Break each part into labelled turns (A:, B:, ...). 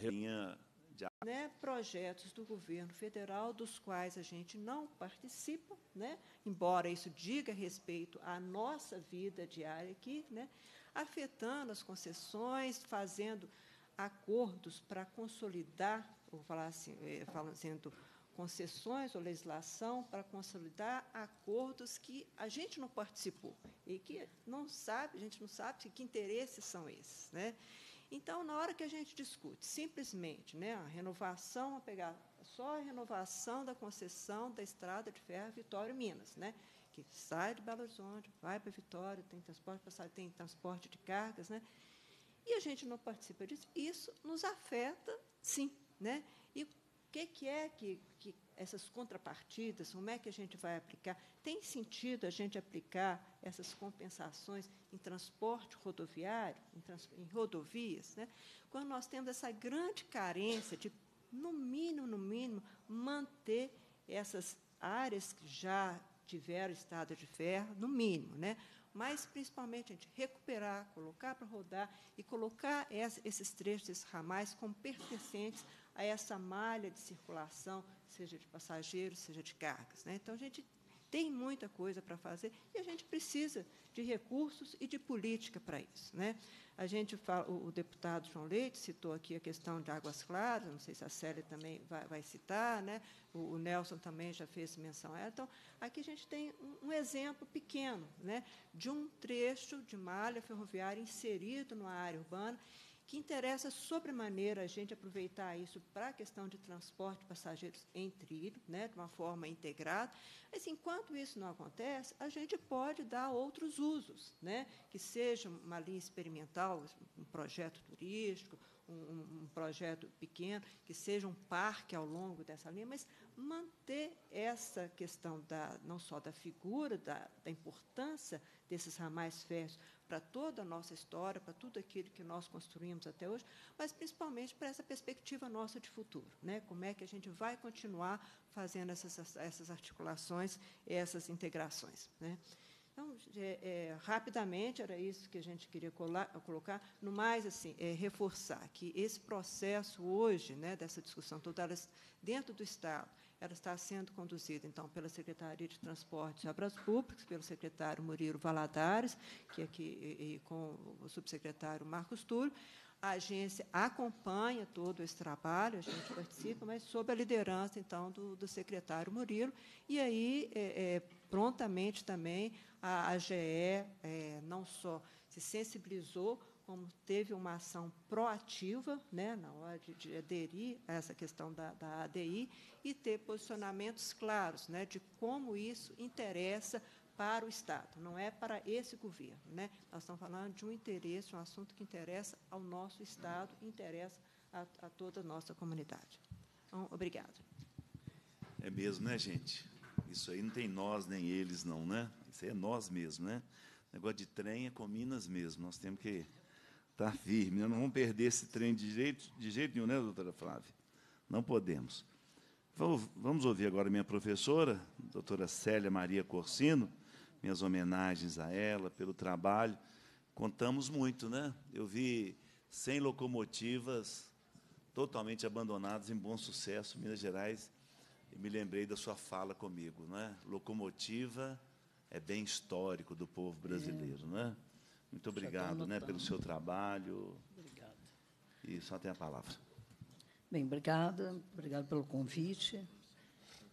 A: linha de
B: né, projetos do governo federal dos quais a gente não participa, né, embora isso diga respeito à nossa vida diária aqui, né, afetando as concessões, fazendo acordos para consolidar, vou falar assim, é, falando fazendo concessões ou legislação para consolidar acordos que a gente não participou e que não sabe, a gente não sabe que interesses são esses, né? Então, na hora que a gente discute simplesmente né, a renovação, a pegar só a renovação da concessão da estrada de ferro Vitória Minas, né, que sai de Belo Horizonte, vai para Vitória, tem transporte passado, tem transporte de cargas, né, e a gente não participa disso, isso nos afeta, sim. Né? E o que, que é que, que essas contrapartidas, como é que a gente vai aplicar? Tem sentido a gente aplicar essas compensações em transporte rodoviário, em, trans, em rodovias, né? quando nós temos essa grande carência de, no mínimo, no mínimo, manter essas áreas que já tiveram estado de ferro, no mínimo, né? mas principalmente a gente recuperar, colocar para rodar e colocar esses trechos, esses ramais como pertencentes a essa malha de circulação, seja de passageiros, seja de cargas. Né? Então, a gente tem muita coisa para fazer e a gente precisa de recursos e de política para isso. Né? A gente fala, o deputado João Leite citou aqui a questão de águas claras, não sei se a Célia também vai, vai citar, né? o, o, Nelson também já fez menção a ela. Então, aqui a gente tem um, um exemplo pequeno né? de um trecho de malha ferroviária inserido numa área urbana que interessa sobremaneira a gente aproveitar isso para a questão de transporte de passageiros em trilho, né, de uma forma integrada. Mas, enquanto isso não acontece, a gente pode dar outros usos, né, que seja uma linha experimental, um projeto turístico, um, um projeto pequeno, que seja um parque ao longo dessa linha, mas manter essa questão da, não só da figura, da, da importância desses ramais férreos para toda a nossa história, para tudo aquilo que nós construímos até hoje, mas principalmente para essa perspectiva nossa de futuro. Né? Como é que a gente vai continuar fazendo essas, essas articulações, essas integrações. Né? Então, é, é, rapidamente, era isso que a gente queria colar, colocar. No mais, assim, é, reforçar que esse processo hoje, né, dessa discussão toda, ela, dentro do Estado, ela está sendo conduzida, então, pela Secretaria de Transportes e Obras Públicas, pelo secretário Murilo Valadares, que é aqui, e, e com o subsecretário Marcos Túlio. A agência acompanha todo esse trabalho, a gente participa, mas sob a liderança, então, do, do secretário Murilo. E aí, é, é, prontamente também, a AGE é, não só se sensibilizou, como teve uma ação proativa né, na hora de, de aderir a essa questão da, da, ADI e ter posicionamentos claros né, de como isso interessa para o Estado, não é para esse governo. Né? Nós estamos falando de um interesse, um assunto que interessa ao nosso Estado, interessa a, a toda a nossa comunidade. Então, obrigado.
A: É mesmo, né, gente? Isso aí não tem nós nem eles, não, né? Isso é nós mesmo, né? Negócio de trem é com Minas mesmo. Nós temos que estar tá firme. Nós não vamos perder esse trem de jeito, de jeito nenhum, né, doutora Flávia? Não podemos. Vamos ouvir agora minha professora, doutora Célia Maria Corsino, minhas homenagens a ela pelo trabalho. Contamos muito, né? Eu vi 100 locomotivas totalmente abandonadas em bom sucesso, Minas Gerais, e me lembrei da sua fala comigo, né? Locomotiva é bem histórico do povo brasileiro. É. Né? Muito obrigado né, pelo seu trabalho. Obrigada. E só tem a palavra.
C: Bem, obrigada. Obrigado pelo convite.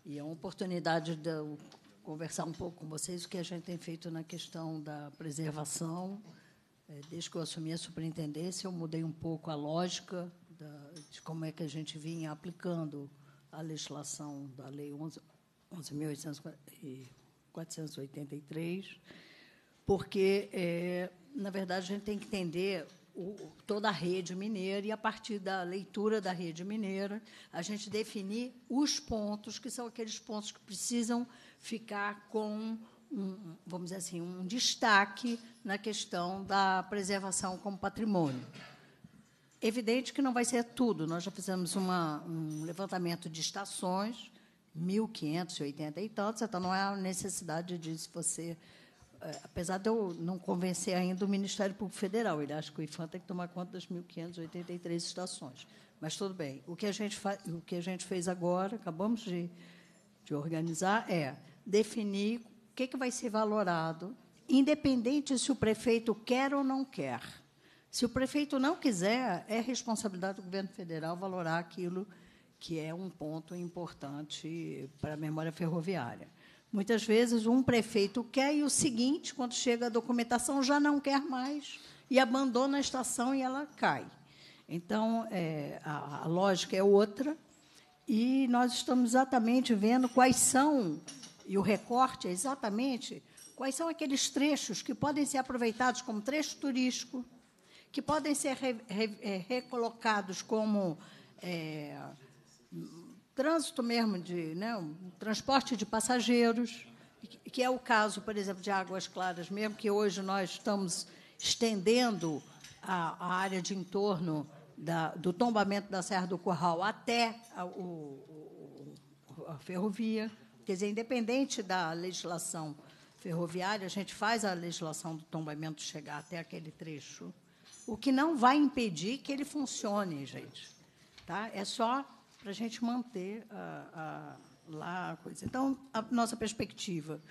C: E é uma oportunidade de eu conversar um pouco com vocês o que a gente tem feito na questão da preservação. É, desde que eu assumi a superintendência, eu mudei um pouco a lógica da, de como é que a gente vinha aplicando a legislação da Lei 11.840. 11 483, porque, é, na verdade, a gente tem que entender o, toda a rede mineira e, a partir da leitura da rede mineira, a gente definir os pontos, que são aqueles pontos que precisam ficar com, um, vamos dizer assim, um destaque na questão da preservação como patrimônio. Evidente que não vai ser tudo. Nós já fizemos uma, um levantamento de estações, 1.580 e tantos, então não há é necessidade de você. É, apesar de eu não convencer ainda o Ministério Público Federal, ele acha que o IFAM tem que tomar conta das 1.583 estações. Mas tudo bem. O que a gente, o que a gente fez agora, acabamos de, de organizar, é definir o que, que vai ser valorado, independente se o prefeito quer ou não quer. Se o prefeito não quiser, é responsabilidade do governo federal valorar aquilo que é um ponto importante para a memória ferroviária. Muitas vezes um prefeito quer e o seguinte, quando chega a documentação, já não quer mais e abandona a estação e ela cai. Então, é, a, a lógica é outra e nós estamos exatamente vendo quais são, e o recorte é exatamente quais são aqueles trechos que podem ser aproveitados como trecho turístico, que podem ser re, re, é, recolocados como é, trânsito mesmo, de né, um transporte de passageiros, que é o caso, por exemplo, de Águas Claras mesmo, que hoje nós estamos estendendo a, a área de entorno da, do tombamento da Serra do Curral até a, o, a ferrovia. Quer dizer, independente da legislação ferroviária, a gente faz a legislação do tombamento chegar até aquele trecho, o que não vai impedir que ele funcione, gente. Tá? É só para a gente manter a, a, lá a coisa. Então, a nossa perspectiva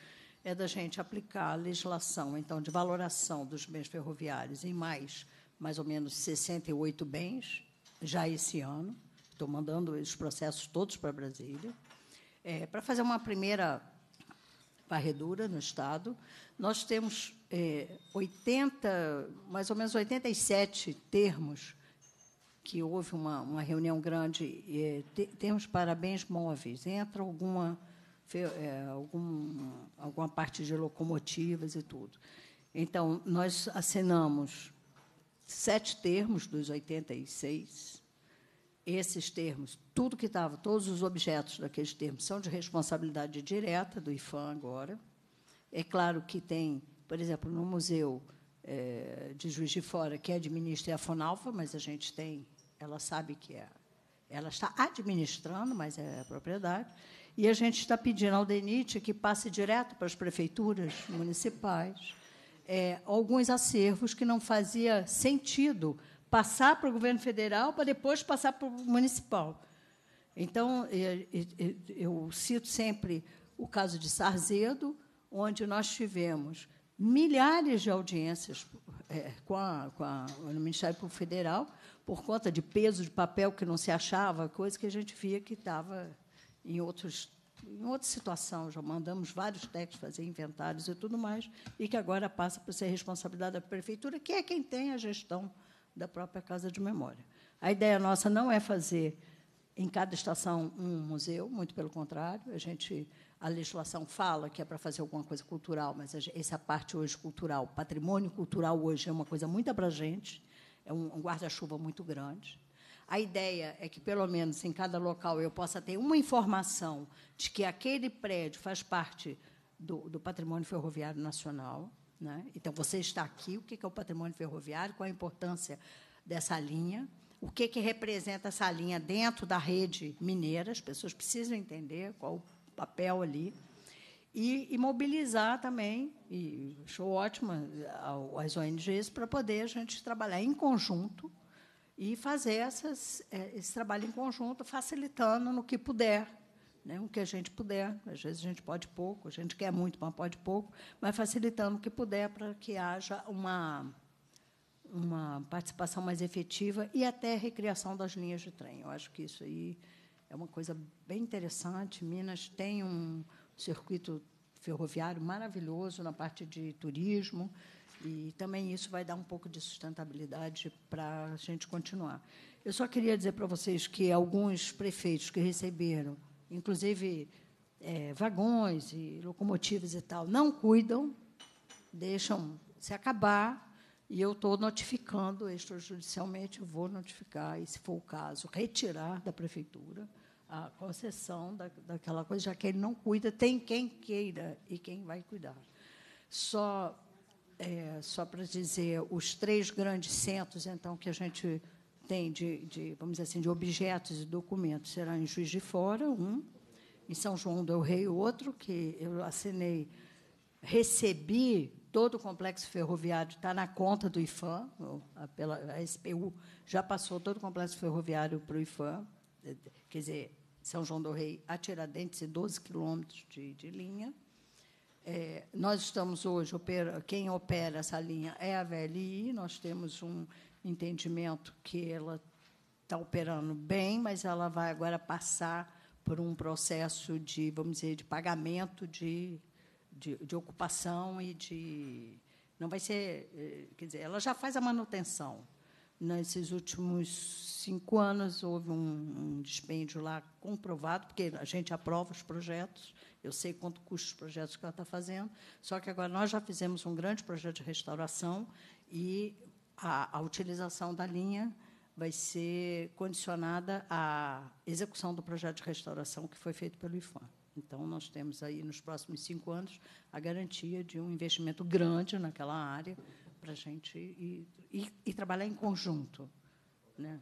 C: é da gente aplicar a legislação então de valoração dos bens ferroviários em mais mais ou menos 68 bens já esse ano. Estou mandando os processos todos para Brasília é, para fazer uma primeira varredura no estado. Nós temos é, 80, mais ou menos 87 termos que houve uma, uma reunião grande, te, temos parabéns móveis, entra alguma, é, algum, alguma parte de locomotivas e tudo. Então, nós assinamos sete termos dos 86, esses termos, tudo que estava, todos os objetos daqueles termos são de responsabilidade direta do IFAM agora. É claro que tem, por exemplo, no museu, é, de Juiz de Fora, que administra a Fonalfa, mas a gente tem, ela sabe que é, ela está administrando, mas é a propriedade, e a gente está pedindo ao DENIT que passe direto para as prefeituras municipais é, alguns acervos que não fazia sentido passar para o governo federal para depois passar para o municipal. Então, eu cito sempre o caso de Sarzedo, onde nós tivemos milhares de audiências é, com, a, com a, no Ministério Público Federal por conta de peso de papel que não se achava, coisa que a gente via que estava em outros em outra situação, já mandamos vários técnicos fazer inventários e tudo mais, e que agora passa para ser responsabilidade da prefeitura, que é quem tem a gestão da própria Casa de Memória. A ideia nossa não é fazer em cada estação um museu, muito pelo contrário, a gente a legislação fala que é para fazer alguma coisa cultural, mas essa parte hoje cultural, patrimônio cultural hoje é uma coisa muito abrangente, é um, guarda-chuva muito grande. A ideia é que, pelo menos em cada local, eu possa ter uma informação de que aquele prédio faz parte do, do patrimônio ferroviário nacional. Né? Então, você está aqui, o que é o patrimônio ferroviário, qual a importância dessa linha, o que, que representa essa linha dentro da rede mineira, as pessoas precisam entender qual papel ali. E, e mobilizar também, e achou ótimo as ONGs, para poder a gente trabalhar em conjunto e fazer essas, é, esse trabalho em conjunto, facilitando no que puder, né, o que a gente puder. Às vezes a gente pode pouco, a gente quer muito, mas pode pouco, mas facilitando o que puder para que haja uma, uma participação mais efetiva e até recriação das linhas de trem. Eu acho que isso aí é uma coisa bem interessante. Minas tem um circuito ferroviário maravilhoso na parte de turismo e também isso vai dar um pouco de sustentabilidade para a gente continuar. Eu só queria dizer para vocês que alguns prefeitos que receberam, inclusive é, vagões e locomotivas e tal, não cuidam, deixam se acabar e eu estou notificando extrajudicialmente, vou notificar, e se for o caso, retirar da prefeitura a concessão da, daquela coisa, já que ele não cuida, tem quem queira e quem vai cuidar. Só, é, só para dizer, os três grandes centros, então, que a gente tem de, de, vamos dizer assim, de objetos e documentos, será em Juiz de Fora, um, em São João do Rei, outro, que eu assinei, recebi todo o complexo ferroviário está na conta do IFAM, a, pela, a SPU já passou todo o complexo ferroviário para o IFAM, quer dizer, são João do Rei a Tiradentes, 12 quilômetros de, de linha. É, nós estamos hoje, opera, quem opera essa linha é a VLI, nós temos um entendimento que ela está operando bem, mas ela vai agora passar por um processo de, vamos dizer, de pagamento de, de, de ocupação e de. Não vai ser. Eh, quer dizer, ela já faz a manutenção, Nesses últimos cinco anos, houve um, um dispêndio lá comprovado, porque a gente aprova os projetos, eu sei quanto custa os projetos que ela está fazendo, só que agora nós já fizemos um grande projeto de restauração e a, a utilização da linha vai ser condicionada à execução do projeto de restauração que foi feito pelo IFAM. Então, nós temos aí, nos próximos cinco anos, a garantia de um investimento grande naquela área, para a gente e, e, e, trabalhar em conjunto. Né?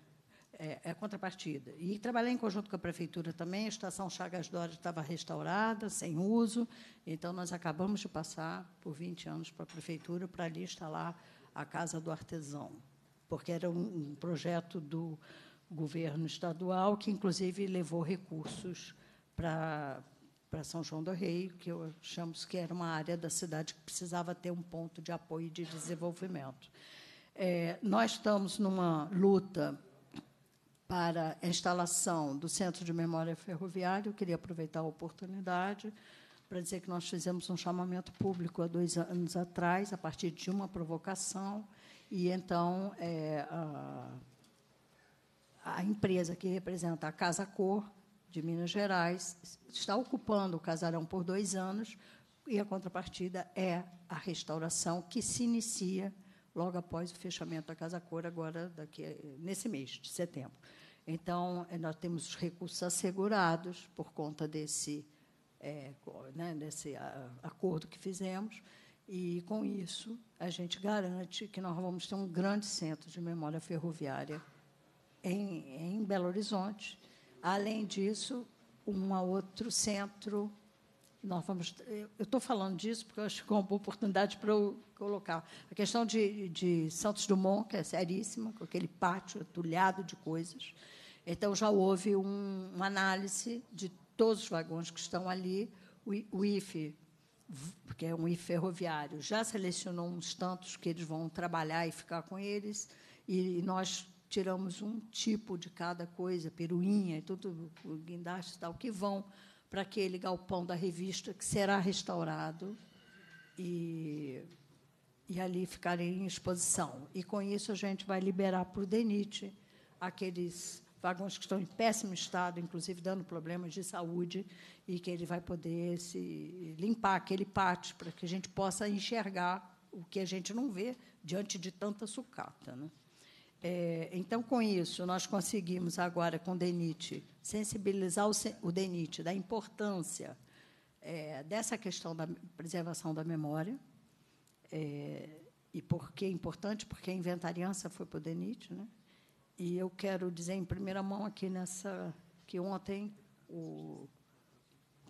C: É, é, a contrapartida. E trabalhar em conjunto com a prefeitura também. A estação Chagas Dória estava restaurada, sem uso, então nós acabamos de passar por 20 anos para a prefeitura para ali instalar a Casa do Artesão, porque era um, um projeto do governo estadual que, inclusive, levou recursos para para São João do Rei, que eu achamos que era uma área da cidade que precisava ter um ponto de apoio e de desenvolvimento. É, nós estamos numa luta para a instalação do Centro de Memória Ferroviária. Eu queria aproveitar a oportunidade para dizer que nós fizemos um chamamento público há dois anos atrás, a partir de uma provocação, e então é, a, a empresa que representa a Casa Cor de Minas Gerais, está ocupando o casarão por dois anos, e a contrapartida é a restauração que se inicia logo após o fechamento da Casa Cor, agora daqui, nesse mês de setembro. Então, eh, nós temos os recursos assegurados por conta desse, é, né, desse acordo que fizemos, e, com isso, a gente garante que nós vamos ter um grande centro de memória ferroviária em, em Belo Horizonte, Além disso, um outro centro. Nós vamos. Eu estou falando disso porque eu acho que é uma boa oportunidade para eu colocar. A questão de, de Santos Dumont, que é seríssima, com aquele pátio atulhado de coisas. Então, já houve um, uma análise de todos os vagões que estão ali. O, o IFE, porque é um IFE ferroviário, já selecionou uns tantos que eles vão trabalhar e ficar com eles. E nós tiramos um tipo de cada coisa, peruinha e tudo, guindaste e tal, que vão para aquele galpão da revista que será restaurado e, e ali ficarem em exposição. E com isso a gente vai liberar para o DENIT aqueles vagões que estão em péssimo estado, inclusive dando problemas de saúde, e que ele vai poder se limpar aquele pátio para que a gente possa enxergar o que a gente não vê diante de tanta sucata. Né? É, então, com isso, nós conseguimos agora, com o DENIT, sensibilizar o, o DENIT da importância é, dessa questão da preservação da memória. É, e por que é importante? Porque a inventariança foi para o DENIT. Né? E eu quero dizer em primeira mão aqui nessa que ontem o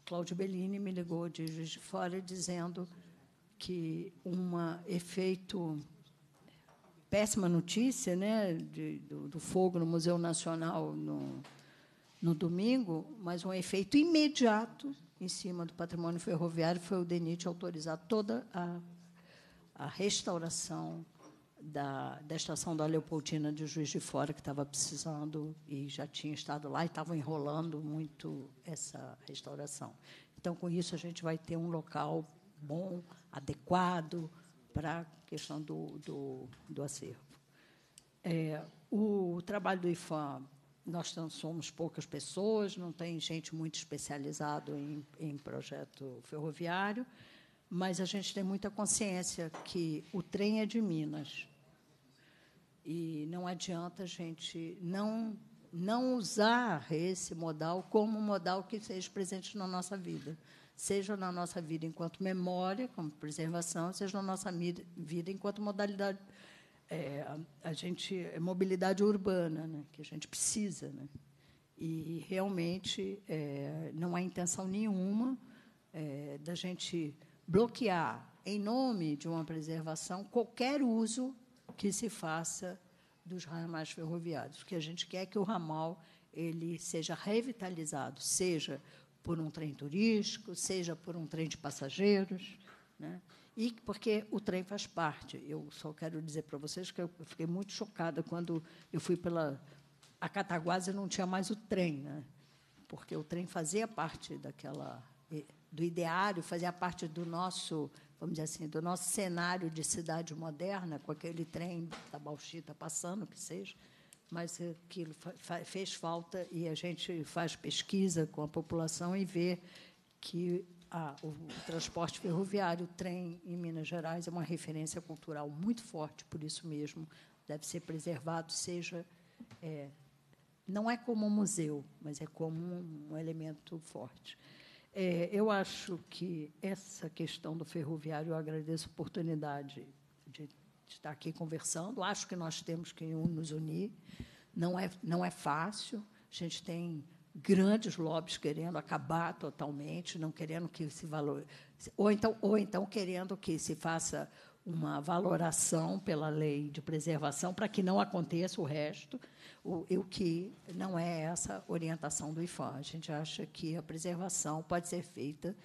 C: Cláudio Bellini me ligou de Juiz de Fora dizendo que um efeito péssima notícia né, de, do, do, fogo no Museu Nacional no, no domingo, mas um efeito imediato em cima do patrimônio ferroviário foi o DENIT autorizar toda a, a restauração da, da estação da Leopoldina de Juiz de Fora, que estava precisando e já tinha estado lá e estava enrolando muito essa restauração. Então, com isso, a gente vai ter um local bom, adequado, para a questão do, do, do acervo. É, o trabalho do IFAM, nós somos poucas pessoas, não tem gente muito especializada em, em projeto ferroviário, mas a gente tem muita consciência que o trem é de Minas. E não adianta a gente não, não usar esse modal como um modal que seja presente na nossa vida seja na nossa vida enquanto memória, como preservação, seja na nossa vida enquanto modalidade, é, a gente, é mobilidade urbana, né, que a gente precisa. Né? E, realmente, é, não há intenção nenhuma é, da gente bloquear, em nome de uma preservação, qualquer uso que se faça dos ramais ferroviários. porque que a gente quer é que o ramal ele seja revitalizado, seja por um trem turístico, seja por um trem de passageiros. Né? E porque o trem faz parte. Eu só quero dizer para vocês que eu fiquei muito chocada quando eu fui pela. A Cataguases não tinha mais o trem, né? porque o trem fazia parte daquela do ideário, fazia parte do nosso, vamos dizer assim, do nosso cenário de cidade moderna, com aquele trem da Bauxita passando, que seja mas aquilo fez falta e a gente faz pesquisa com a população e vê que ah, o, transporte ferroviário, o trem em Minas Gerais é uma referência cultural muito forte, por isso mesmo deve ser preservado, seja é, não é como um museu, mas é como um, elemento forte. É, eu acho que essa questão do ferroviário, eu agradeço a oportunidade de estar aqui conversando. Acho que nós temos que nos unir. Não é, não é fácil. A gente tem grandes lobbies querendo acabar totalmente, não querendo que se valor, ou então, ou então querendo que se faça uma valoração pela lei de preservação para que não aconteça o resto, o, o que não é essa orientação do IFAM. A gente acha que a preservação pode ser feita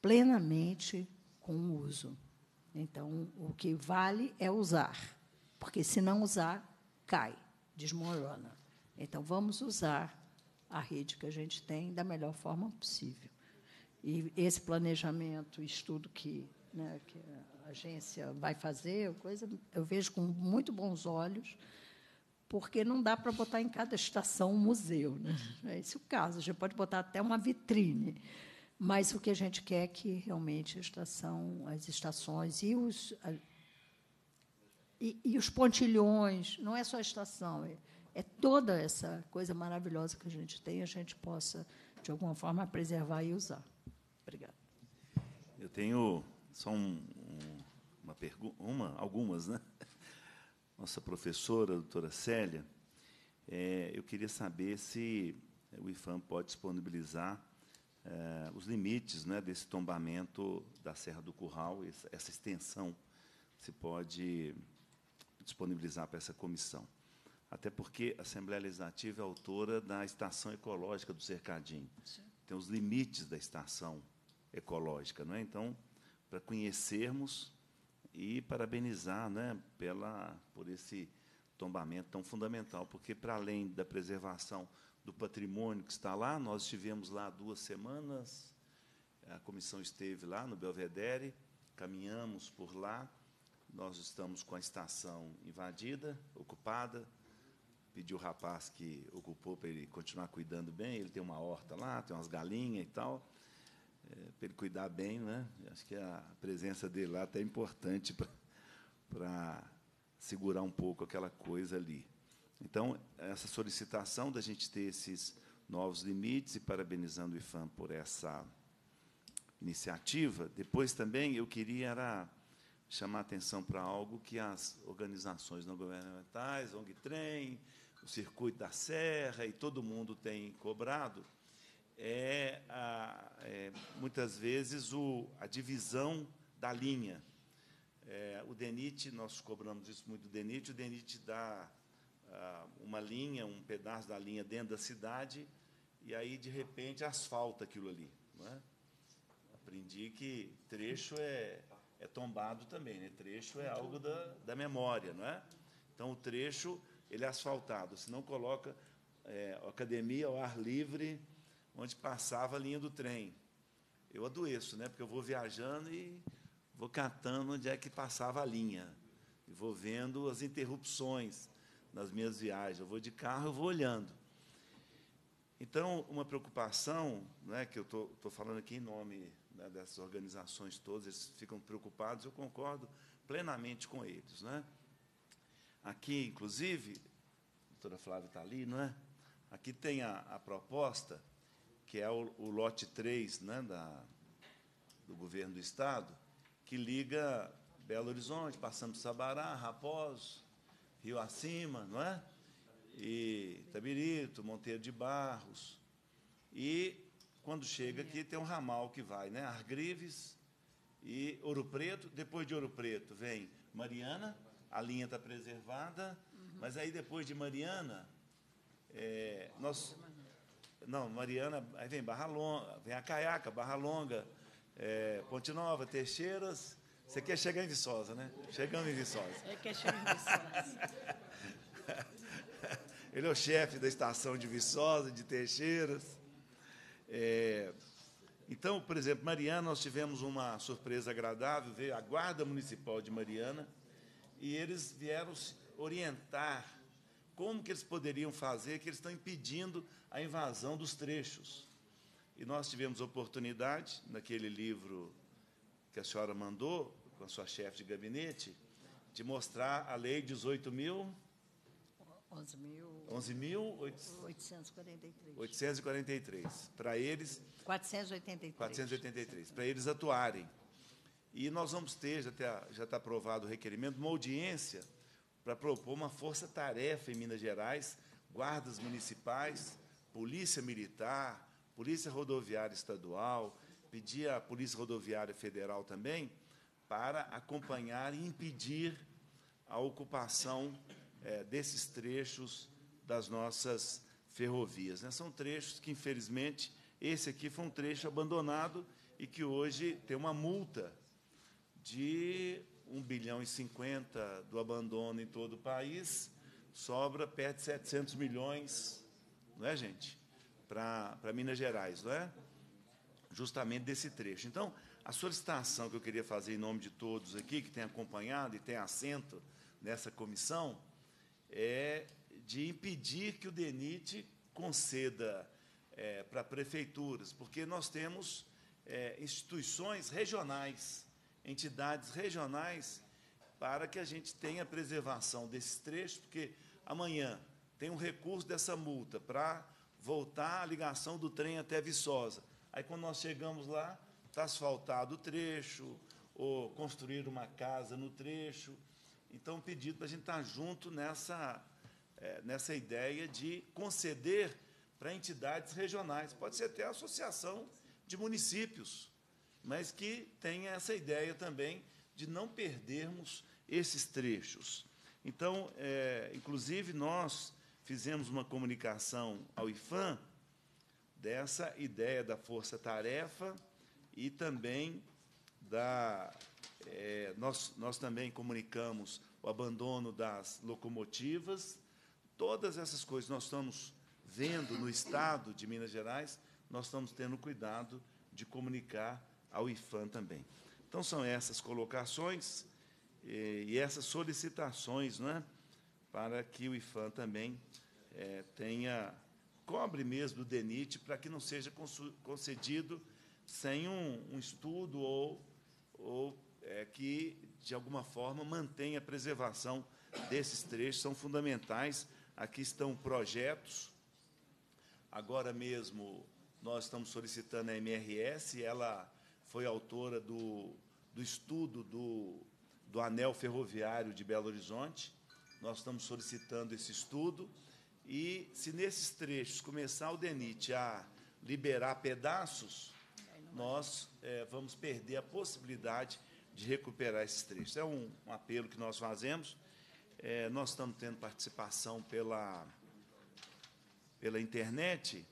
C: plenamente com o uso. Então, o que vale é usar, porque se não usar, cai, desmorona. Então, vamos usar a rede que a gente tem da melhor forma possível. E esse planejamento, estudo que, né, que a agência vai fazer, coisa, eu vejo com muito bons olhos, porque não dá para botar em cada estação um museu. Né? É esse é o caso, a gente pode botar até uma vitrine. Mas o que a gente quer é que realmente a estação, as estações e os, a, e, e, os pontilhões, não é só a estação, é, é toda essa coisa maravilhosa que a gente tem, a gente possa, de alguma forma, preservar e usar. Obrigada.
A: Eu tenho só um, um, uma pergunta, uma, algumas, né? Nossa professora, a doutora Célia, é, eu queria saber se o IFAM pode disponibilizar eh, os limites né, desse tombamento da Serra do Curral, essa extensão se pode disponibilizar para essa comissão. Até porque a Assembleia Legislativa é autora da estação ecológica do Cercadinho. Sim. Tem os limites da estação ecológica. Não é? Então, para conhecermos e parabenizar né, pela, por esse tombamento tão fundamental, porque, para além da preservação do patrimônio que está lá. Nós estivemos lá duas semanas, a comissão esteve lá no Belvedere, caminhamos por lá. Nós estamos com a estação invadida, ocupada. Pedi o rapaz que ocupou para ele continuar cuidando bem. Ele tem uma horta lá, tem umas galinhas e tal. É, para ele cuidar bem, né? Acho que a presença dele lá até é importante para, para segurar um pouco aquela coisa ali. Então, essa solicitação da gente ter esses novos limites e parabenizando o IFAM por essa iniciativa. Depois também eu queria era chamar atenção para algo que as organizações não governamentais, ONG Trem, o Circuito da Serra e todo mundo tem cobrado, é, a, é muitas vezes o, a divisão da linha. É, o DENIT, nós cobramos isso muito do DENIT, o DENIT dá ah, uma linha, um pedaço da linha dentro da cidade, e aí, de repente, asfalta aquilo ali. É? Aprendi que trecho é, é tombado também, né? trecho é algo da, da memória. Não é? Então, o trecho ele é asfaltado, se não coloca é, academia ao ar livre, onde passava a linha do trem. Eu adoeço, né? porque eu vou viajando e vou catando onde é que passava a linha, e vou vendo as interrupções nas minhas viagens. Eu vou de carro, eu vou olhando. Então, uma preocupação, né, que eu estou falando aqui em nome né, dessas organizações todas, eles ficam preocupados, eu concordo plenamente com eles. Né? Aqui, inclusive, a doutora Flávia está ali, não é? Aqui tem a, a proposta, que é o, o lote 3 né, da, do governo do Estado, que liga Belo Horizonte, passando por Sabará, Raposo, Rio Acima, não é? E Tabirito, Monteiro de Barros. E quando chega aqui tem um ramal que vai, né? Argrives e Ouro Preto. Depois de Ouro Preto vem Mariana, a linha está preservada, uhum. mas aí depois de Mariana, é, nós. Não, Mariana, aí vem Barra Longa, vem a Caiaca, Barra Longa, é, Ponte Nova, Teixeiras você quer chegar em Viçosa, né? Chegando em Viçosa. Ele quer chegar em Viçosa. Ele é o chefe da estação de Viçosa, de Teixeiras. É... Então, por exemplo, Mariana, nós tivemos uma surpresa agradável, veio a Guarda Municipal de Mariana, e eles vieram orientar como que eles poderiam fazer, que eles estão impedindo a invasão dos trechos. E nós tivemos oportunidade, naquele livro que a senhora mandou, com a sua chefe de gabinete, de mostrar a lei 18 mil...
C: 11.843.
A: para eles.
C: 483.
A: 483. Para eles atuarem. E nós vamos ter, já está já tá aprovado o requerimento, uma audiência para propor uma força-tarefa em Minas Gerais, guardas municipais, polícia militar, polícia rodoviária estadual, pedir à Polícia Rodoviária Federal também, para acompanhar e impedir a ocupação é, desses trechos das nossas ferrovias. Né? São trechos que, infelizmente, esse aqui foi um trecho abandonado e que hoje tem uma multa de 1 bilhão e 50 do abandono em todo o país, sobra perto de 700 milhões, não é, gente? Para Minas Gerais, não é? Justamente desse trecho. Então, a solicitação que eu queria fazer em nome de todos aqui, que tem acompanhado e tem assento nessa comissão, é de impedir que o DENIT conceda é, para prefeituras, porque nós temos é, instituições regionais, entidades regionais, para que a gente tenha preservação desses trechos, porque amanhã tem um recurso dessa multa para voltar a ligação do trem até Viçosa. Aí, quando nós chegamos lá, está asfaltado o trecho, ou construir uma casa no trecho. Então, um pedido para a gente estar tá junto nessa, é, nessa ideia de conceder para entidades regionais. Pode ser até a associação de municípios, mas que tenha essa ideia também de não perdermos esses trechos. Então, é, inclusive, nós fizemos uma comunicação ao IFAM dessa ideia da força-tarefa e também da é, nós, nós também comunicamos o abandono das locomotivas. Todas essas coisas nós estamos vendo no estado de Minas Gerais, nós estamos tendo cuidado de comunicar ao IFAM também. Então, são essas colocações e, e essas solicitações né, para que o IFAM também é, tenha, cobre mesmo do DENIT, para que não seja concedido sem um, um estudo ou, ou é, que, de alguma forma, mantenha a preservação desses trechos, são fundamentais. Aqui estão projetos. Agora mesmo nós estamos solicitando a MRS, ela foi autora do, do estudo do, do anel ferroviário de Belo Horizonte. Nós estamos solicitando esse estudo. E se nesses trechos começar o DENIT a liberar pedaços, nós é, vamos perder a possibilidade de recuperar esses trechos. É um, um apelo que nós fazemos. É, nós estamos tendo participação pela, pela internet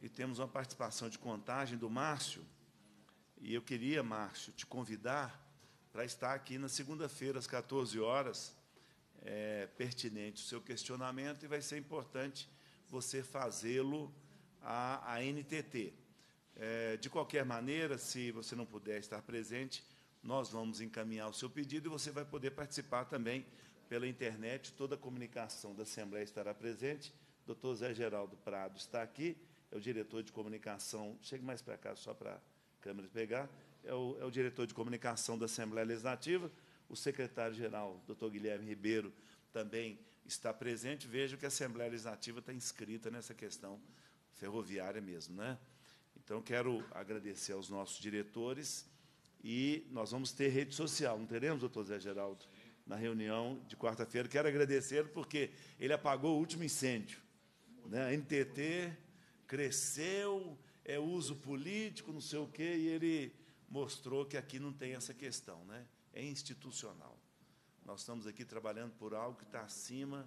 A: e temos uma participação de contagem do Márcio. E eu queria, Márcio, te convidar para estar aqui na segunda-feira, às 14 horas, é, pertinente o seu questionamento, e vai ser importante você fazê-lo à, à NTT. É, de qualquer maneira, se você não puder estar presente, nós vamos encaminhar o seu pedido e você vai poder participar também pela internet. Toda a comunicação da Assembleia estará presente. Doutor Zé Geraldo Prado está aqui, é o diretor de comunicação. Chegue mais para cá, só para a câmera pegar. É o, é o diretor de comunicação da Assembleia Legislativa. O secretário-geral, doutor Guilherme Ribeiro, também está presente. Vejo que a Assembleia Legislativa está inscrita nessa questão ferroviária mesmo, né? Então, quero agradecer aos nossos diretores e nós vamos ter rede social, não teremos, doutor Zé Geraldo, na reunião de quarta-feira. Quero agradecer porque ele apagou o último incêndio. Né? NTT cresceu, é uso político, não sei o quê, e ele mostrou que aqui não tem essa questão, né? é institucional. Nós estamos aqui trabalhando por algo que está acima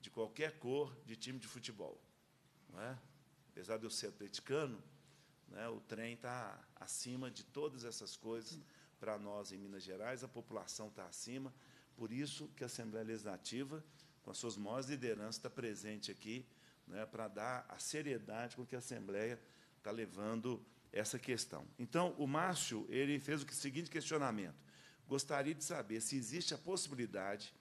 A: de qualquer cor de time de futebol. Não é? Apesar de eu ser atleticano, né? O trem está acima de todas essas coisas para nós em Minas Gerais, a população está acima. Por isso que a Assembleia Legislativa, com as suas maiores lideranças, está presente aqui né, para dar a seriedade com que a Assembleia está levando essa questão. Então, o Márcio ele fez o seguinte questionamento. Gostaria de saber se existe a possibilidade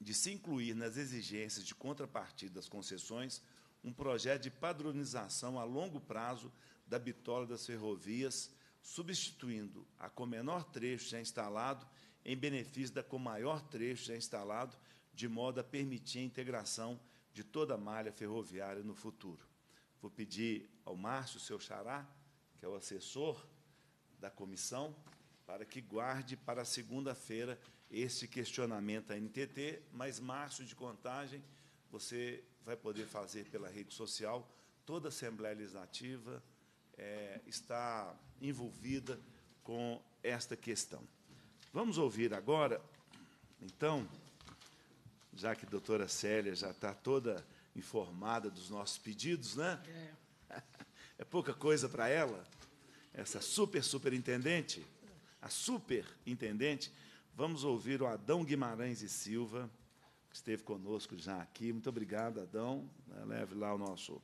A: de se incluir nas exigências de contrapartida das concessões um projeto de padronização a longo prazo da bitola das ferrovias, substituindo a com menor trecho já instalado em benefício da com maior trecho já instalado, de modo a permitir a integração de toda a malha ferroviária no futuro. Vou pedir ao Márcio, seu xará, que é o assessor da comissão, para que guarde para segunda-feira esse questionamento à NTT, mas Márcio de Contagem, você vai poder fazer pela rede social toda a Assembleia Legislativa, é, está envolvida com esta questão. Vamos ouvir agora, então, já que a doutora Célia já está toda informada dos nossos pedidos, né? É, é pouca coisa para ela, essa super superintendente, a superintendente. Vamos ouvir o Adão Guimarães e Silva, que esteve conosco já aqui. Muito obrigado, Adão. Leve lá o nosso.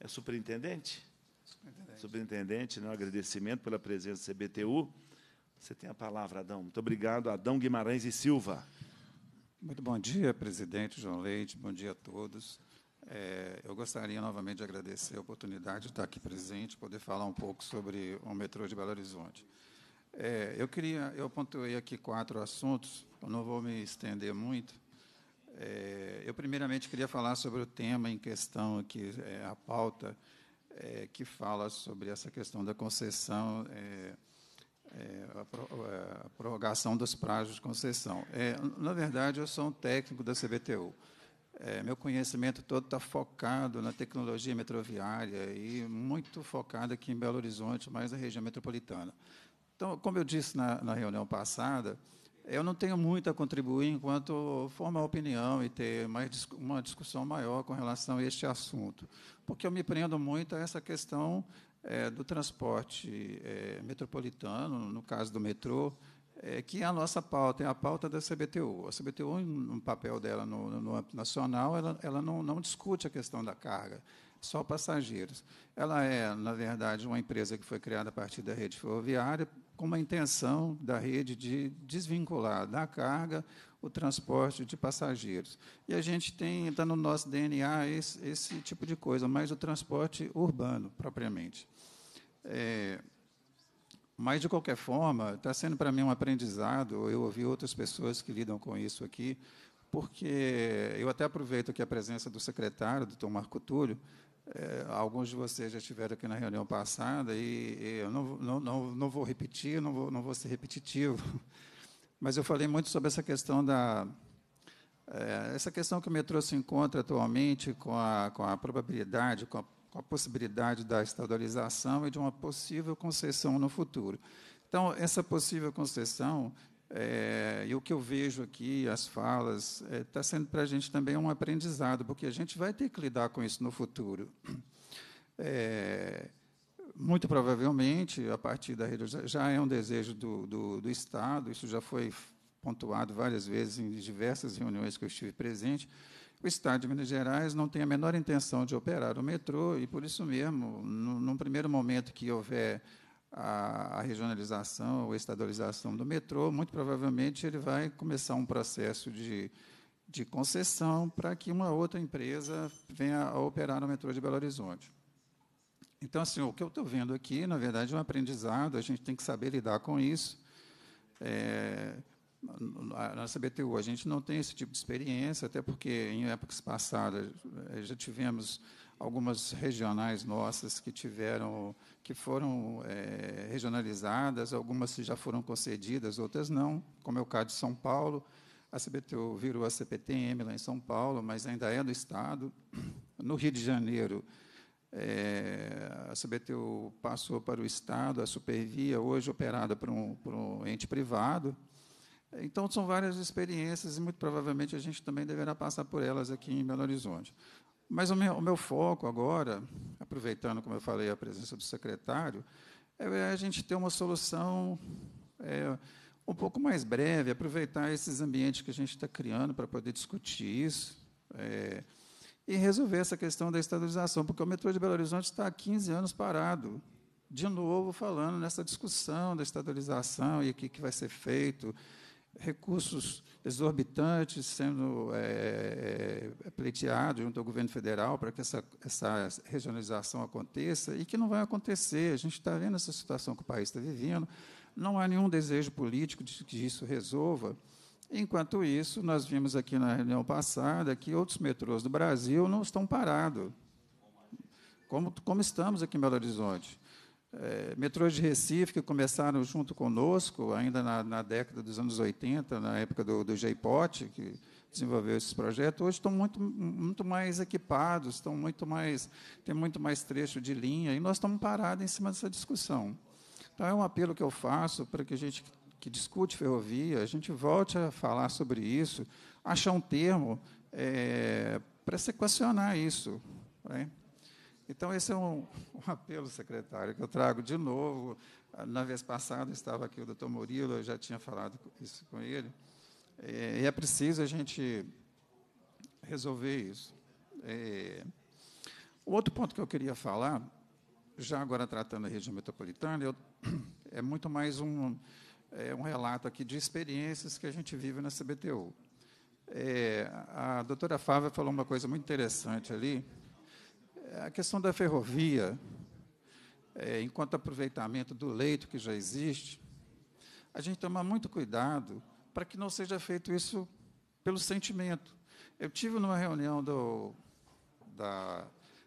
A: É superintendente? Superintendente. Superintendente, né, um agradecimento pela presença do CBTU. Você tem a palavra, Adão. Muito obrigado, Adão Guimarães e Silva. Muito bom dia, presidente João Leite. Bom dia a todos.
D: É, eu gostaria novamente de agradecer a oportunidade de estar aqui presente, poder falar um pouco sobre o metrô de Belo Horizonte. É, eu queria, eu pontuei aqui quatro assuntos. Eu não vou me estender muito. É, eu primeiramente queria falar sobre o tema em questão aqui, é a pauta é, que fala sobre essa questão da concessão, é, é a, pro, é, a, prorrogação dos prazos de concessão. É, na verdade, eu sou um técnico da CBTU. meu conhecimento todo está focado na tecnologia metroviária e muito focado aqui em Belo Horizonte, mais na região metropolitana. Então, como eu disse na, na reunião passada, eu não tenho muito a contribuir enquanto formar opinião e ter mais uma discussão maior com relação a este assunto, porque eu me prendo muito a essa questão é, do transporte é, metropolitano, no caso do metrô, é, que é a nossa pauta, é a pauta da CBTU. A CBTU, no papel dela no, no, âmbito nacional, ela, ela não, não discute a questão da carga, só passageiros. Ela é, na verdade, uma empresa que foi criada a partir da rede ferroviária com uma intenção da rede de desvincular da carga o transporte de passageiros. E a gente tem, está no nosso DNA, esse, esse, tipo de coisa, mais o transporte urbano, propriamente. É, mas, de qualquer forma, está sendo para mim um aprendizado, eu ouvi outras pessoas que lidam com isso aqui, porque eu até aproveito aqui a presença do secretário, do Dr. Marco Túlio, é, alguns de vocês já estiveram aqui na reunião passada e, e eu não, não, não, não, vou repetir, não vou, não vou ser repetitivo, mas eu falei muito sobre essa questão da é, essa questão que o metrô se encontra atualmente com a, com a probabilidade, com a, com a possibilidade da estadualização e de uma possível concessão no futuro. Então, essa possível concessão é, e o que eu vejo aqui, as falas, está é, tá sendo para a gente também um aprendizado, porque a gente vai ter que lidar com isso no futuro. É, muito provavelmente, a partir da rede, já é um desejo do, do, do, Estado, isso já foi pontuado várias vezes em diversas reuniões que eu estive presente. O Estado de Minas Gerais não tem a menor intenção de operar o metrô, e por isso mesmo, no, num primeiro momento que houver a, a regionalização ou estadualização do metrô, muito provavelmente ele vai começar um processo de, de concessão para que uma outra empresa venha a operar no metrô de Belo Horizonte. Então, assim, o que eu estou vendo aqui, na verdade, é um aprendizado, a gente tem que saber lidar com isso. É, a nossa BTU, a gente não tem esse tipo de experiência, até porque em épocas passadas é, já tivemos algumas regionais nossas que tiveram que foram é, regionalizadas, algumas já foram concedidas, outras não, como é o caso de São Paulo. A CBTU virou a CPTM lá em São Paulo, mas ainda é do Estado. No Rio de Janeiro, é, a CBTU passou para o Estado, a Supervia, hoje operada por um, por um ente privado. Então, são várias experiências e, muito provavelmente, a gente também deverá passar por elas aqui em Belo Horizonte. Mas o meu, o meu foco agora, aproveitando, como eu falei, a presença do secretário, é, é a gente ter uma solução é, um pouco mais breve, aproveitar esses ambientes que a gente está criando para poder discutir isso é, e resolver essa questão da estadualização, porque o metrô de Belo Horizonte está há 15 anos parado. De novo, falando nessa discussão da estadualização e o que, que vai ser feito, recursos exorbitantes sendo é, é, pleiteados junto ao governo federal para que essa, essa regionalização aconteça e que não vai acontecer. A gente está vendo essa situação que o país está vivendo, não há nenhum desejo político de que isso resolva. Enquanto isso, nós vimos aqui na reunião passada que outros metrôs do Brasil não estão parados, como, como estamos aqui em Belo Horizonte é, metrôs de Recife, que começaram junto conosco, ainda na, na década dos anos 80, na época do, do J-POT, que desenvolveu esses projetos, hoje estão muito, muito mais equipados, estão muito mais, tem muito mais trecho de linha, e nós estamos parados em cima dessa discussão. Então, é um apelo que eu faço para que a gente que discute ferrovia, a gente volte a falar sobre isso, achar um termo é, para se equacionar isso. Né? Então, esse é um, um apelo, secretário, que eu trago de novo. Na vez passada estava aqui o doutor Murilo, eu já tinha falado isso com ele. É, e é preciso a gente resolver isso. É, o outro ponto que eu queria falar, já agora tratando a região metropolitana, eu, é muito mais um, é, um relato aqui de experiências que a gente vive na CBTU. É, a doutora Fávia falou uma coisa muito interessante ali, é, a questão da ferrovia, é, enquanto aproveitamento do leito que já existe, a gente toma muito cuidado para que não seja feito isso pelo sentimento. Eu tive numa reunião do, da,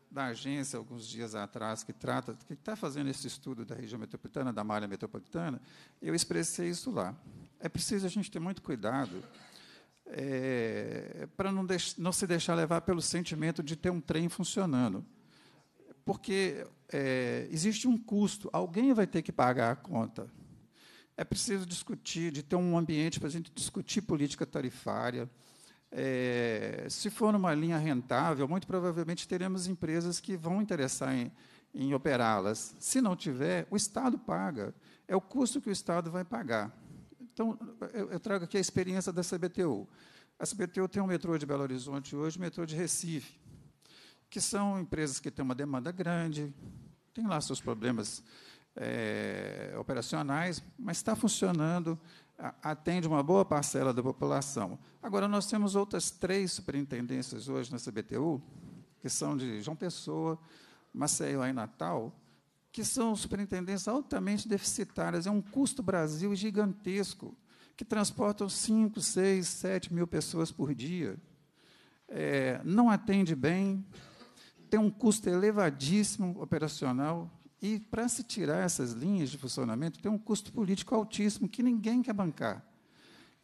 D: da agência alguns dias atrás que trata, que está fazendo esse estudo da região metropolitana, da malha metropolitana, eu expressei isso lá. É preciso a gente ter muito cuidado é, para não, não, se deixar levar pelo sentimento de ter um trem funcionando. Porque é, existe um custo, alguém vai ter que pagar a conta. É preciso discutir, de ter um ambiente para a gente discutir política tarifária. É, se for uma linha rentável, muito provavelmente teremos empresas que vão interessar em, em operá-las. Se não tiver, o Estado paga. É o custo que o Estado vai pagar. Então, eu, eu trago aqui a experiência da CBTU. A CBTU tem um metrô de Belo Horizonte hoje, um metrô de Recife, que são empresas que têm uma demanda grande, tem lá seus problemas é, operacionais, mas está funcionando, atende uma boa parcela da população. Agora, nós temos outras três superintendências hoje na CBTU, que são de João Pessoa, Maceió e Natal, que são superintendências altamente deficitárias, é um custo Brasil gigantesco, que transportam 5, 6, 7 mil pessoas por dia, é, não atende bem, tem um custo elevadíssimo operacional, e para se tirar essas linhas de funcionamento, tem um custo político altíssimo que ninguém quer bancar.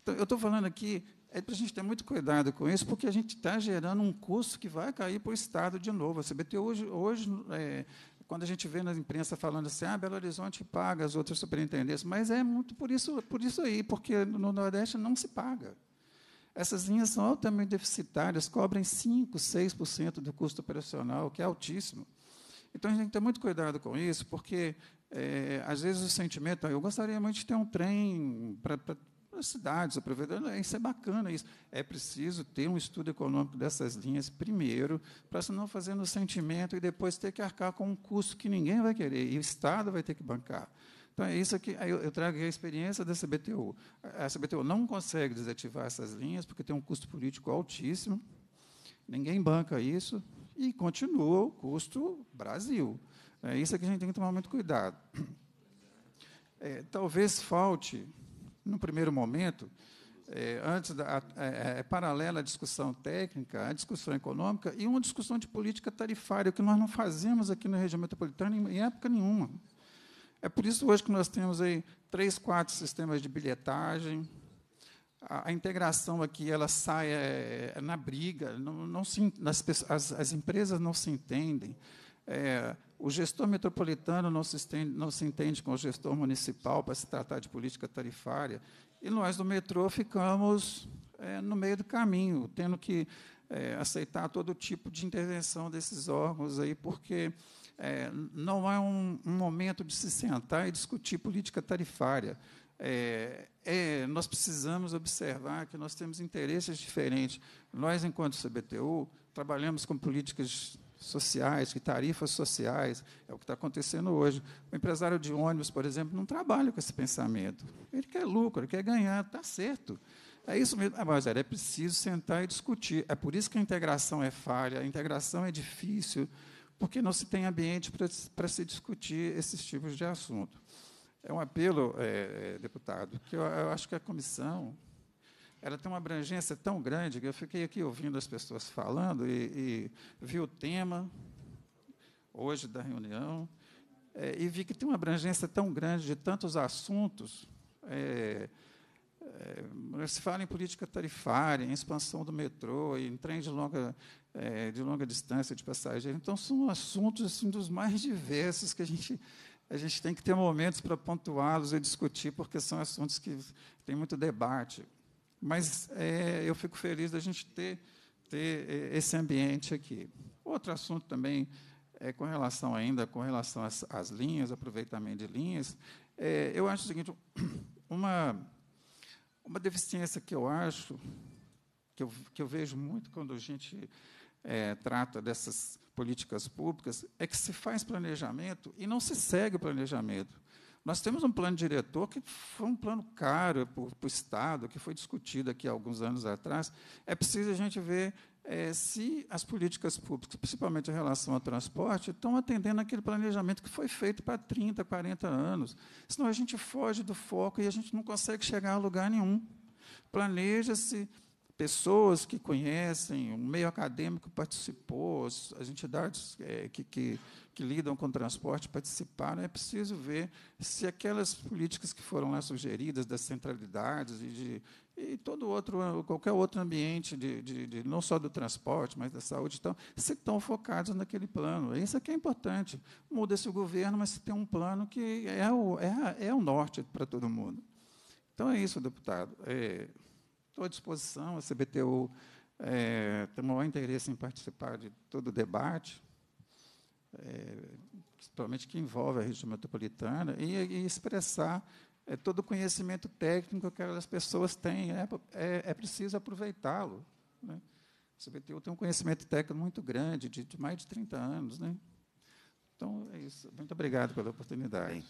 D: Então, eu estou falando aqui, é para a gente ter muito cuidado com isso, porque a gente está gerando um custo que vai cair para o Estado de novo. A CBT hoje, hoje é, quando a gente vê na imprensa falando assim, ah, Belo Horizonte paga as outras superintendências, mas é muito por isso, por isso aí, porque no Nordeste não se paga. Essas linhas são altamente deficitárias, cobrem 5%, 6% do custo operacional, que é altíssimo. Então, a gente tem que ter muito cuidado com isso, porque, é, às vezes, o sentimento, ah, eu gostaria muito de ter um trem para cidades, a prefeitura, isso é bacana isso. É preciso ter um estudo econômico dessas linhas primeiro, para se não fazer no sentimento e depois ter que arcar com um custo que ninguém vai querer, e o Estado vai ter que bancar. Então, é isso que eu, eu trago a experiência da CBTU. A CBTU não consegue desativar essas linhas, porque tem um custo político altíssimo, ninguém banca isso, e continua o custo Brasil. É isso que a gente tem que tomar muito cuidado. É, talvez falte no primeiro momento, é, antes da, é, é, é, paralela à discussão técnica, à discussão econômica e uma discussão de política tarifária, que nós não fazemos aqui na região metropolitana em, em época nenhuma. É por isso hoje que nós temos aí três, quatro sistemas de bilhetagem. A, integração aqui ela sai é, é, na briga, não, não se, as, as, as, empresas não se entendem. É, o gestor metropolitano não se, estende, não se entende com o gestor municipal para se tratar de política tarifária, e nós do metrô ficamos é, no meio do caminho, tendo que é, aceitar todo tipo de intervenção desses órgãos aí, porque é, não é um, um, momento de se sentar e discutir política tarifária. É, é, nós precisamos observar que nós temos interesses diferentes. Nós, enquanto CBTU, trabalhamos com políticas sociais, que tarifas sociais, é o que está acontecendo hoje. O empresário de ônibus, por exemplo, não trabalha com esse pensamento. Ele quer lucro, ele quer ganhar, está certo. É isso mesmo, ah, mas é preciso sentar e discutir. É por isso que a integração é falha, a integração é difícil, porque não se tem ambiente para, para se discutir esses tipos de assunto. É um apelo, é, deputado, que eu, eu acho que a comissão ela tem uma abrangência tão grande que eu fiquei aqui ouvindo as pessoas falando e, e vi o tema hoje da reunião é, e vi que tem uma abrangência tão grande de tantos assuntos. É, é, se fala em política tarifária, em expansão do metrô, em trem de longa, é, de longa distância de passageiros, Então, são assuntos assim, dos mais diversos que a gente, a gente tem que ter momentos para pontuá-los e discutir, porque são assuntos que têm muito debate. Mas é, eu fico feliz da gente ter, ter é, esse ambiente aqui. Outro assunto também é, com relação ainda, com relação às, às linhas, aproveitamento de linhas, é, eu acho o seguinte, uma, uma deficiência que eu acho, que eu, que eu vejo muito quando a gente é, trata dessas políticas públicas, é que se faz planejamento e não se segue o planejamento. Nós temos um plano diretor que foi um plano caro para o Estado, que foi discutido aqui há alguns anos atrás. É preciso a gente ver é, se as políticas públicas, principalmente em relação ao transporte, estão atendendo aquele planejamento que foi feito para 30, 40 anos. Senão a gente foge do foco e a gente não consegue chegar a lugar nenhum. Planeja-se pessoas que conhecem, o meio acadêmico participou, as, entidades é, que, que, que, lidam com transporte participaram. É preciso ver se aquelas políticas que foram lá sugeridas, das centralidades e, de, e todo outro, qualquer outro ambiente, de, de, de, não só do transporte, mas da saúde, estão, se estão focados naquele plano. Isso é que é importante. Muda-se o governo, mas se tem um plano que é o, é, é o norte para todo mundo. Então é isso, deputado. É, estou à disposição, a CBTU é, tem o maior interesse em participar de todo o debate, é, principalmente que envolve a região metropolitana, e, e expressar é, todo o conhecimento técnico que as pessoas têm. É, é, é preciso aproveitá-lo. Né? A CBTU tem um conhecimento técnico muito grande, de, de, mais de 30 anos. Né? Então, é isso. Muito obrigado
A: pela oportunidade. Bem,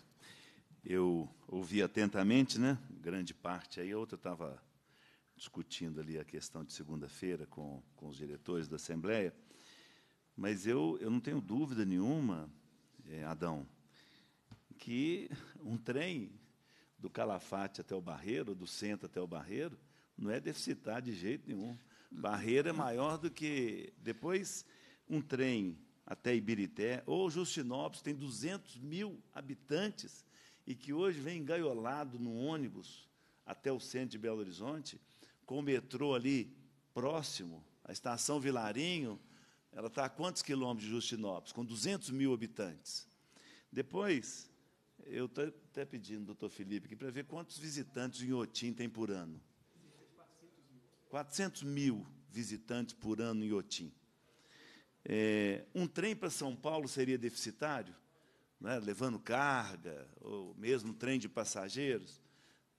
A: eu ouvi atentamente, né? grande parte aí, a outra estava discutindo ali a questão de segunda-feira com, com os diretores da Assembleia, mas eu, eu não tenho dúvida nenhuma, é, Adão, que um trem do Calafate até o Barreiro, do centro até o Barreiro, não é deficitar de jeito nenhum. Barreiro é maior do que... Depois, um trem até Ibirité, ou Justinópolis, tem 200 mil habitantes, e que hoje vem engaiolado no ônibus até o centro de Belo Horizonte, com o metrô ali próximo, a estação Vilarinho, ela está a quantos quilômetros de Justinópolis? Com 200 mil habitantes. Depois, eu estou até pedindo, doutor Felipe, para ver quantos visitantes o Iotim tem por ano. 400 mil visitantes por ano em Iotim. É, um trem para São Paulo seria deficitário? Né, levando carga, ou mesmo trem de passageiros?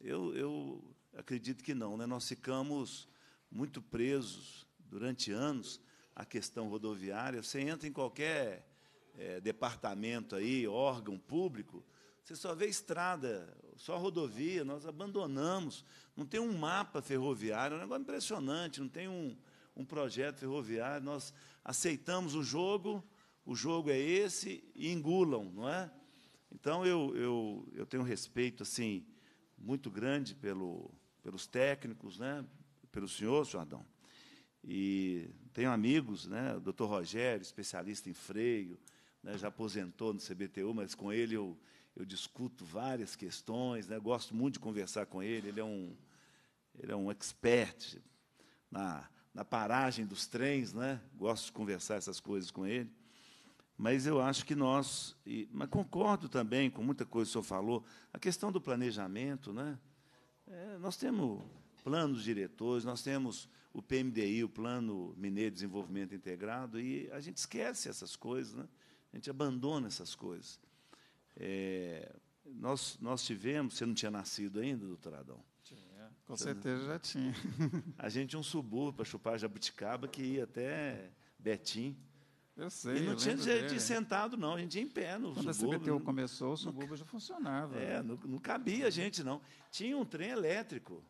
A: Eu, eu Acredito que não. Né? Nós ficamos muito presos durante anos à questão rodoviária. Você entra em qualquer é, departamento aí, órgão público, você só vê estrada, só rodovia, nós abandonamos. Não tem um mapa ferroviário, é um negócio impressionante, não tem um, um projeto ferroviário. Nós aceitamos o jogo, o jogo é esse, e engulam, não é? Então, eu, eu, eu tenho um respeito assim, muito grande pelo, pelos técnicos, né, pelo senhor, senhor Adão. E tenho amigos, né, o doutor Rogério, especialista em freio, né, já aposentou no CBTU, mas com ele eu, eu discuto várias questões, né, gosto muito de conversar com ele, ele é um, ele é um expert na, na paragem dos trens, né, gosto de conversar essas coisas com ele. Mas eu acho que nós, e, mas concordo também com muita coisa que o senhor falou, a questão do planejamento, né? É, nós temos planos diretores, nós temos o PMDI, o Plano Mineiro de Desenvolvimento Integrado, e a gente esquece essas coisas, né? a gente abandona essas coisas. É, nós, nós tivemos, você não tinha nascido ainda, doutor Adão?
D: Tinha, com você certeza não... já tinha.
A: A gente tinha um subúrbio para chupar jabuticaba que ia até Betim. Eu sei. E não tinha de, de sentado, não. A gente ia em pé no Quando subúrbio. a CBTU começou, o subúrbio já funcionava. É, não, não cabia a gente, não. Tinha um trem elétrico.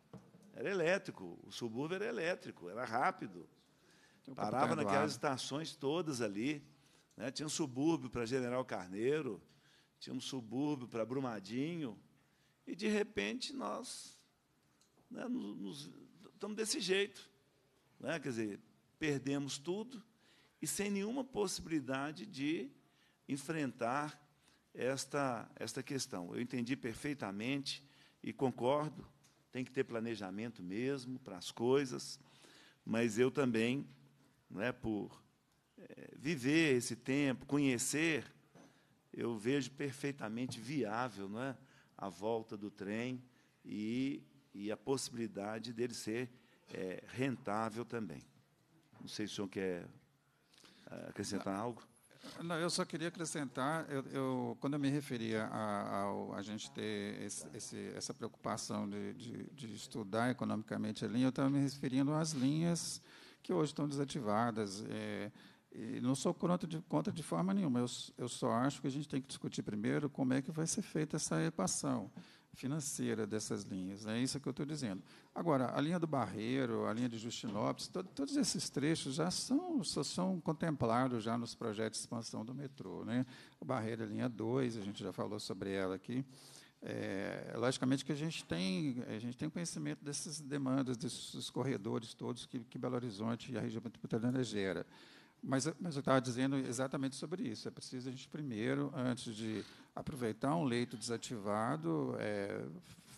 A: Era elétrico. O subúrbio era elétrico, era rápido. Parava naquelas estações todas ali. Né? Tinha um subúrbio para General Carneiro, tinha um subúrbio para Brumadinho. E, de repente, nós né, nos, nos, estamos desse jeito. Né? Quer dizer, perdemos tudo e sem nenhuma possibilidade de enfrentar esta, esta questão. Eu entendi perfeitamente e concordo, tem que ter planejamento mesmo para as coisas, mas eu também, não é por é, viver esse tempo, conhecer, eu vejo perfeitamente viável não é, a volta do trem e, e a possibilidade dele ser é, rentável também. Não sei se o senhor quer acrescentar algo?
D: Não, eu só queria acrescentar, eu, eu quando eu me referia a, a, a gente ter esse, esse, essa preocupação de, de, de, estudar economicamente a linha, eu estava me referindo às linhas que hoje estão desativadas. É, e não sou contra de, contra de forma nenhuma, eu, eu só acho que a gente tem que discutir primeiro como é que vai ser feita essa equação financeira dessas linhas. Né? É isso que eu estou dizendo. Agora, a linha do Barreiro, a linha de Justinópolis, to todos esses trechos já são, só são contemplados já nos projetos de expansão do metrô. Né? O Barreiro, a é linha 2, a gente já falou sobre ela aqui. É, logicamente que a gente tem a gente tem conhecimento dessas demandas, desses corredores todos que, que Belo Horizonte e a região metropolitana gera. Mas, mas eu estava dizendo exatamente sobre isso. É preciso a gente primeiro, antes de aproveitar um leito desativado, é,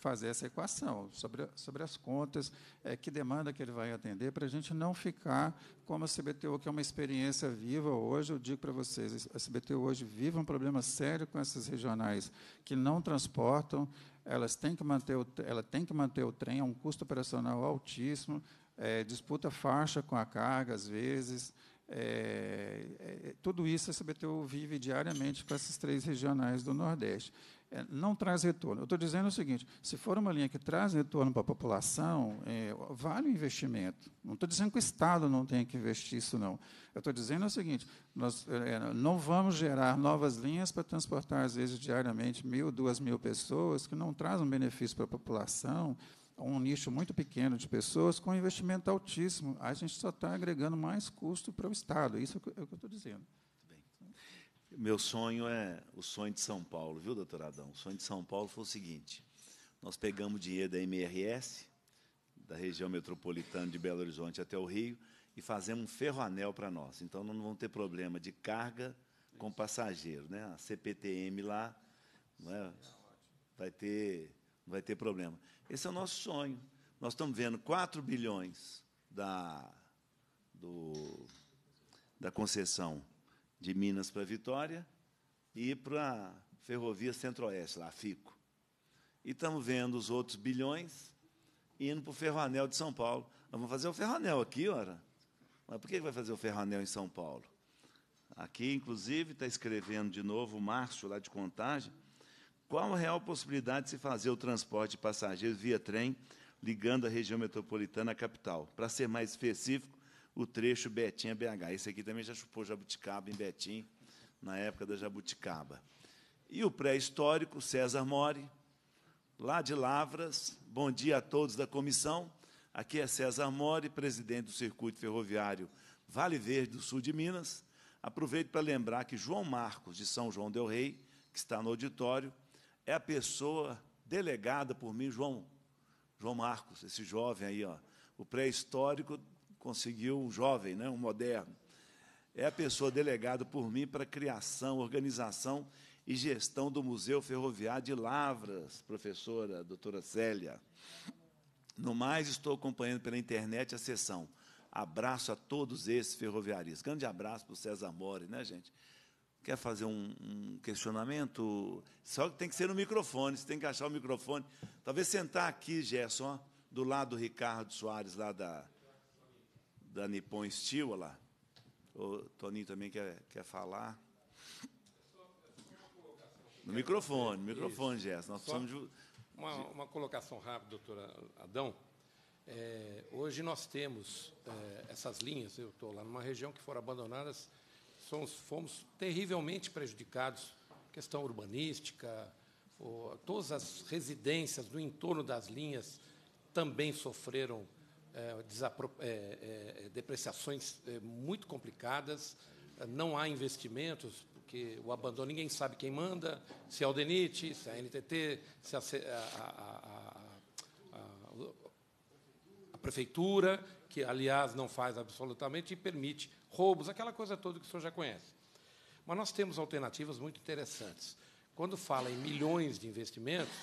D: fazer essa equação sobre, sobre as contas, é, que demanda que ele vai atender, para a gente não ficar como a CBTU, que é uma experiência viva hoje. Eu digo para vocês, a CBTU hoje vive um problema sério com essas regionais que não transportam, elas têm que manter o, ela tem que manter o trem é um custo operacional altíssimo, é, disputa faixa com a carga, às vezes. É, é, é, tudo isso a CBTU vive diariamente com essas três regionais do Nordeste. É, não traz retorno. Eu estou dizendo o seguinte: se for uma linha que traz retorno para a população, é, vale o investimento. Não estou dizendo que o Estado não tenha que investir isso, não. Eu estou dizendo o seguinte: nós é, não vamos gerar novas linhas para transportar, às vezes, diariamente, mil, duas mil pessoas, que não traz um benefício para a população um nicho muito pequeno de pessoas com investimento altíssimo. A gente só está agregando mais custo para o Estado. Isso é o que eu é estou dizendo.
A: Meu sonho é o sonho de São Paulo, viu, doutor Adão? O sonho de São Paulo foi o seguinte: nós pegamos dinheiro da MRS, da região metropolitana de Belo Horizonte até o Rio, e fazemos um ferroanel para nós. Então não vão ter problema de carga com passageiro. Né? A CPTM lá é? vai ter vai ter problema. Esse é o nosso sonho. Nós estamos vendo 4 bilhões da, do, da concessão de Minas para Vitória e para Ferrovia Centro-Oeste, lá fico. E estamos vendo os outros bilhões indo para o Ferroanel de São Paulo. Nós vamos fazer o Ferroanel aqui, ora. Mas por que vai fazer o Ferroanel em São Paulo? Aqui, inclusive, está escrevendo de novo o Márcio, lá de Contagem, qual a real possibilidade de se fazer o transporte de passageiros via trem ligando a região metropolitana à capital? Para ser mais específico, o trecho Betim-BH. a Esse aqui também já chupou jabuticaba em Betim, na época da jabuticaba. E o pré-histórico César Mori, lá de Lavras. Bom dia a todos da comissão. Aqui é César Mori, presidente do Circuito Ferroviário Vale Verde do Sul de Minas. Aproveito para lembrar que João Marcos, de São João del Rei, que está no auditório, é a pessoa delegada por mim, João, João Marcos, esse jovem aí, ó, o pré-histórico conseguiu um jovem, né, um moderno. É a pessoa delegada por mim para criação, organização e gestão do Museu Ferroviário de Lavras, professora doutora Célia. No mais, estou acompanhando pela internet a sessão. Abraço a todos esses ferroviaristas. Grande abraço para o César Mori, né, gente? Quer fazer um, um questionamento? Só que tem que ser no microfone, você tem que achar o microfone. Talvez sentar aqui, Gerson, ó, do lado do Ricardo Soares, lá da, da Nippon Steel, lá. O Toninho também quer, quer falar. No microfone, microfone, Gerson. Nós precisamos de...
E: uma, uma colocação rápida, doutora Adão. É, hoje nós temos é, essas linhas, eu estou lá numa região que foram abandonadas somos, fomos terrivelmente prejudicados, questão urbanística, ou, todas as residências do entorno das linhas também sofreram é, é, é, depreciações é, muito complicadas, não há investimentos, porque o abandono, ninguém sabe quem manda, se é o DENIT, se é a NTT, se é a, a, a, a prefeitura, que, aliás, não faz absolutamente e permite roubos, aquela coisa toda que o senhor já conhece. Mas nós temos alternativas muito interessantes. Quando fala em milhões de investimentos,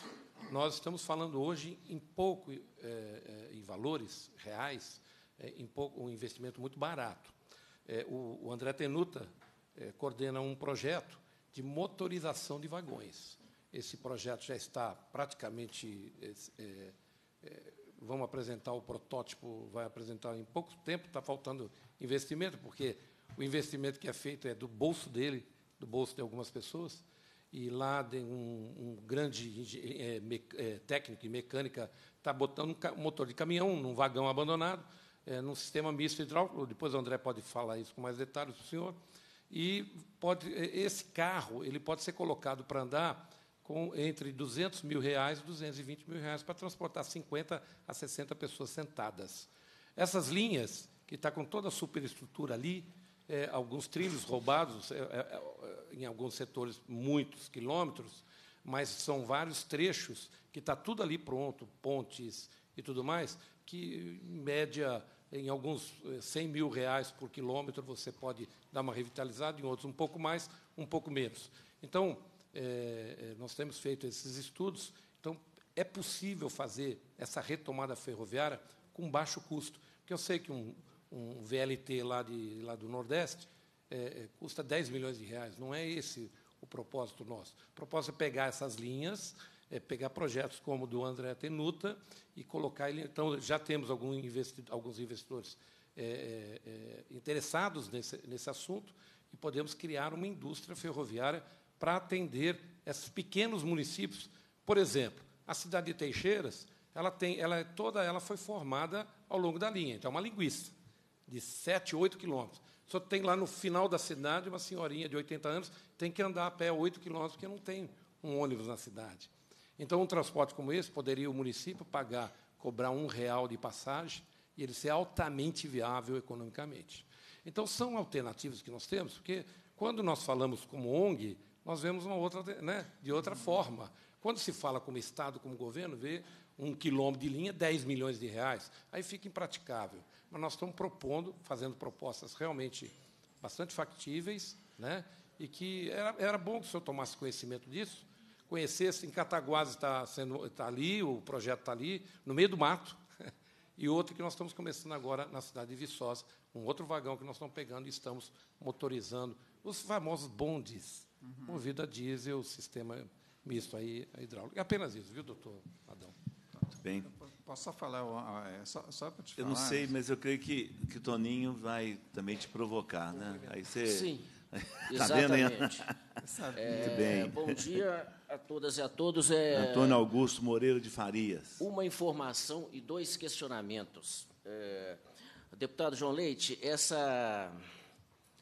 E: nós estamos falando hoje em pouco, eh, eh, em valores reais, eh, em pouco, um investimento muito barato. o, André Tenuta coordena um projeto de motorização de vagões. Esse projeto já está praticamente. vamos apresentar o protótipo, vai apresentar em pouco tempo, está faltando investimento, porque o investimento que é feito é do bolso dele, do bolso de algumas pessoas, e lá tem um, um grande é, me, é, técnico em mecânica está botando um motor de caminhão num vagão abandonado, é, num sistema misto hidráulico. Depois o André pode falar isso com mais detalhes para o senhor. E pode, é, esse carro ele pode ser colocado para andar com entre 200 mil reais e 220 mil reais para transportar 50 a 60 pessoas sentadas. Essas linhas que está com toda a superestrutura ali, é, alguns trilhos roubados, é, é, é, em alguns setores, muitos quilômetros, mas são vários trechos que está tudo ali pronto, pontes e tudo mais, que, em média, em alguns 100 é, mil reais por quilômetro, você pode dar uma revitalizada, em outros um pouco mais, um pouco menos. Então, é, nós temos feito esses estudos, então é possível fazer essa retomada ferroviária com baixo custo, porque eu sei que um um VLT lá, de, lá do Nordeste, é, é custa 10 milhões de reais. Não é esse o propósito nosso. O propósito é pegar essas linhas, é pegar projetos como o do André Tenuta e colocar ele. Então, já temos algum investi alguns investidores é, é, é interessados nesse, nesse assunto e podemos criar uma indústria ferroviária para atender esses pequenos municípios. Por exemplo, a cidade de Teixeiras, ela tem, ela é toda ela foi formada ao longo da linha. Então, é uma linguiça de 7, 8 quilômetros. Só tem lá no final da cidade uma senhorinha de 80 anos, tem que andar a pé 8 quilômetros, porque não tem um ônibus na cidade. Então, um transporte como esse poderia o município pagar, cobrar um real de passagem e ele ser altamente viável economicamente. Então, são alternativas que nós temos, porque quando nós falamos como ONG, nós vemos uma outra, né, de outra forma. Quando se fala como Estado, como governo, vê um quilômetro de linha, 10 milhões de reais, aí fica impraticável. Mas nós estamos propondo, fazendo propostas realmente bastante factíveis, né? e que era, era bom que o senhor tomasse conhecimento disso, conhecesse, em Cataguases está, sendo, está ali, o projeto está ali, no meio do mato, e outro que nós estamos começando agora na cidade de Viçosa, um outro vagão que nós estamos pegando e estamos motorizando, os famosos bondes, movido uhum. a diesel, sistema misto aí, a hidráulica. É apenas isso,
D: viu, doutor Adão? Muito bem. posso só falar, é, só, só para te falar. Eu não sei,
E: mas
A: eu creio que, que Toninho vai também te provocar, né? Aí você... Sim. tá Exatamente. Vendo, é, Muito bem. Bom
F: dia a todas e a todos. É, Antônio
A: Augusto Moreira de Farias.
F: Uma informação e dois questionamentos. É, deputado João Leite, essa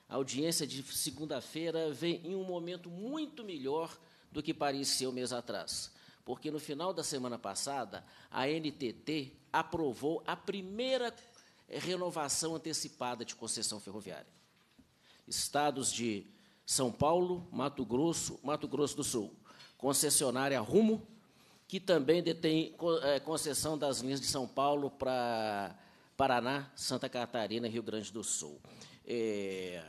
F: audiência de segunda-feira vem em um momento muito melhor do que um mês atrás. Porque no final da semana passada, a NTT aprovou a primeira eh, renovação antecipada de concessão ferroviária. Estados de São Paulo, Mato Grosso, Mato Grosso do Sul, concessionária Rumo, que também detém eh, concessão das linhas de São Paulo para Paraná, Santa Catarina, Rio Grande do Sul. É,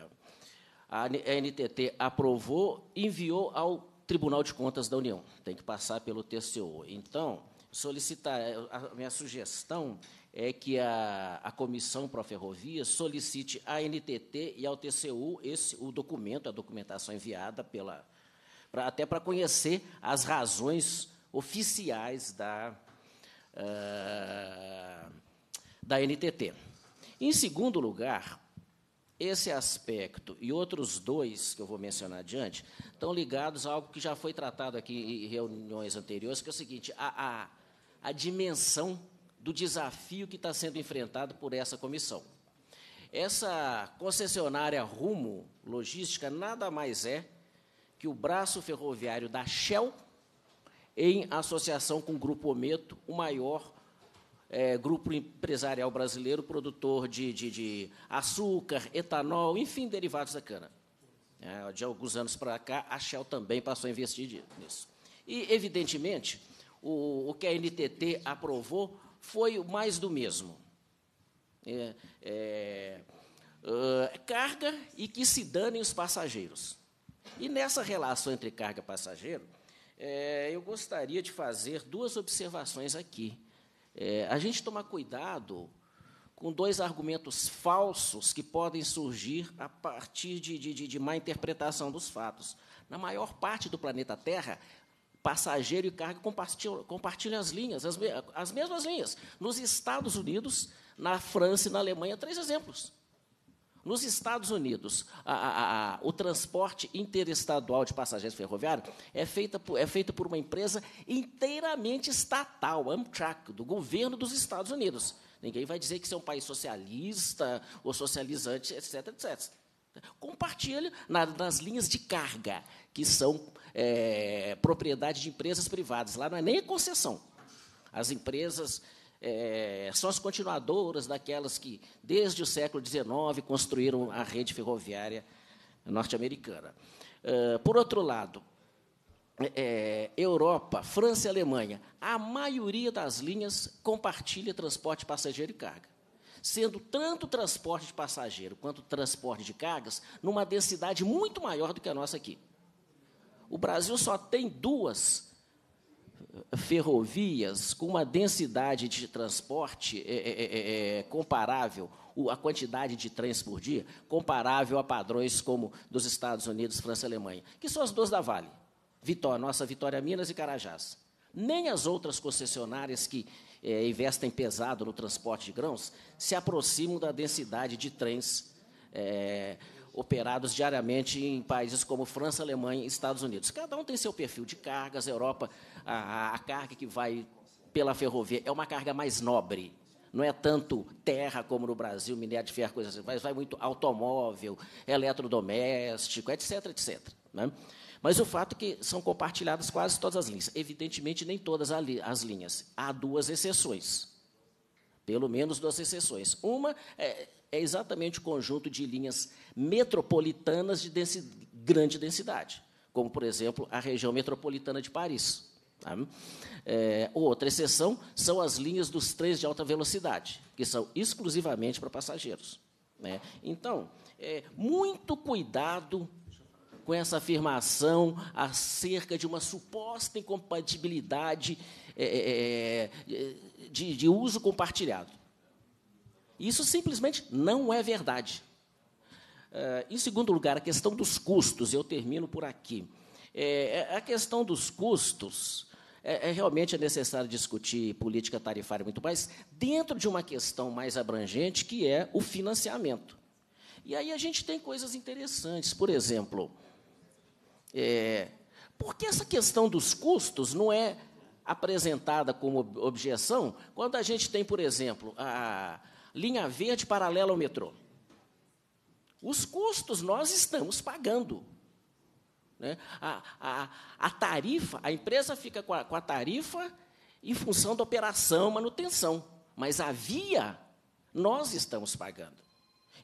F: a NTT aprovou, enviou ao Tribunal de Contas da União, tem que passar pelo TCU. Então, solicitar, eh, a minha sugestão é que a, a comissão pró-ferrovia solicite à NTT e ao TCU esse, o documento, a documentação enviada pela, pra, até para conhecer as razões oficiais da, uh, da NTT. Em segundo lugar, esse aspecto e outros dois que eu vou mencionar adiante estão ligados a algo que já foi tratado aqui em reuniões anteriores, que é o seguinte: a, a, a dimensão do desafio que está sendo enfrentado por essa comissão. Essa concessionária Rumo Logística nada mais é que o braço ferroviário da Shell, em associação com o Grupo Ometo, o maior é, grupo empresarial brasileiro produtor de, de, de, açúcar, etanol, enfim, derivados da cana. É, de alguns anos para cá, a Shell também passou a investir nisso. E, evidentemente, o, o que a NTT aprovou foi mais do mesmo. É, uh, carga e que se danem os passageiros. E nessa relação entre carga e passageiro, é, eu gostaria de fazer duas observações aqui. É, a gente tomar cuidado com dois argumentos falsos que podem surgir a partir de, de, de má interpretação dos fatos. Na maior parte do planeta Terra, passageiro e carga compartilham, compartilham as linhas, as, as mesmas linhas. Nos Estados Unidos, na França e na Alemanha, três exemplos. Nos Estados Unidos, a, a, a, o transporte interestadual de passageiros ferroviários é, feita por, é feito por uma empresa inteiramente estatal, Amtrak, do governo dos Estados Unidos. Ninguém vai dizer que isso é um país socialista ou socializante, etc, etc. Compartilha na, nas linhas de carga, que são é, propriedade de empresas privadas. Lá não é nem concessão. As empresas é, são as continuadoras daquelas que, desde o século XIX, construíram a rede ferroviária norte-americana. É, por outro lado, é, é, Europa, França e Alemanha, a maioria das linhas compartilha transporte de passageiro e carga, sendo tanto transporte de passageiro quanto transporte de cargas numa densidade muito maior do que a nossa aqui. O Brasil só tem duas ferrovias com uma densidade de transporte é, é, é, é, é comparável, a quantidade de trens por dia, comparável a padrões como dos Estados Unidos, França e Alemanha, que são as duas da Vale, Vitória, nossa Vitória Minas e Carajás. Nem as outras concessionárias que é, investem pesado no transporte de grãos se aproximam da densidade de trens operados diariamente em países como França, Alemanha e Estados Unidos. Cada um tem seu perfil de cargas. A Europa, a, a carga que vai pela ferrovia é uma carga mais nobre, não é tanto terra como no Brasil, minério de ferro, coisas assim, mas vai muito automóvel, eletrodoméstico, etc, etc. Né? Mas o fato é que são compartilhadas quase todas as linhas. Evidentemente, nem todas as linhas. Há duas exceções. Pelo menos duas exceções. Uma é, é exatamente o conjunto de linhas metropolitanas de grande densidade, como, por exemplo, a região metropolitana de Paris. Tá? É, outra exceção são as linhas dos trens de alta velocidade, que são exclusivamente para passageiros. Né? Então, é, muito cuidado com essa afirmação acerca de uma suposta incompatibilidade é, é, é de, de uso compartilhado. Isso simplesmente não é verdade. Uh, em segundo lugar, a questão dos custos, eu termino por aqui. É, a questão dos custos, é, é, realmente é necessário discutir política tarifária muito mais, dentro de uma questão mais abrangente, que é o financiamento. E aí a gente tem coisas interessantes, por exemplo, é, por que essa questão dos custos não é apresentada como objeção quando a gente tem, por exemplo, a, linha verde paralela ao metrô. Os custos nós estamos pagando. Né? A, a, a, tarifa, a empresa fica com a, com a tarifa em função da operação, manutenção. Mas a via, nós estamos pagando.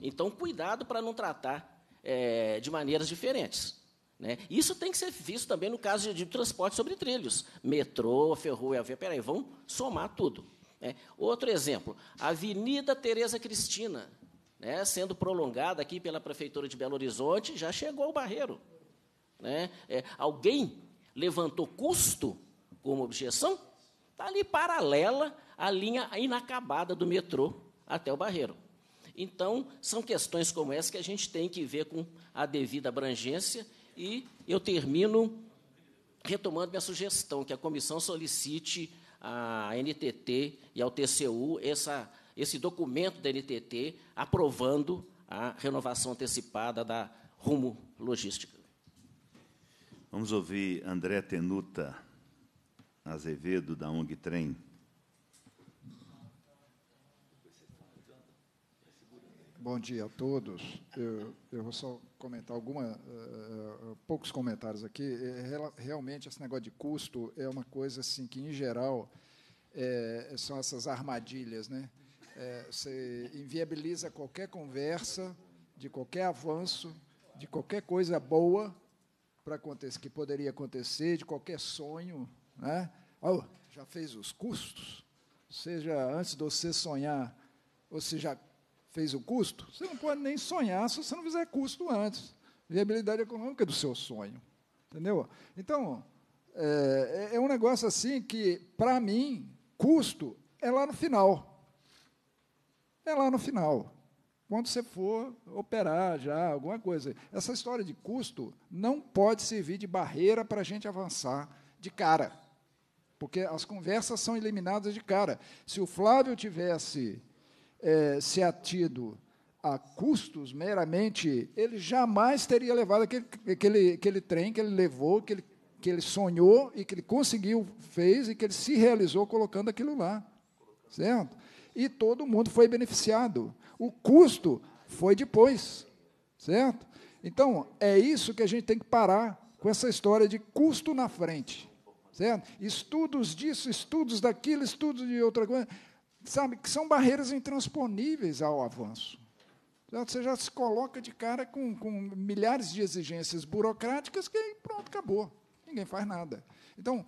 F: Então, cuidado para não tratar é, de maneiras diferentes. Né? Isso tem que ser visto também no caso de, de transporte sobre trilhos. Metrô, ferroviário, peraí, vão somar tudo. Né? Outro exemplo, a Avenida Tereza Cristina, né, sendo prolongada aqui pela Prefeitura de Belo Horizonte, já chegou ao barreiro. Né? É, alguém levantou custo como objeção? Está ali paralela à linha inacabada do metrô até o barreiro. Então, são questões como essa que a gente tem que ver com a devida abrangência e eu termino retomando minha sugestão, que a comissão solicite à NTT e ao TCU essa, esse documento da NTT aprovando a renovação antecipada da Rumo Logística.
A: Vamos ouvir André Tenuta Azevedo, da ONG Trem.
G: Bom dia a todos. Eu, eu vou só comentar alguma, uh, poucos comentários aqui. É, é, realmente, esse negócio de custo é uma coisa assim que, em geral, é, são essas armadilhas. Né? É, você inviabiliza qualquer conversa, de qualquer avanço, de qualquer coisa boa para acontecer, que poderia acontecer, de qualquer sonho. Né? Oh, já fez os custos? Seja antes de você sonhar, você já fez o custo, você não pode nem sonhar se você não fizer custo antes. Viabilidade econômica é do seu sonho. Entendeu? Então, é, é, é um negócio assim que, para mim, custo é lá no final. É lá no final. Quando você for operar já, alguma coisa. Essa história de custo não pode servir de barreira para a gente avançar de cara. Porque as conversas são eliminadas de cara. Se o Flávio tivesse é, se atido a custos meramente, ele jamais teria levado aquele, aquele, aquele trem que ele levou, que ele, que ele sonhou e que ele conseguiu, fez e que ele se realizou colocando aquilo lá. Certo? E todo mundo foi beneficiado. O custo foi depois. Certo? Então, é isso que a gente tem que parar com essa história de custo na frente. Certo? Estudos disso, estudos daquilo, estudos de outra coisa sabe, que são barreiras intransponíveis ao avanço. Você já se coloca de cara com, com milhares de exigências burocráticas que pronto, acabou. Ninguém faz nada. Então,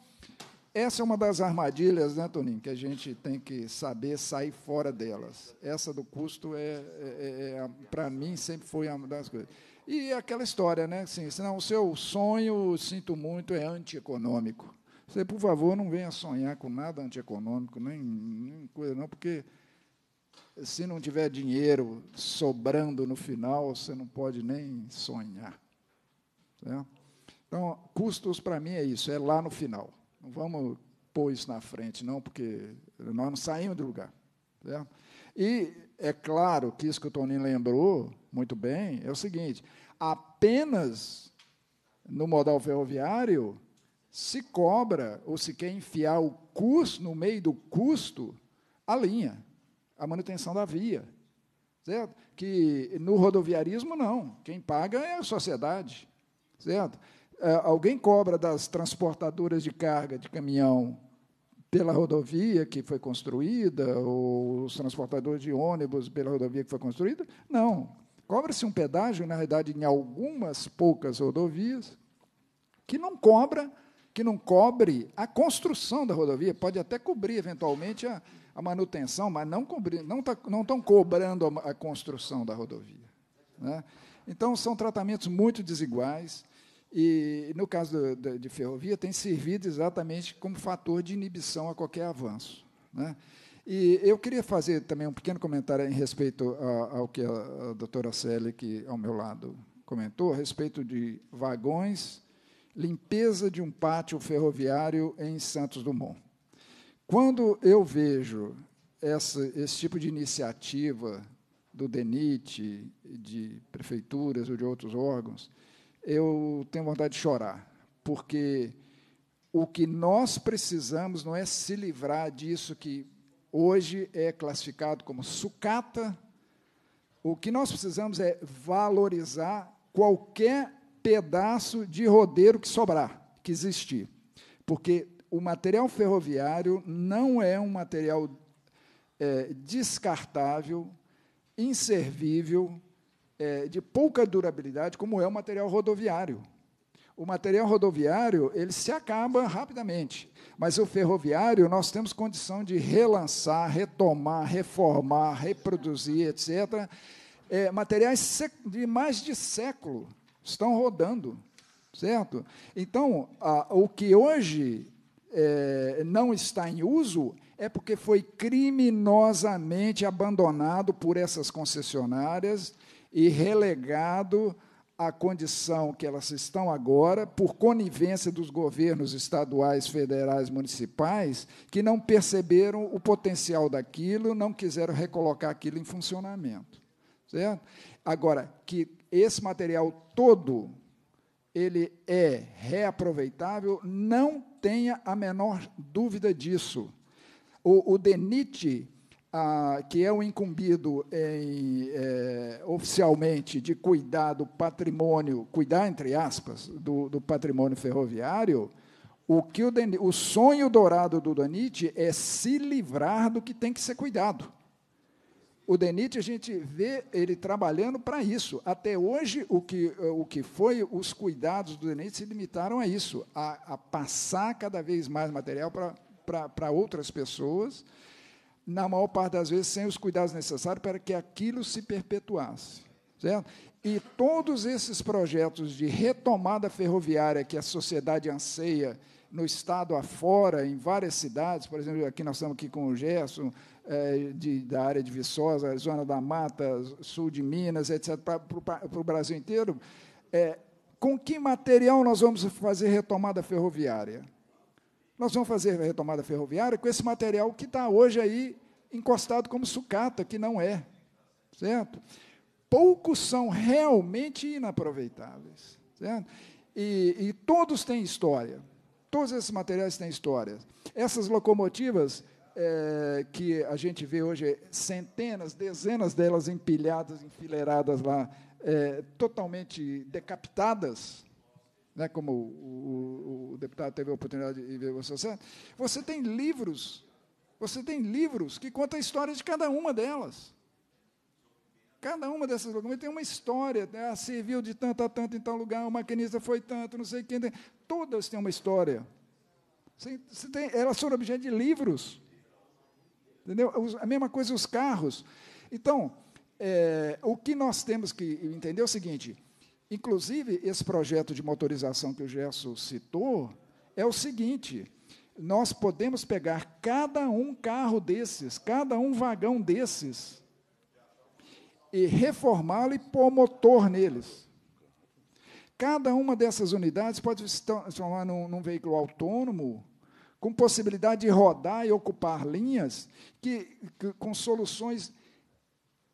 G: essa é uma das armadilhas, né, Toninho, que a gente tem que saber sair fora delas. Essa do custo, é, é, é, é para mim, sempre foi uma das coisas. E aquela história, né? Assim, senão o seu sonho, sinto muito, é antieconômico. Você, por favor, não venha sonhar com nada antieconômico, nem, nem coisa não, porque se não tiver dinheiro sobrando no final, você não pode nem sonhar. Certo? Tá? Então, custos para mim é isso, é lá no final. Não vamos pôr isso na frente, não, porque nós não saímos do lugar. Certo? Tá? E é claro que isso que o Toninho lembrou muito bem é o seguinte: apenas no modal ferroviário se cobra ou se quer enfiar o custo no meio do custo a linha, a manutenção da via. Certo? Que no rodoviarismo não, quem paga é a sociedade. Certo? É, alguém cobra das transportadoras de carga de caminhão pela rodovia que foi construída, ou os transportadores de ônibus pela rodovia que foi construída? Não. Cobra-se um pedágio, na realidade, em algumas poucas rodovias, que não cobra que não cobre a construção da rodovia, pode até cobrir eventualmente a, a manutenção, mas não cobrir, não tá, não estão cobrando a, a, construção da rodovia. Né? Então são tratamentos muito desiguais e no caso do, do, de ferrovia tem servido exatamente como fator de inibição a qualquer avanço. Né? E eu queria fazer também um pequeno comentário em respeito ao que a, a doutora Selle, que ao meu lado comentou, a respeito de vagões limpeza de um pátio ferroviário em Santos Dumont. Quando eu vejo essa, esse tipo de iniciativa do DENIT, de prefeituras ou de outros órgãos, eu tenho vontade de chorar, porque o que nós precisamos não é se livrar disso que hoje é classificado como sucata. O que nós precisamos é valorizar qualquer pedaço de rodeiro que sobrar, que existir. Porque o material ferroviário não é um material é, descartável, inservível, é, de pouca durabilidade, como é o material rodoviário. O material rodoviário ele se acaba rapidamente, mas o ferroviário nós temos condição de relançar, retomar, reformar, reproduzir, etc. É, materiais de mais de século estão rodando, certo? Então, a, o que hoje é, não está em uso é porque foi criminosamente abandonado por essas concessionárias e relegado à condição que elas estão agora, por conivência dos governos estaduais, federais, municipais, que não perceberam o potencial daquilo, não quiseram recolocar aquilo em funcionamento. Certo? Agora, que esse material todo ele é reaproveitável, não tenha a menor dúvida disso. O, o DENIT, ah, que é o incumbido em, é, oficialmente de cuidar do patrimônio, cuidar, entre aspas, do, do patrimônio ferroviário, o, que o, DENIT, o sonho dourado do DENIT é se livrar do que tem que ser cuidado o Denit, a gente vê ele trabalhando para isso. Até hoje, o que, eh, o que foi os cuidados do Denit se limitaram a isso, a, a passar cada vez mais material para outras pessoas, na maior parte das vezes sem os cuidados necessários para que aquilo se perpetuasse. Certo? E todos esses projetos de retomada ferroviária que a sociedade anseia, no estado afora, em várias cidades, por exemplo, aqui nós estamos aqui com o Gerson, é, de, da área de Viçosa, Zona da Mata, sul de Minas, etc., para o Brasil inteiro, é, com que material nós vamos fazer retomada ferroviária? Nós vamos fazer retomada ferroviária com esse material que está hoje aí encostado como sucata, que não é, certo? Poucos são realmente inaproveitáveis, certo? E, e todos têm história. Todos esses materiais têm histórias. Essas locomotivas é, que a gente vê hoje, centenas, dezenas delas empilhadas, enfileiradas lá, é, totalmente decapitadas, né, como o, o, o, deputado teve a oportunidade de ver você, você tem livros, você tem livros que contam a história de cada uma delas. Cada uma dessas locomotivas tem uma história. Né? serviu de tanto a tanto em tal lugar, o maquinista foi tanto, não sei quem todas têm uma história. Você, você tem, elas são objeto de livros. Entendeu? A mesma coisa os carros. Então, é, o que nós temos que entender é o seguinte: inclusive, esse projeto de motorização que o Gerson citou é o seguinte. Nós podemos pegar cada um carro desses, cada um vagão desses, e reformá-lo e pôr motor neles. Cada uma dessas unidades pode se transformar num, num veículo autônomo, com possibilidade de rodar e ocupar linhas, que, que com soluções,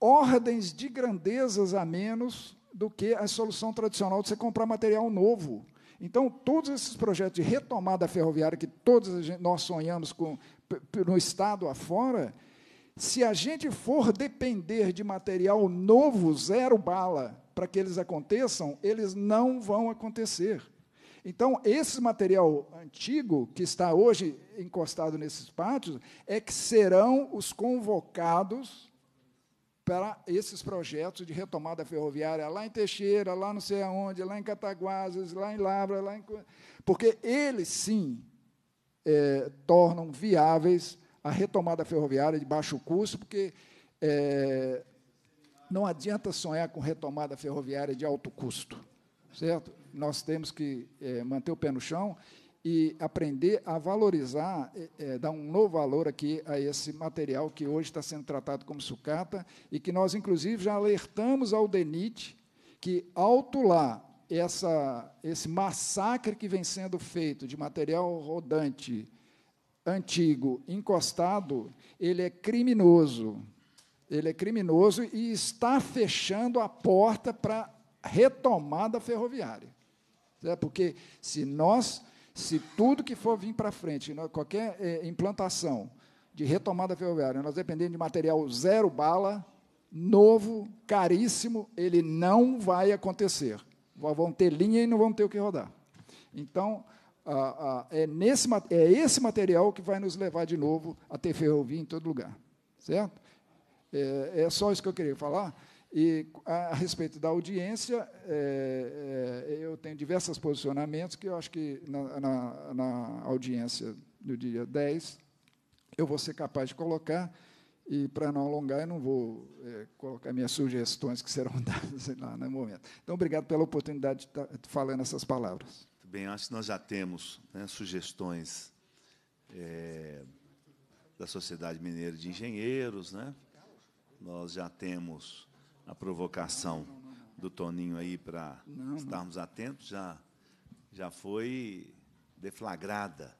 G: ordens de grandezas a menos do que a solução tradicional de você comprar material novo. Então, todos esses projetos de retomada ferroviária que todos nós sonhamos com, no Estado afora, se a gente for depender de material novo, zero bala, para que eles aconteçam, eles não vão acontecer. Então, esse material antigo que está hoje encostado nesses pátios é que serão os convocados para esses projetos de retomada ferroviária lá em Teixeira, lá não sei aonde, lá em Cataguases, lá em Lavra, lá em... porque eles sim é, tornam viáveis a retomada ferroviária de baixo custo, porque é, não adianta sonhar com retomada ferroviária de alto custo, certo? Nós temos que é, manter o pé no chão e aprender a valorizar, é, dar um novo valor aqui a esse material que hoje está sendo tratado como sucata e que nós, inclusive, já alertamos ao DENIT que, alto lá, essa, esse massacre que vem sendo feito de material rodante antigo encostado, ele é criminoso ele é criminoso e está fechando a porta para retomada ferroviária. É, porque se nós, se tudo que for vir para frente, né, qualquer é, implantação de retomada ferroviária, nós dependemos de material zero bala, novo, caríssimo, ele não vai acontecer. Vão ter linha e não vão ter o que rodar. Então, é, nesse, é esse material que vai nos levar de novo a ter ferrovia em todo lugar. Certo? É, é só isso que eu queria falar. E a, a respeito da audiência, é, é, eu tenho diversos posicionamentos que eu acho que na, na, na, audiência do dia 10 eu vou ser capaz de colocar. E para não alongar, eu não vou é, colocar minhas sugestões que serão dadas lá no momento. Então, obrigado pela oportunidade de tá, estar falando essas palavras.
A: Muito bem, acho que nós já temos né, sugestões é, da Sociedade Mineira de Engenheiros, né? nós já temos a provocação do Toninho aí para estarmos atentos, já, já foi deflagrada.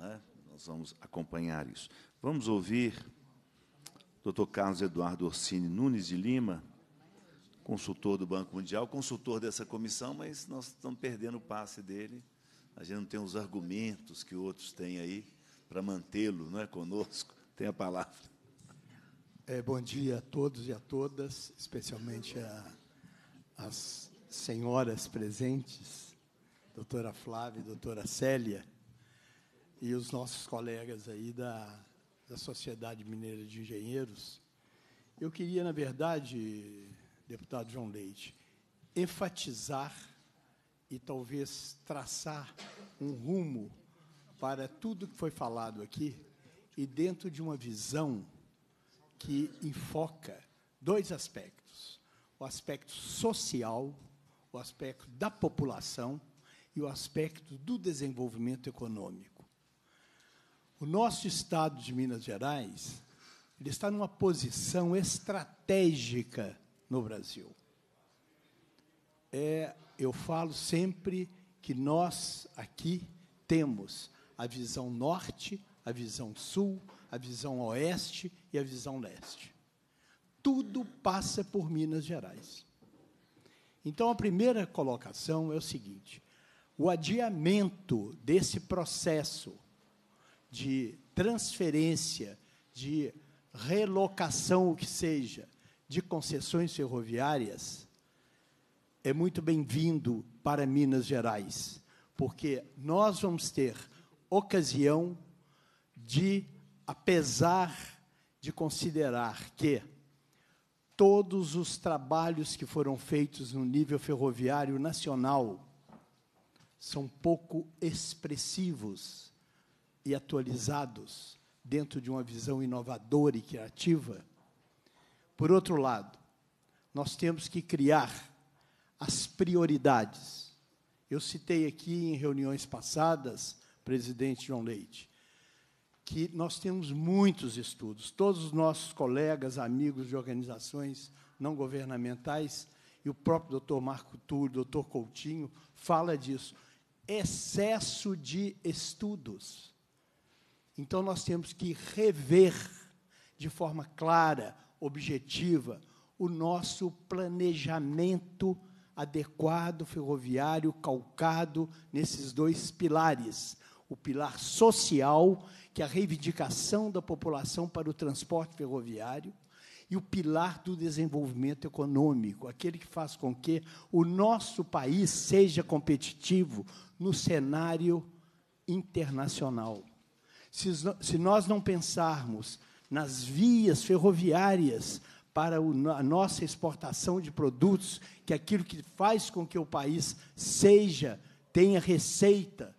A: É? Nós vamos acompanhar isso. Vamos ouvir o Dr. Carlos Eduardo Orsini Nunes de Lima, consultor do Banco Mundial, consultor dessa comissão, mas nós estamos perdendo o passe dele. A gente não tem os argumentos que outros têm aí para mantê-lo
H: não é, conosco. Tem a palavra. É, bom dia a todos e a todas, especialmente a, as senhoras presentes, doutora Flávia e doutora Célia, e os nossos colegas aí da, da Sociedade Mineira de Engenheiros. Eu queria, na verdade, deputado João Leite, enfatizar e talvez traçar um rumo para tudo que foi falado aqui e dentro de uma visão que enfoca dois aspectos: o aspecto social, o aspecto da população e o aspecto do desenvolvimento econômico. O nosso estado de Minas Gerais ele está numa posição estratégica no Brasil. É, eu falo sempre que nós aqui temos a visão norte, a visão sul, a visão oeste e a visão leste. Tudo passa por Minas Gerais. Então, a primeira colocação é o seguinte: o adiamento desse processo de transferência, de relocação, o que seja, de concessões ferroviárias, é muito bem-vindo para Minas Gerais, porque nós vamos ter ocasião de apesar de considerar que todos os trabalhos que foram feitos no nível ferroviário nacional são pouco expressivos e atualizados dentro de uma visão inovadora e criativa. Por outro lado, nós temos que criar as prioridades. Eu citei aqui em reuniões passadas, presidente João Leite, que nós temos muitos estudos. Todos os nossos colegas, amigos de organizações não governamentais, e o próprio doutor Marco Túlio, doutor Coutinho, fala disso. Excesso de estudos. Então, nós temos que rever de forma clara, objetiva, o nosso planejamento adequado ferroviário calcado nesses dois pilares o pilar social, que é a reivindicação da população para o transporte ferroviário, e o pilar do desenvolvimento econômico, aquele que faz com que o nosso país seja competitivo no cenário internacional. Se, nós não pensarmos nas vias ferroviárias para a nossa exportação de produtos, que é aquilo que faz com que o país seja, tenha receita,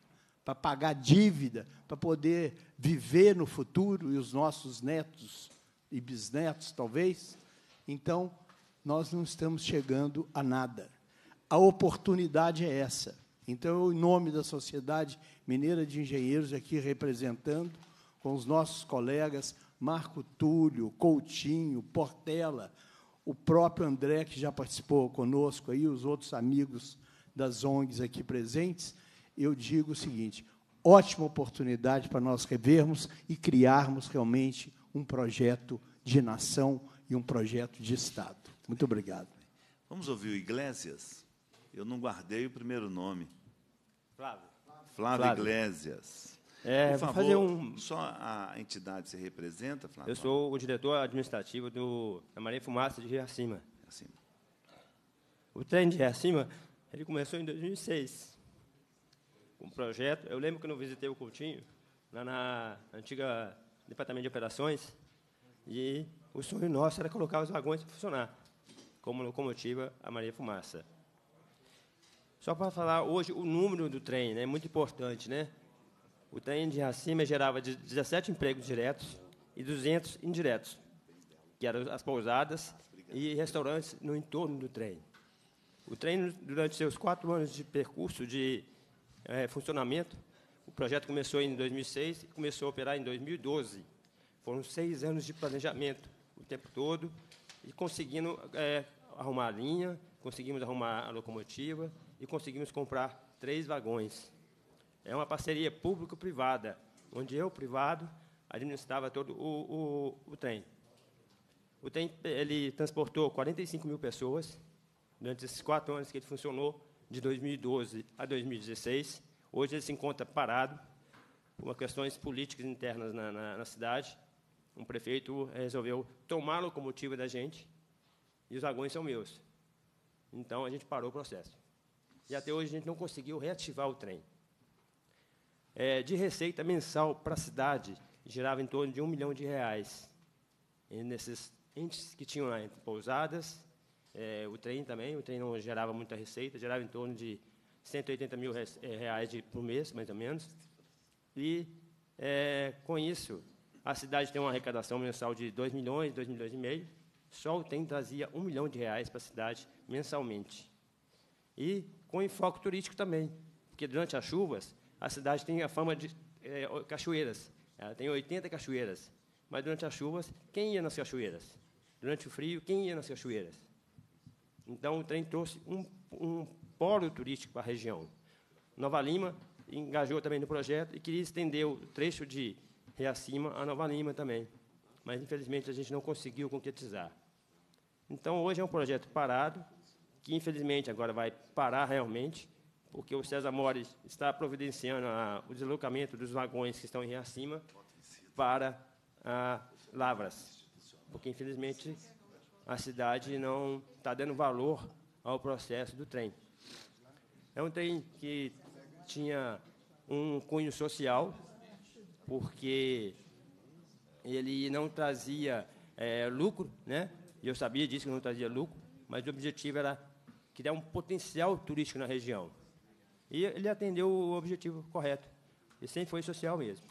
H: para pagar dívida, para poder viver no futuro e os nossos netos e bisnetos, talvez. Então, nós não estamos chegando a nada. A oportunidade é essa. Então, eu, em nome da Sociedade Mineira de Engenheiros, aqui representando, com os nossos colegas Marco Túlio, Coutinho, Portela, o próprio André, que já participou conosco aí, os outros amigos das ONGs aqui presentes, eu digo o seguinte: ótima oportunidade para nós revermos e criarmos realmente um projeto de nação e um projeto de Estado. Muito obrigado.
A: Vamos ouvir o Iglesias? Eu não guardei o primeiro nome. Flávio. Flávio, Flávio. Iglesias. É, Por favor, fazer um... só a
I: entidade se representa, Flávio? Eu sou o diretor administrativo do, da Maria Fumaça de Riacima. Riacima. O trem de Riacima ele começou em 2006 um projeto. Eu lembro que eu visitei o Coutinho, lá na antiga Departamento de Operações, e o sonho nosso era colocar os vagões para funcionar, como locomotiva a Maria Fumaça. Só para falar hoje o número do trem, né, é muito importante, né? O trem de Racima gerava 17 empregos diretos e 200 indiretos, que eram as pousadas e restaurantes no entorno do trem. O trem, durante seus quatro anos de percurso de é, funcionamento. O projeto começou em 2006 e começou a operar em 2012. Foram seis anos de planejamento o tempo todo e conseguindo é, arrumar a linha, conseguimos arrumar a locomotiva e conseguimos comprar três vagões. É uma parceria público-privada, onde eu, privado, administrava todo o, o, o trem. O trem ele transportou 45 mil pessoas durante esses quatro anos que ele funcionou de 2012 a 2016. Hoje ele se encontra parado por questões políticas internas na, na, na cidade. Um prefeito resolveu tomar a locomotiva da gente e os vagões são meus. Então, a gente parou o processo. E até hoje a gente não conseguiu reativar o trem. É, de receita mensal para a cidade, girava em torno de um milhão de reais. E nesses entes que tinham lá, entre pousadas, é, o trem também. O trem não gerava muita receita, gerava em torno de 180 mil é, reais de, por mês, mais ou menos. E, é, com isso, a cidade tem uma arrecadação mensal de 2 milhões, 2 milhões e meio. Só o trem trazia 1 milhão de reais para a cidade mensalmente. E com enfoque turístico também, porque durante as chuvas, a cidade tem a fama de é, cachoeiras. Ela tem 80 cachoeiras. Mas durante as chuvas, quem ia nas cachoeiras? Durante o frio, quem ia nas cachoeiras? Então, o trem trouxe um, um polo turístico para a região. Nova Lima engajou também no projeto e queria estender o trecho de Reacima a Nova Lima também, mas, infelizmente, a gente não conseguiu concretizar. Então, hoje é um projeto parado, que, infelizmente, agora vai parar realmente, porque o César Mores está providenciando a, o deslocamento dos vagões que estão em Reacima para a ah, Lavras, porque, infelizmente, a cidade não está dando valor ao processo do trem. É um trem que tinha um cunho social, porque ele não trazia é, lucro, né? E eu sabia disso que não trazia lucro, mas o objetivo era criar um potencial turístico na região. E ele atendeu o objetivo correto. E sempre foi social mesmo.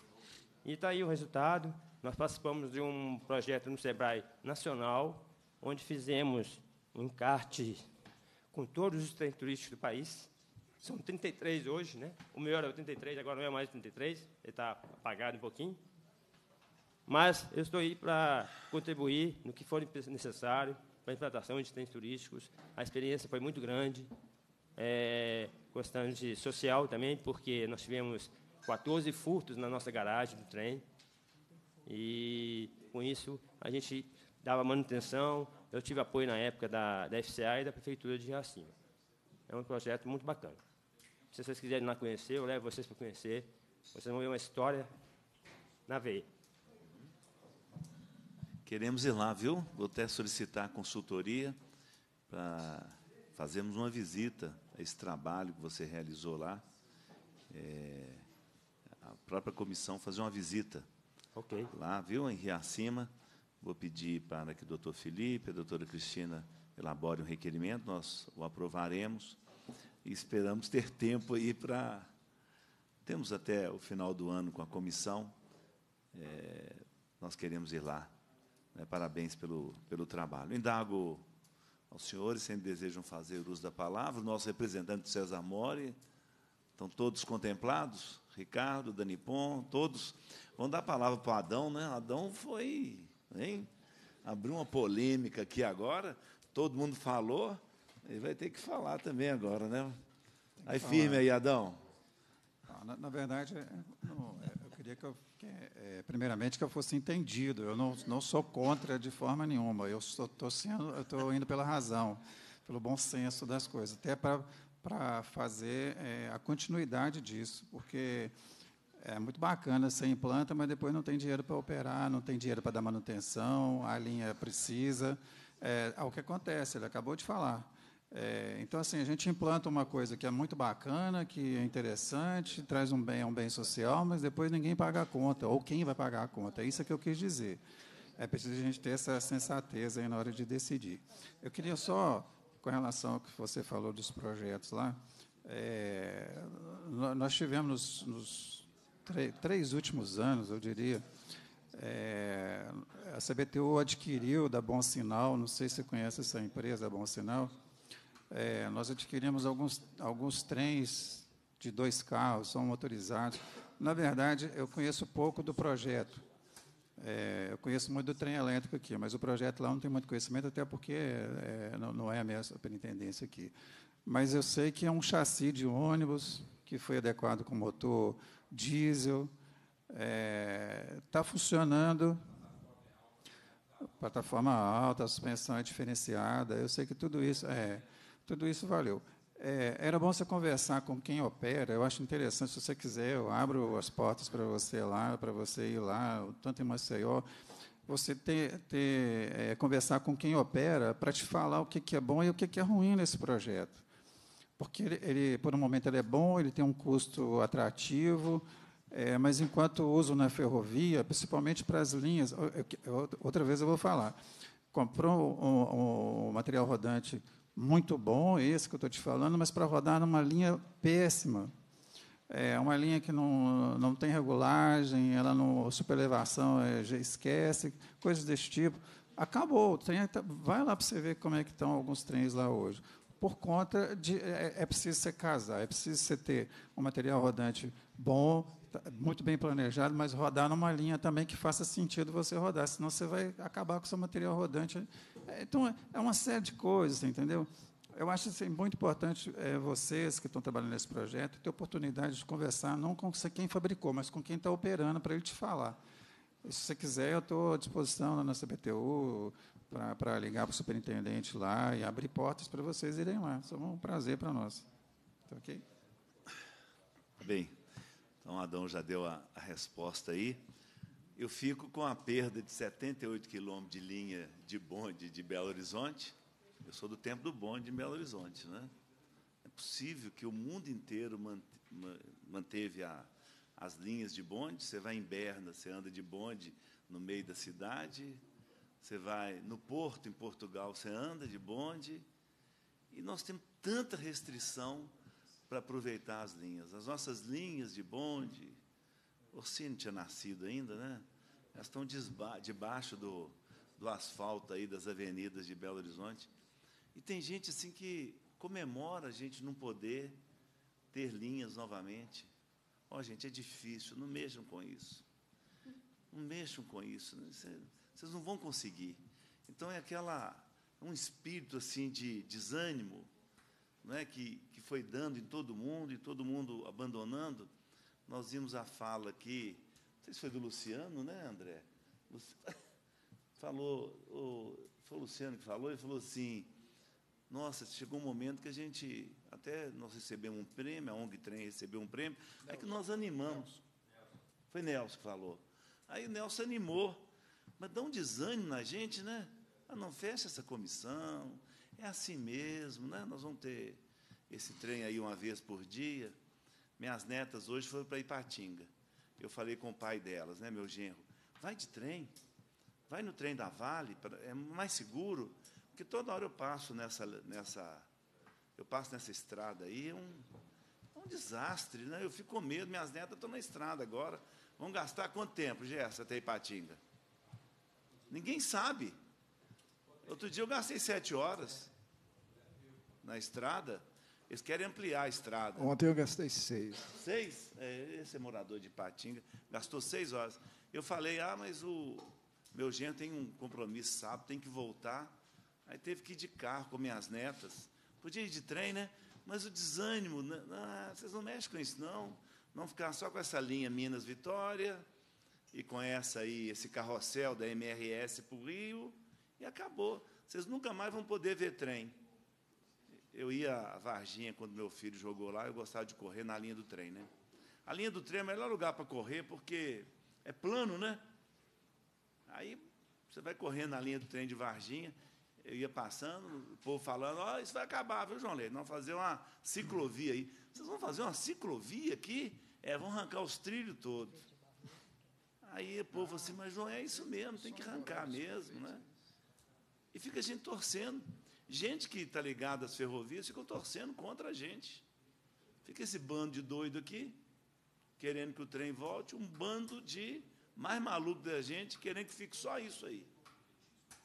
I: E está aí o resultado. Nós participamos de um projeto no SEBRAE nacional, onde fizemos um encarte com todos os trens turísticos do país. São 33 hoje, né? O meu era 83, agora não é mais 33, ele está apagado um pouquinho. Mas eu estou aí para contribuir no que for necessário para a implantação de trens turísticos. A experiência foi muito grande, é, de social também, porque nós tivemos 14 furtos na nossa garagem do trem. E com isso a gente dava manutenção. Eu tive apoio na época da, da FCA e da Prefeitura de Jacima. É um projeto muito bacana. Se vocês quiserem lá conhecer, eu levo vocês para conhecer. Vocês vão ver uma história na veia.
A: Queremos ir lá, viu? Vou até solicitar a consultoria para fazermos uma visita a esse trabalho que você realizou lá. É, a própria comissão fazer uma visita. Okay. Lá, viu? Em Riacima. Vou pedir para que o doutor Felipe, a doutora Cristina elaborem um requerimento, nós o aprovaremos e esperamos ter tempo aí para. Temos até o final do ano com a comissão, é, nós queremos ir lá. Né, parabéns pelo, pelo trabalho. Indago aos senhores, se desejam fazer uso da palavra, o nosso representante César Mori, estão todos contemplados? Ricardo, Danipon, todos. Vão dar a palavra para Adão, né? Adão foi Hein? Abriu uma polêmica aqui agora, todo mundo falou, ele vai ter que falar também agora, né? Aí firme aí, Adão.
D: na, na, verdade, é, não, é, eu queria que, eu, que é,
A: primeiramente que eu
D: fosse entendido. Eu não, não sou contra de forma nenhuma. Eu estou sendo, eu estou indo pela razão, pelo bom senso das coisas, até para para fazer é, a continuidade disso, porque é muito bacana, você implanta, mas depois não tem dinheiro para operar, não tem dinheiro para dar manutenção, a linha precisa. É, é o que acontece, ele acabou de falar. É, então, assim, a gente implanta uma coisa que é muito bacana, que é interessante, traz um bem, um bem social, mas depois ninguém paga a conta, ou quem vai pagar a conta. É isso que eu quis dizer. É preciso a gente ter essa sensatez aí na hora de decidir. Eu queria só, com relação ao que você falou dos projetos lá, é, nós tivemos nos, nos três, três últimos anos, eu diria, é, a CBTU adquiriu da Bom Sinal, não sei se você conhece essa empresa, Bom Sinal, é, nós adquirimos alguns, alguns trens de dois carros, são motorizados. Na verdade, eu conheço pouco do projeto. É, eu conheço muito do trem elétrico aqui, mas o projeto lá não tem muito conhecimento, até porque não, não é a minha superintendência aqui. Mas eu sei que é um chassi de ônibus que foi adequado com motor diesel, está é, tá funcionando. Plataforma alta, suspensão é diferenciada. Eu sei que tudo isso, é, tudo isso valeu. É, era bom você conversar com quem opera. Eu acho interessante, se você quiser, eu abro as portas para você lá, para você ir lá, tanto em Maceió. Você ter, ter é, conversar com quem opera para te falar o que, que é bom e o que, que é ruim nesse projeto porque ele, ele, por um momento, ele é bom, ele tem um custo atrativo, é, mas enquanto uso na ferrovia, principalmente para as linhas, eu, eu, outra vez eu vou falar, comprou um, um, material rodante muito bom, esse que eu estou te falando, mas para rodar numa linha péssima. É uma linha que não, não tem regulagem, ela não superelevação, é, esquece, coisas desse tipo. Acabou, o trem vai lá para você ver como é que estão alguns trens lá hoje por conta de. É, é, é preciso você casar, é preciso você ter um material rodante bom, tá, muito bem planejado, mas rodar numa linha também que faça sentido você rodar, senão você vai acabar com o seu material rodante. É, então, é uma série de coisas, entendeu? Eu acho assim, muito importante é, vocês que estão trabalhando nesse projeto ter oportunidade de conversar, não com quem fabricou, mas com quem está operando, para ele te falar. Se você quiser, eu estou à disposição na na CBTU, para ligar para o superintendente lá e abrir portas para vocês irem lá. Isso é um prazer para nós. Tá ok?
A: Bem, então Adão já deu a, a resposta aí. Eu fico com a perda de 78 quilômetros de linha de bonde de Belo Horizonte. Eu sou do tempo do bonde em Belo Horizonte, né? É possível que o mundo inteiro manteve a, as linhas de bonde. Você vai em Berna, você anda de bonde no meio da cidade, você vai no Porto, em Portugal, você anda de bonde, e nós temos tanta restrição para aproveitar as linhas. As nossas linhas de bonde, Orsino tinha nascido ainda, né? Elas estão debaixo do, do asfalto aí das avenidas de Belo Horizonte. E tem gente assim que comemora a gente não poder ter linhas novamente. Ó, oh, gente, é difícil, não mexam com isso. Não mexam com isso. Né? Isso é, vocês não vão conseguir. Então é aquela é um espírito assim de desânimo, não é que que foi dando em todo mundo e todo mundo abandonando. Nós vimos a fala aqui, não sei se foi do Luciano, né, André? Luci... Falou, o... foi o Luciano que falou, ele falou assim: nossa, chegou um momento que a gente até nós recebemos um prêmio, a ONG Trem recebeu um prêmio, Nelson. é que nós animamos. Nelson. Foi Nelson que falou. Aí Nelson animou. Mas dá um desânimo na gente, né? Ah, não fecha essa comissão, é assim mesmo, né? Nós vamos ter esse trem aí uma vez por dia. Minhas netas hoje foram para Ipatinga. Eu falei com o pai delas, né, meu genro, vai de trem, vai no trem da Vale, é mais seguro, porque toda hora eu passo nessa, nessa, eu passo nessa estrada aí, é um, é um desastre, né? Eu fico com medo, minhas netas estão na estrada agora. Vão gastar quanto tempo, Gerson, até Ipatinga? Ninguém sabe. Outro dia eu gastei sete horas na estrada. Eles querem ampliar a estrada.
G: Ontem eu gastei seis.
A: Seis? É, esse é morador de Patinga. Gastou seis horas. Eu falei, ah, mas o meu genro tem um compromisso sábado, tem que voltar. Aí teve que ir de carro com minhas netas. Podia ir de trem, né? Mas o desânimo, não, né? não, ah, vocês não mexem com isso, não. Não ficar só com essa linha Minas-Vitória, e com essa aí, esse carrossel da MRS para o Rio, e acabou. Vocês nunca mais vão poder ver trem. Eu ia a Varginha quando meu filho jogou lá, eu gostava de correr na linha do trem, né? A linha do trem é o melhor lugar para correr porque é plano, né? Aí você vai correndo na linha do trem de Varginha, eu ia passando, o povo falando, ó, oh, isso vai acabar, viu, João Leite? vamos fazer uma ciclovia aí. Vocês vão fazer uma ciclovia aqui? É, vão arrancar os trilhos todos. Aí o povo assim, mas não é isso mesmo, tem que arrancar mesmo, né? E fica a gente torcendo. Gente que está ligada às ferrovias ficam torcendo contra a gente. Fica esse bando de doido aqui, querendo que o trem volte, um bando de mais maluco da gente, querendo que fique só isso aí.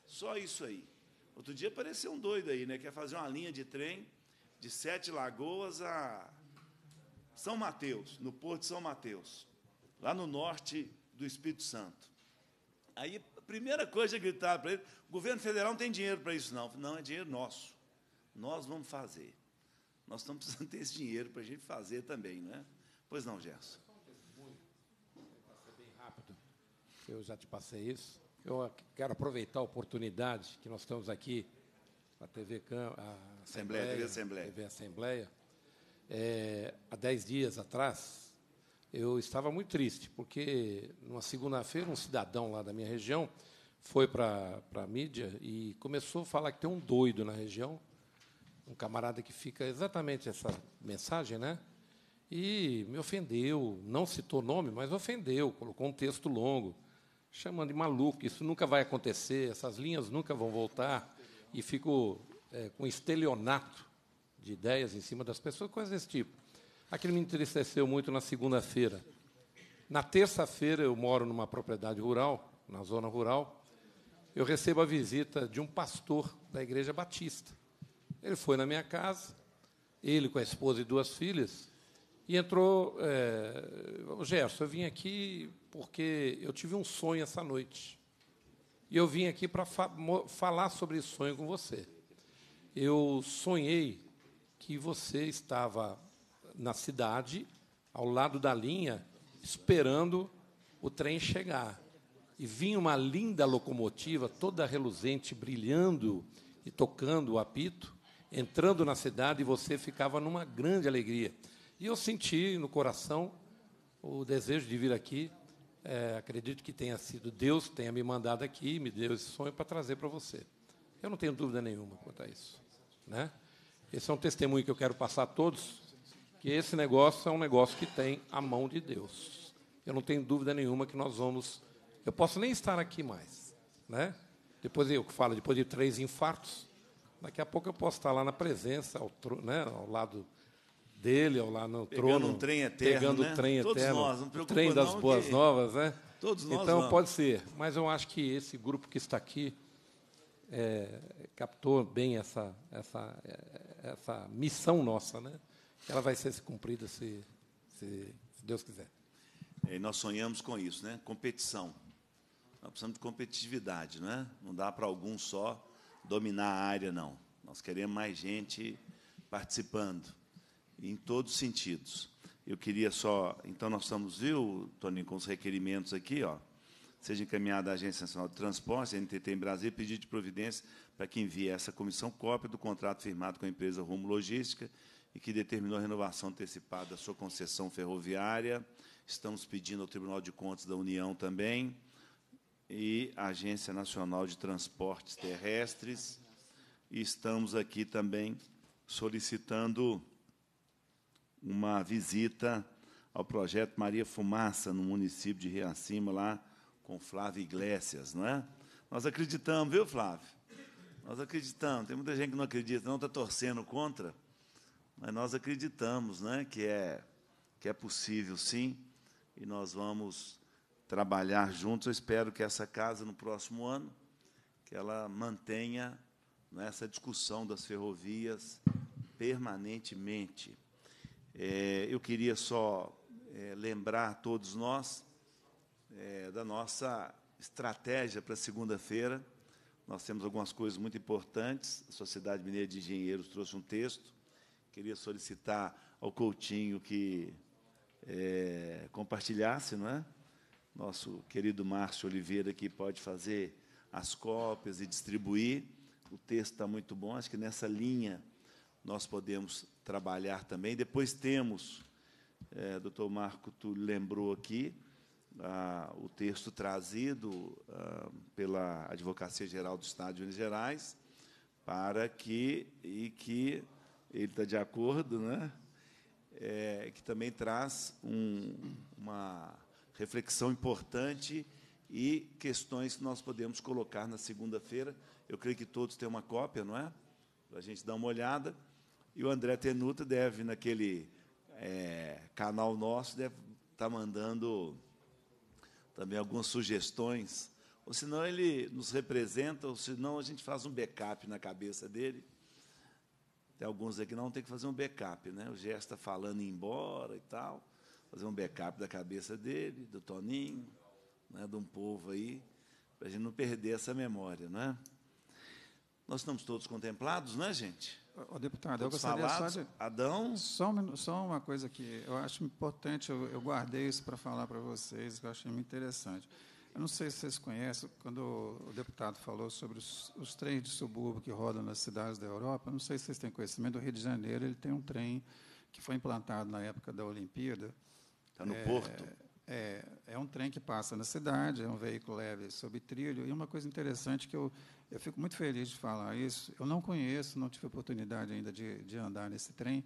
A: Só isso aí. Outro dia apareceu um doido aí, né? Quer fazer uma linha de trem de Sete Lagoas a São Mateus, no Porto de São Mateus, lá no norte do Espírito Santo. Aí, a primeira coisa é gritar para ele: o governo federal não tem dinheiro para isso, não. Não, é dinheiro nosso. Nós vamos fazer. Nós estamos precisando ter esse dinheiro para a gente fazer também, não é?
E: Pois não, Gerson. Eu já te passei isso. Eu quero aproveitar a oportunidade que nós estamos aqui na TV Cam a Assembleia, Assembleia, TV Assembleia. TV Assembleia. É, há dez dias atrás, eu estava muito triste, porque numa segunda-feira um cidadão lá da minha região foi para a mídia e começou a falar que tem um doido na região, um camarada que fica exatamente essa mensagem, né? E me ofendeu, não citou nome, mas ofendeu, colocou um texto longo, chamando de maluco. Isso nunca vai acontecer, essas linhas nunca vão voltar. E fico é, com estelionato de ideias em cima das pessoas, coisas desse tipo. Aquilo me entristeceu muito na segunda-feira. Na terça-feira, eu moro numa propriedade rural, na zona rural. Eu recebo a visita de um pastor da Igreja Batista. Ele foi na minha casa, ele com a esposa e duas filhas, e entrou. É, Gerson, eu vim aqui porque eu tive um sonho essa noite. E eu vim aqui para fa falar sobre esse sonho com você. Eu sonhei que você estava na cidade, ao lado da linha, esperando o trem chegar. E vinha uma linda locomotiva, toda reluzente, brilhando e tocando o apito, entrando na cidade e você ficava numa grande alegria. E eu senti no coração o desejo de vir aqui. É, acredito que tenha sido Deus que tenha me mandado aqui me deu esse sonho para trazer para você. Eu não tenho dúvida nenhuma quanto a isso. Né? Esse é um testemunho que eu quero passar a todos que esse negócio é um negócio que tem a mão de Deus. Eu não tenho dúvida nenhuma que nós vamos. Eu posso nem estar aqui mais, né? Depois eu falo, depois de três infartos, daqui a pouco eu posso estar lá na presença, ao, né, ao lado dele, ao lado no pegando trono, um trem eterno, pegando né? Todos nós, não preocupa, trem das não, boas que... novas, né? Todos nós. Então pode ser, mas eu acho que esse grupo que está aqui é, captou bem essa, essa, é, essa missão nossa, né? ela vai ser cumprida se, se, se Deus quiser.
A: É, e nós sonhamos com isso, né? Competição. Nós precisamos de competitividade, não é? Não dá para algum só dominar a área, não. Nós queremos mais gente participando, em todos os sentidos. Eu queria só. Então, nós estamos, viu, Toninho, com os requerimentos aqui, ó. Seja encaminhada à Agência Nacional de Transportes, NTT em Brasília, pedido de providência para que envie essa comissão cópia do contrato firmado com a empresa Rumo Logística e que determinou a renovação antecipada da sua concessão ferroviária. Estamos pedindo ao Tribunal de Contas da União também e à Agência Nacional de Transportes Terrestres. E estamos aqui também solicitando uma visita ao projeto Maria Fumaça, no município de Riacima, lá com Flávio Iglesias, não é? Nós acreditamos, viu, Flávio? Nós acreditamos. Tem muita gente que não acredita, não está torcendo contra mas nós acreditamos né, que, é, que é possível, sim, e nós vamos trabalhar juntos. Eu espero que essa casa, no próximo ano, que ela mantenha né, essa discussão das ferrovias permanentemente. É, eu queria só é, lembrar a todos nós é, da nossa estratégia para segunda-feira. Nós temos algumas coisas muito importantes. A Sociedade Mineira de Engenheiros trouxe um texto queria solicitar ao Coutinho que é, compartilhasse, não é? Nosso querido Márcio Oliveira, que pode fazer as cópias e distribuir. O texto está muito bom, acho que nessa linha nós podemos trabalhar também. Depois temos, é, doutor Marco, tu lembrou aqui, ah, o texto trazido ah, pela Advocacia Geral do Estado de Minas Gerais, para que, e que ele está de acordo, né? É, que também traz um, uma reflexão importante e questões que nós podemos colocar na segunda-feira. Eu creio que todos têm uma cópia, não é? Para a gente dar uma olhada. E o André Tenuta deve, naquele é, canal nosso, deve estar tá mandando também algumas sugestões. Ou senão ele nos representa, ou senão a gente faz um backup na cabeça dele tem alguns aqui não, tem que fazer um backup, né? O gesta está falando embora e tal. Fazer um backup da cabeça dele, do Toninho, né, de um povo aí, para a gente não perder essa memória, não é? Nós estamos todos contemplados, não é, gente?
D: Ô, deputado, todos eu gostaria falados, só de...
A: Adão?
D: Só, um, só uma coisa que eu acho importante, eu, eu guardei isso para falar para vocês, que eu achei muito interessante. Eu não sei se vocês conhecem, quando o deputado falou sobre os, os trens de subúrbio que rodam nas cidades da Europa, não sei se vocês têm conhecimento, do Rio de Janeiro ele tem um trem que foi implantado na época da Olimpíada.
A: Está
B: no é, Porto.
D: É, é, um trem que passa na cidade, é um veículo leve sobre trilho. E uma coisa interessante que eu, eu fico muito feliz de falar isso. Eu não conheço, não tive oportunidade ainda de, de andar nesse trem,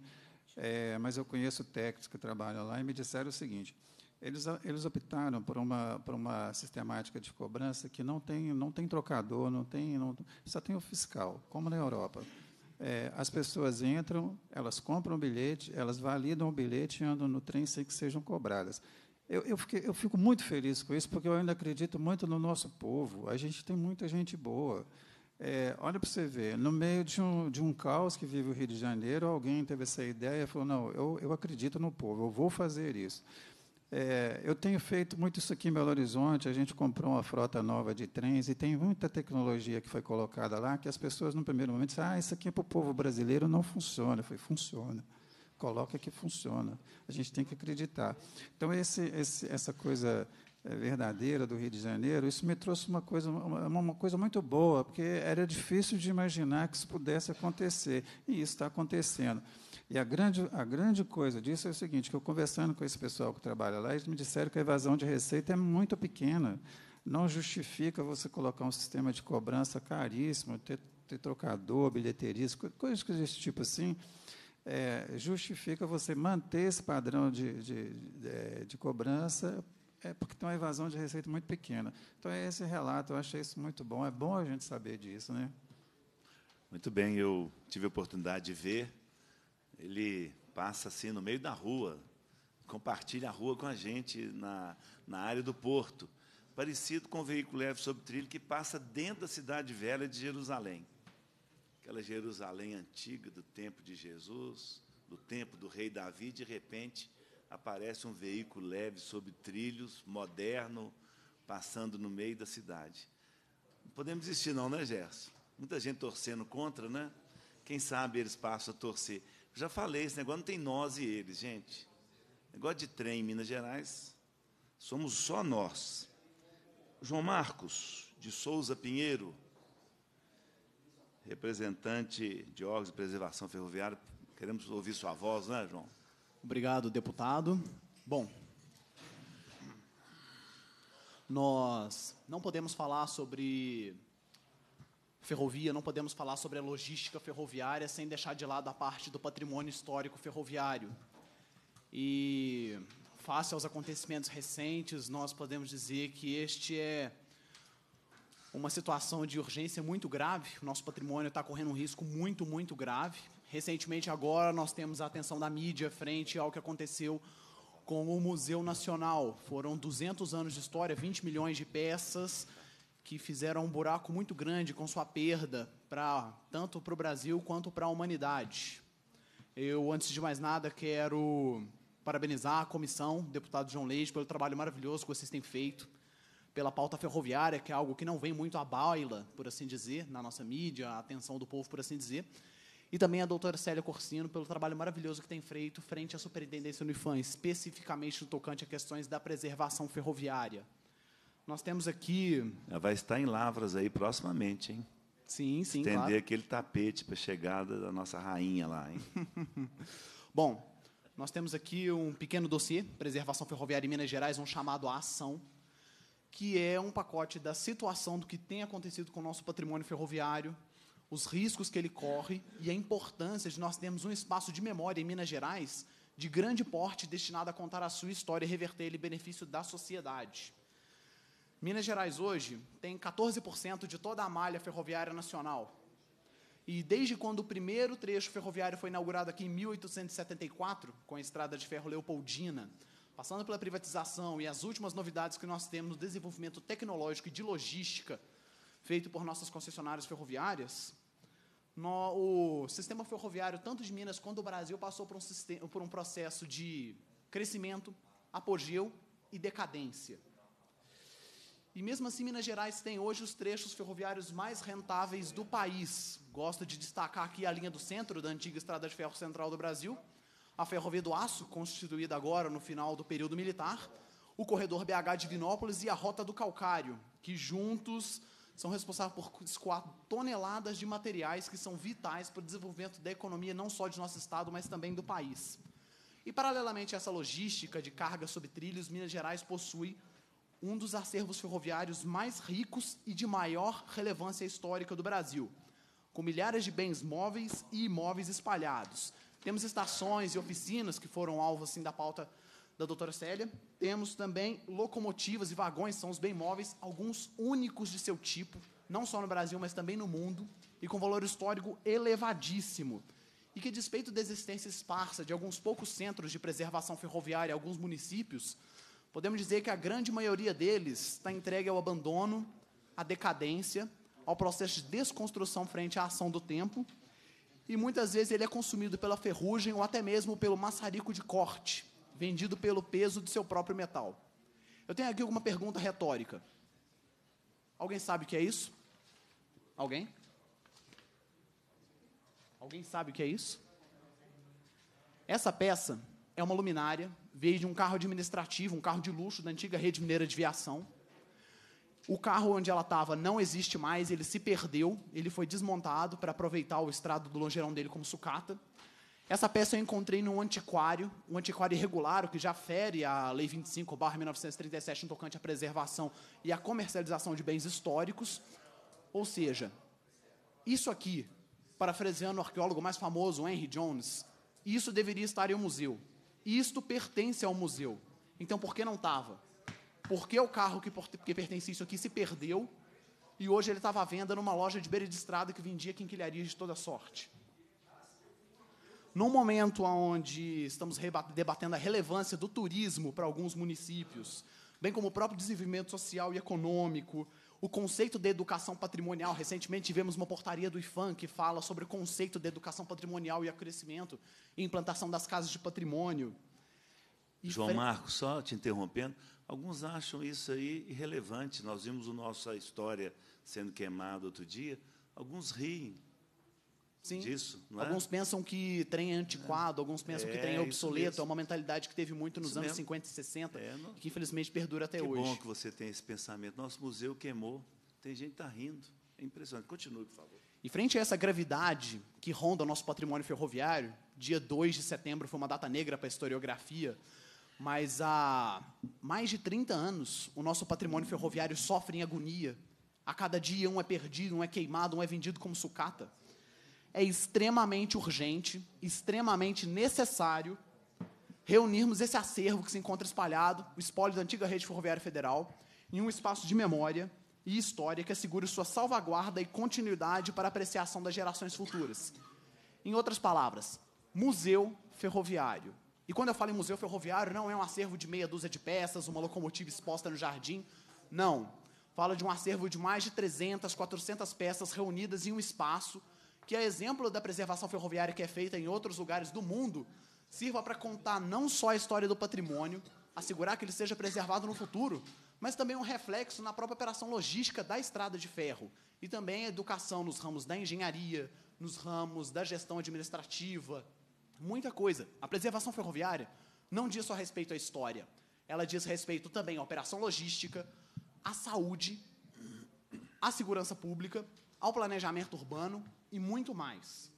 D: é, mas eu conheço técnicos que trabalham lá e me disseram o seguinte: eles, eles optaram por uma, por uma sistemática de cobrança que não tem, não tem trocador, não tem, não, só tem o fiscal, como na Europa. É, as pessoas entram, elas compram o bilhete, elas validam o bilhete e andam no trem sem que sejam cobradas. Eu, eu, fiquei, eu fico muito feliz com isso, porque eu ainda acredito muito no nosso povo. A gente tem muita gente boa. É, olha para você ver, no meio de um, de um caos que vive o Rio de Janeiro, alguém teve essa ideia e falou: não, eu, eu acredito no povo, eu vou fazer isso. É, eu tenho feito muito isso aqui em Belo Horizonte. A gente comprou uma frota nova de trens e tem muita tecnologia que foi colocada lá que as pessoas, no primeiro momento, dizem: ah, isso aqui é para o povo brasileiro, não funciona. Eu falei: funciona. Coloca que funciona. A gente tem que acreditar. Então, esse, esse, essa coisa é, verdadeira do Rio de Janeiro, isso me trouxe uma coisa, uma, uma, coisa muito boa, porque era difícil de imaginar que isso pudesse acontecer. E isso está acontecendo. E a grande, a grande coisa disso é o seguinte, que eu conversando com esse pessoal que trabalha lá, eles me disseram que a evasão de receita é muito pequena. Não justifica você colocar um sistema de cobrança caríssimo, ter, ter trocador, bilheterista, coisas desse tipo assim. É, justifica você manter esse padrão de, de, de, é, de cobrança é porque tem uma evasão de receita muito pequena. Então, é esse relato, eu achei isso muito bom. É bom a gente saber disso, né?
A: Muito bem, eu tive a oportunidade de ver ele passa assim no meio da rua, compartilha a rua com a gente na, na área do porto, parecido com o veículo leve sobre trilho que passa dentro da cidade velha de Jerusalém. Aquela Jerusalém antiga do tempo de Jesus, do tempo do rei Davi, de repente aparece um veículo leve sobre trilhos, moderno, passando no meio da cidade. Não podemos desistir não, né, Gerson? Muita gente torcendo contra, né? Quem sabe eles passam a torcer. Já falei, esse negócio não tem nós e eles, gente. Negócio de trem em Minas Gerais, somos só nós. João Marcos de Souza Pinheiro, representante de órgãos de preservação ferroviária, queremos ouvir sua voz, né, João?
J: Obrigado, deputado. Bom, nós não podemos falar sobre ferrovia, não podemos falar sobre a logística ferroviária sem deixar de lado a parte do patrimônio histórico ferroviário. E, face aos acontecimentos recentes, nós podemos dizer que este é uma situação de urgência muito grave. O nosso patrimônio está correndo um risco muito, muito grave. Recentemente, agora, nós temos a atenção da mídia frente ao que aconteceu com o Museu Nacional. Foram 200 anos de história, 20 milhões de peças que fizeram um buraco muito grande com sua perda para tanto para o Brasil quanto para a humanidade. Eu, antes de mais nada, quero parabenizar a comissão, deputado João Leite, pelo trabalho maravilhoso que vocês têm feito, pela pauta ferroviária, que é algo que não vem muito à baila, por assim dizer, na nossa mídia, a atenção do povo, por assim dizer. E também a doutora Célia Corsino, pelo trabalho maravilhoso que tem feito frente à Superintendência Unifam, especificamente no tocante a questões da preservação ferroviária. Nós temos aqui.
A: Vai estar em Lavras aí proximamente, hein?
J: Sim, sim. Estender claro.
A: aquele tapete para a chegada da nossa rainha lá, hein?
J: Bom, nós temos aqui um pequeno dossiê, Preservação Ferroviária em Minas Gerais, um chamado a ação, que é um pacote da situação do que tem acontecido com o nosso patrimônio ferroviário, os riscos que ele corre e a importância de nós termos um espaço de memória em Minas Gerais de grande porte destinado a contar a sua história e reverter ele benefício da sociedade. Minas Gerais hoje tem 14% de toda a malha ferroviária nacional. E desde quando o primeiro trecho ferroviário foi inaugurado aqui em 1874, com a estrada de ferro Leopoldina, passando pela privatização e as últimas novidades que nós temos no desenvolvimento tecnológico e de logística feito por nossas concessionárias ferroviárias, no, o sistema ferroviário, tanto de Minas quanto do Brasil, passou por um, sistema, por um processo de crescimento, apogeu e decadência. E mesmo assim, Minas Gerais tem hoje os trechos ferroviários mais rentáveis do país. Gosto de destacar aqui a linha do centro da antiga Estrada de Ferro Central do Brasil, a Ferrovia do Aço, constituída agora no final do período militar, o corredor BH de Vinópolis e a Rota do Calcário, que juntos são responsáveis por 4 toneladas de materiais que são vitais para o desenvolvimento da economia não só de nosso estado, mas também do país. E paralelamente a essa logística de carga sobre trilhos, Minas Gerais possui um dos acervos ferroviários mais ricos e de maior relevância histórica do Brasil, com milhares de bens móveis e imóveis espalhados. Temos estações e oficinas que foram alvo assim, da pauta da doutora Célia. Temos também locomotivas e vagões, são os bens móveis, alguns únicos de seu tipo, não só no Brasil, mas também no mundo, e com valor histórico elevadíssimo. E que, despeito da existência esparsa de alguns poucos centros de preservação ferroviária em alguns municípios, Podemos dizer que a grande maioria deles está entregue ao abandono, à decadência, ao processo de desconstrução frente à ação do tempo, e muitas vezes ele é consumido pela ferrugem ou até mesmo pelo maçarico de corte, vendido pelo peso de seu próprio metal. Eu tenho aqui alguma pergunta retórica. Alguém sabe o que é isso? Alguém? Alguém sabe o que é isso? Essa peça é uma luminária veio de um carro administrativo, um carro de luxo da antiga rede mineira de viação. O carro onde ela estava não existe mais, ele se perdeu, ele foi desmontado para aproveitar o estrado do longeirão dele como sucata. Essa peça eu encontrei num antiquário, um antiquário irregular, o que já fere a Lei 25, barra 1937, no tocante à preservação e à comercialização de bens históricos. Ou seja, isso aqui, parafraseando o arqueólogo mais famoso, Henry Jones, isso deveria estar em um museu. E isto pertence ao museu. Então por que não estava? Por que o carro que, que pertence a isso aqui se perdeu e hoje ele estava à venda numa loja de beira de estrada que vendia quinquilharias de toda sorte? Num momento onde estamos debatendo a relevância do turismo para alguns municípios, bem como o próprio desenvolvimento social e econômico, o conceito de educação patrimonial. Recentemente tivemos uma portaria do IFAM que fala sobre o conceito de educação patrimonial e acrescimento e implantação das casas de patrimônio. E João fre... Marcos,
A: só te interrompendo, alguns acham isso aí irrelevante. Nós vimos a nossa história sendo queimada outro dia, alguns riem Sim. disso. É? Alguns
J: pensam que trem é antiquado, é. alguns pensam que é, trem é obsoleto, é uma mentalidade que teve muito nos isso anos mesmo. 50 e 60, é, não... que infelizmente perdura até que hoje. Que bom que você
A: tem esse pensamento. Nosso museu queimou, tem gente que está rindo. É impressionante. Continue, por favor.
J: E frente a essa gravidade que ronda o nosso patrimônio ferroviário, dia 2 de setembro foi uma data negra para a historiografia, mas há mais de 30 anos o nosso patrimônio ferroviário sofre em agonia. A cada dia um é perdido, um é queimado, um é vendido como sucata é extremamente urgente, extremamente necessário reunirmos esse acervo que se encontra espalhado, o espólio da antiga rede ferroviária federal, em um espaço de memória e história que assegure sua salvaguarda e continuidade para apreciação das gerações futuras. Em outras palavras, museu ferroviário. E quando eu falo em museu ferroviário, não é um acervo de meia dúzia de peças, uma locomotiva exposta no jardim. Não. Fala de um acervo de mais de 300, 400 peças reunidas em um espaço que a exemplo da preservação ferroviária que é feita em outros lugares do mundo, sirva para contar não só a história do patrimônio, assegurar que ele seja preservado no futuro, mas também um reflexo na própria operação logística da estrada de ferro e também a educação nos ramos da engenharia, nos ramos da gestão administrativa, muita coisa. A preservação ferroviária não diz só respeito à história, ela diz respeito também à operação logística, à saúde, à segurança pública, ao planejamento urbano e muito mais.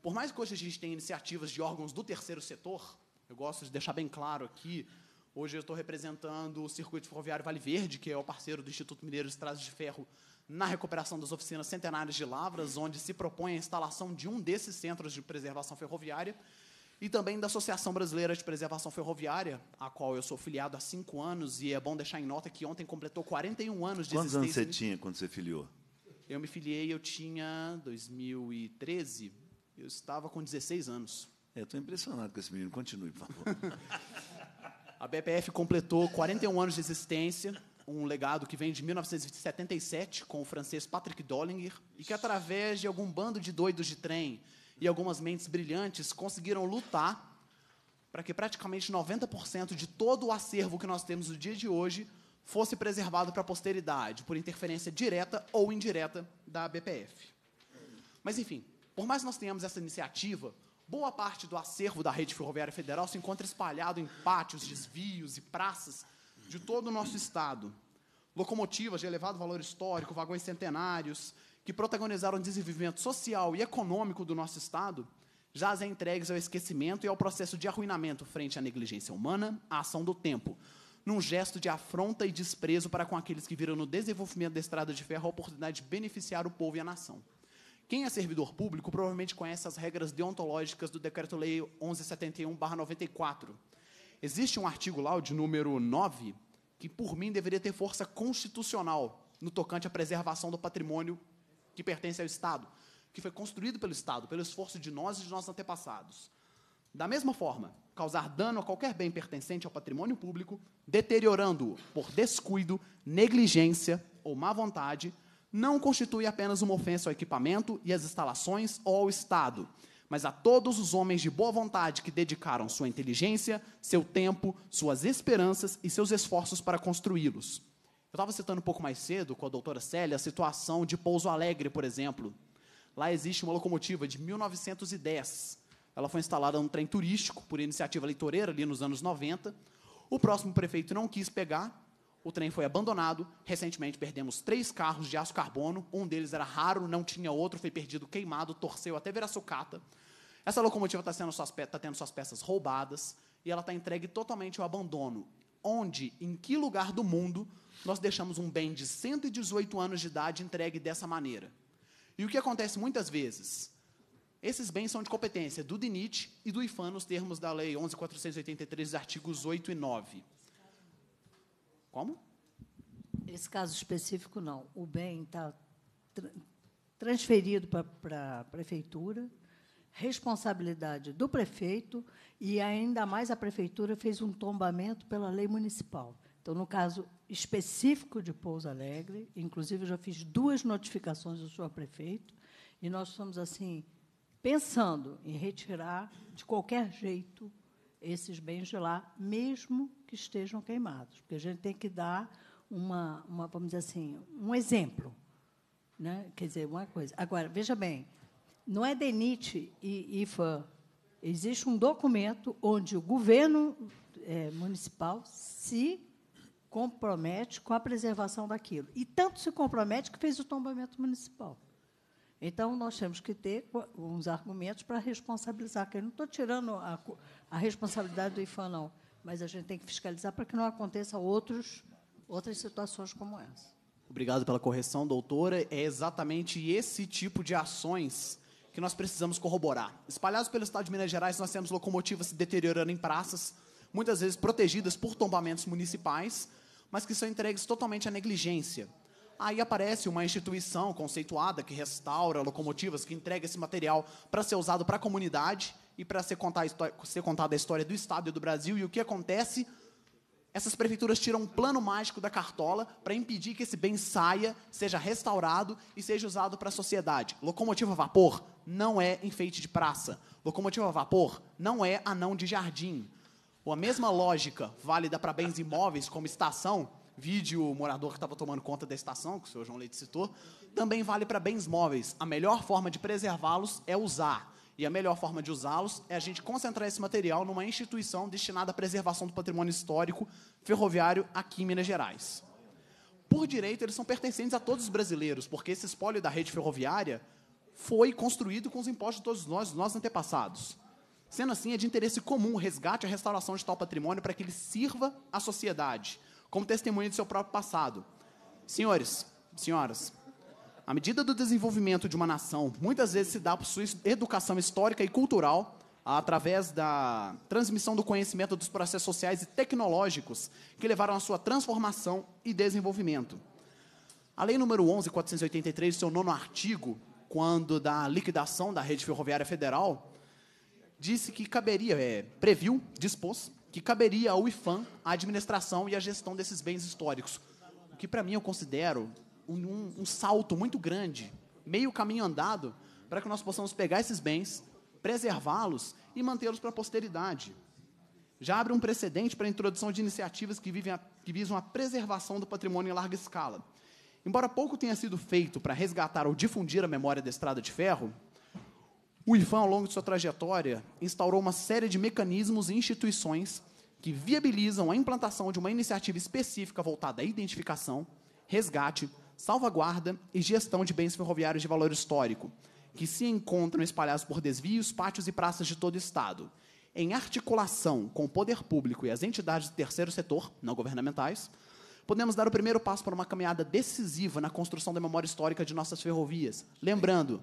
J: Por mais que hoje a gente tenha iniciativas de órgãos do terceiro setor, eu gosto de deixar bem claro aqui, hoje eu estou representando o Circuito Ferroviário Vale Verde, que é o parceiro do Instituto Mineiro de Estradas de Ferro na recuperação das oficinas centenárias de Lavras, onde se propõe a instalação de um desses centros de preservação ferroviária, e também da Associação Brasileira de Preservação Ferroviária, a qual eu sou filiado há cinco anos, e é bom deixar em nota que ontem completou 41 anos de Quantos existência. Quantos anos você
A: tinha quando você filiou?
J: Eu me filiei, eu tinha 2013, eu estava com 16 anos. É, estou impressionado com esse menino. Continue, por favor. a BPF completou 41 anos de existência, um legado que vem de 1977 com o francês Patrick Dollinger e que através de algum bando de doidos de trem e algumas mentes brilhantes conseguiram lutar para que praticamente 90% de todo o acervo que nós temos no dia de hoje fosse preservado para a posteridade, por interferência direta ou indireta da BPF. Mas, enfim, por mais que nós tenhamos essa iniciativa, boa parte do acervo da rede ferroviária federal se encontra espalhado em pátios, desvios e praças de todo o nosso Estado. Locomotivas de elevado valor histórico, vagões centenários, que protagonizaram o desenvolvimento social e econômico do nosso Estado, jazem entregues ao esquecimento e ao processo de arruinamento frente à negligência humana, à ação do tempo, num gesto de afronta e desprezo para com aqueles que viram no desenvolvimento da estrada de ferro a oportunidade de beneficiar o povo e a nação. Quem é servidor público provavelmente conhece as regras deontológicas do Decreto-Lei 1171-94. Existe um artigo lá, de número 9, que por mim deveria ter força constitucional no tocante à preservação do patrimônio que pertence ao Estado, que foi construído pelo Estado, pelo esforço de nós e de nossos antepassados. Da mesma forma, causar dano a qualquer bem pertencente ao patrimônio público, deteriorando-o por descuido, negligência ou má vontade, não constitui apenas uma ofensa ao equipamento e às instalações ou ao Estado, mas a todos os homens de boa vontade que dedicaram sua inteligência, seu tempo, suas esperanças e seus esforços para construí-los. Eu estava citando um pouco mais cedo com a doutora Célia a situação de Pouso Alegre, por exemplo. Lá existe uma locomotiva de 1910 ela foi instalada num trem turístico por iniciativa leitoreira ali nos anos 90. O próximo prefeito não quis pegar, o trem foi abandonado. Recentemente perdemos três carros de aço carbono, um deles era raro, não tinha outro, foi perdido, queimado, torceu até virar sucata. Essa locomotiva está tá tendo suas peças roubadas e ela está entregue totalmente ao abandono. Onde, em que lugar do mundo, nós deixamos um bem de 118 anos de idade entregue dessa maneira? E o que acontece muitas vezes? Esses bens são de competência do DINIT e do IFAN nos termos da Lei 11.483, artigos 8 e 9.
C: Como? Esse caso específico, não. O bem está tra transferido para a prefeitura, responsabilidade do prefeito, e ainda mais a prefeitura fez um tombamento pela lei municipal. Então, no caso específico de Pouso Alegre, inclusive eu já fiz duas notificações ao senhor prefeito, e nós somos assim pensando em retirar de qualquer jeito esses bens de lá, mesmo que estejam queimados, porque a gente tem que dar uma, uma vamos dizer assim, um exemplo, né? Quer dizer, uma coisa. Agora, veja bem, não é DENIT e IFAM. Existe um documento onde o governo é, municipal se compromete com a preservação daquilo. E tanto se compromete que fez o tombamento municipal. Então, nós temos que ter uns argumentos para responsabilizar, eu não estou tirando a, a, responsabilidade do IFAN, não, mas a gente tem que fiscalizar para que não aconteça outros, outras situações como essa.
J: Obrigado pela correção, doutora. É exatamente esse tipo de ações que nós precisamos corroborar. Espalhados pelo estado de Minas Gerais, nós temos locomotivas se deteriorando em praças, muitas vezes protegidas por tombamentos municipais, mas que são entregues totalmente à negligência. Aí aparece uma instituição conceituada que restaura locomotivas, que entrega esse material para ser usado para a comunidade e para ser, ser contada a história do Estado e do Brasil. E o que acontece? Essas prefeituras tiram um plano mágico da cartola para impedir que esse bem saia, seja restaurado e seja usado para a sociedade. Locomotiva a vapor não é enfeite de praça. Locomotiva a vapor não é anão de jardim. A mesma lógica válida para bens imóveis como estação vídeo morador que estava tomando conta da estação, que o senhor João Leite citou, também vale para bens móveis. A melhor forma de preservá-los é usar. E a melhor forma de usá-los é a gente concentrar esse material numa instituição destinada à preservação do patrimônio histórico ferroviário aqui em Minas Gerais. Por direito, eles são pertencentes a todos os brasileiros, porque esse espólio da rede ferroviária foi construído com os impostos de todos nós, nossos antepassados. Sendo assim, é de interesse comum o resgate e a restauração de tal patrimônio para que ele sirva à sociedade, como testemunho do seu próprio passado. Senhores, senhoras, a medida do desenvolvimento de uma nação muitas vezes se dá por sua educação histórica e cultural, através da transmissão do conhecimento dos processos sociais e tecnológicos que levaram à sua transformação e desenvolvimento. A Lei número 11.483, seu nono artigo, quando da liquidação da rede ferroviária federal, disse que caberia, é, previu, dispôs, que caberia ao IFAM a administração e a gestão desses bens históricos. O que, para mim, eu considero um, um, um salto muito grande, meio caminho andado, para que nós possamos pegar esses bens, preservá-los e mantê-los para a posteridade. Já abre um precedente para a introdução de iniciativas que, vivem a, que visam a preservação do patrimônio em larga escala. Embora pouco tenha sido feito para resgatar ou difundir a memória da Estrada de Ferro, o IFAM, ao longo de sua trajetória, instaurou uma série de mecanismos e instituições que viabilizam a implantação de uma iniciativa específica voltada à identificação, resgate, salvaguarda e gestão de bens ferroviários de valor histórico, que se encontram espalhados por desvios, pátios e praças de todo o Estado, em articulação com o poder público e as entidades do terceiro setor, não governamentais, podemos dar o primeiro passo para uma caminhada decisiva na construção da memória histórica de nossas ferrovias. Lembrando,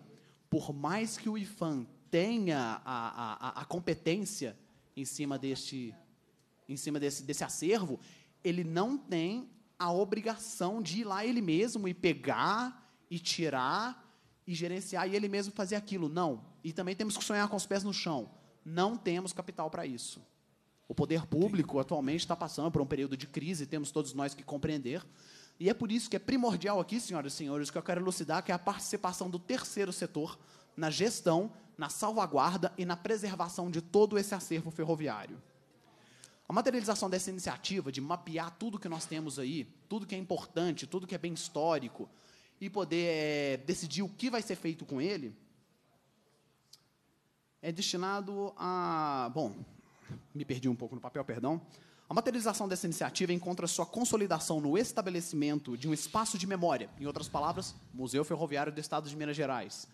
J: por mais que o IFAM tenha a, a, a competência em cima deste em cima desse, desse acervo, ele não tem a obrigação de ir lá ele mesmo e pegar e tirar e gerenciar e ele mesmo fazer aquilo. Não. E também temos que sonhar com os pés no chão. Não temos capital para isso. O poder público atualmente está passando por um período de crise, temos todos nós que compreender. E é por isso que é primordial aqui, senhoras e senhores, que eu quero elucidar que é a participação do terceiro setor na gestão, na salvaguarda e na preservação de todo esse acervo ferroviário. A materialização dessa iniciativa de mapear tudo que nós temos aí, tudo que é importante, tudo que é bem histórico, e poder é, decidir o que vai ser feito com ele, é destinado a. Bom, me perdi um pouco no papel, perdão. A materialização dessa iniciativa encontra sua consolidação no estabelecimento de um espaço de memória, em outras palavras, Museu Ferroviário do Estado de Minas Gerais,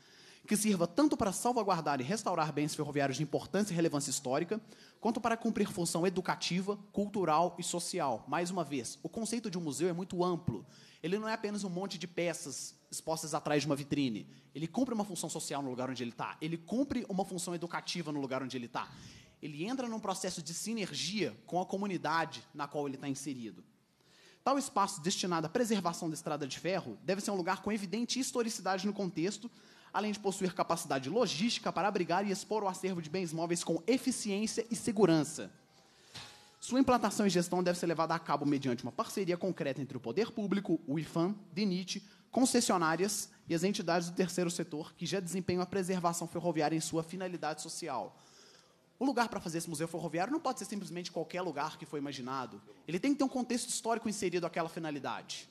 J: que sirva tanto para salvaguardar e restaurar bens ferroviários de importância e relevância histórica, quanto para cumprir função educativa, cultural e social. Mais uma vez, o conceito de um museu é muito amplo. Ele não é apenas um monte de peças expostas atrás de uma vitrine. Ele cumpre uma função social no lugar onde ele está. Ele cumpre uma função educativa no lugar onde ele está ele entra num processo de sinergia com a comunidade na qual ele está inserido. Tal espaço destinado à preservação da estrada de ferro deve ser um lugar com evidente historicidade no contexto, além de possuir capacidade logística para abrigar e expor o acervo de bens móveis com eficiência e segurança. Sua implantação e gestão deve ser levada a cabo mediante uma parceria concreta entre o poder público, o IFAM, DENIT, concessionárias e as entidades do terceiro setor que já desempenham a preservação ferroviária em sua finalidade social, o lugar para fazer esse museu ferroviário não pode ser simplesmente qualquer lugar que foi imaginado. Ele tem que ter um contexto histórico inserido àquela finalidade.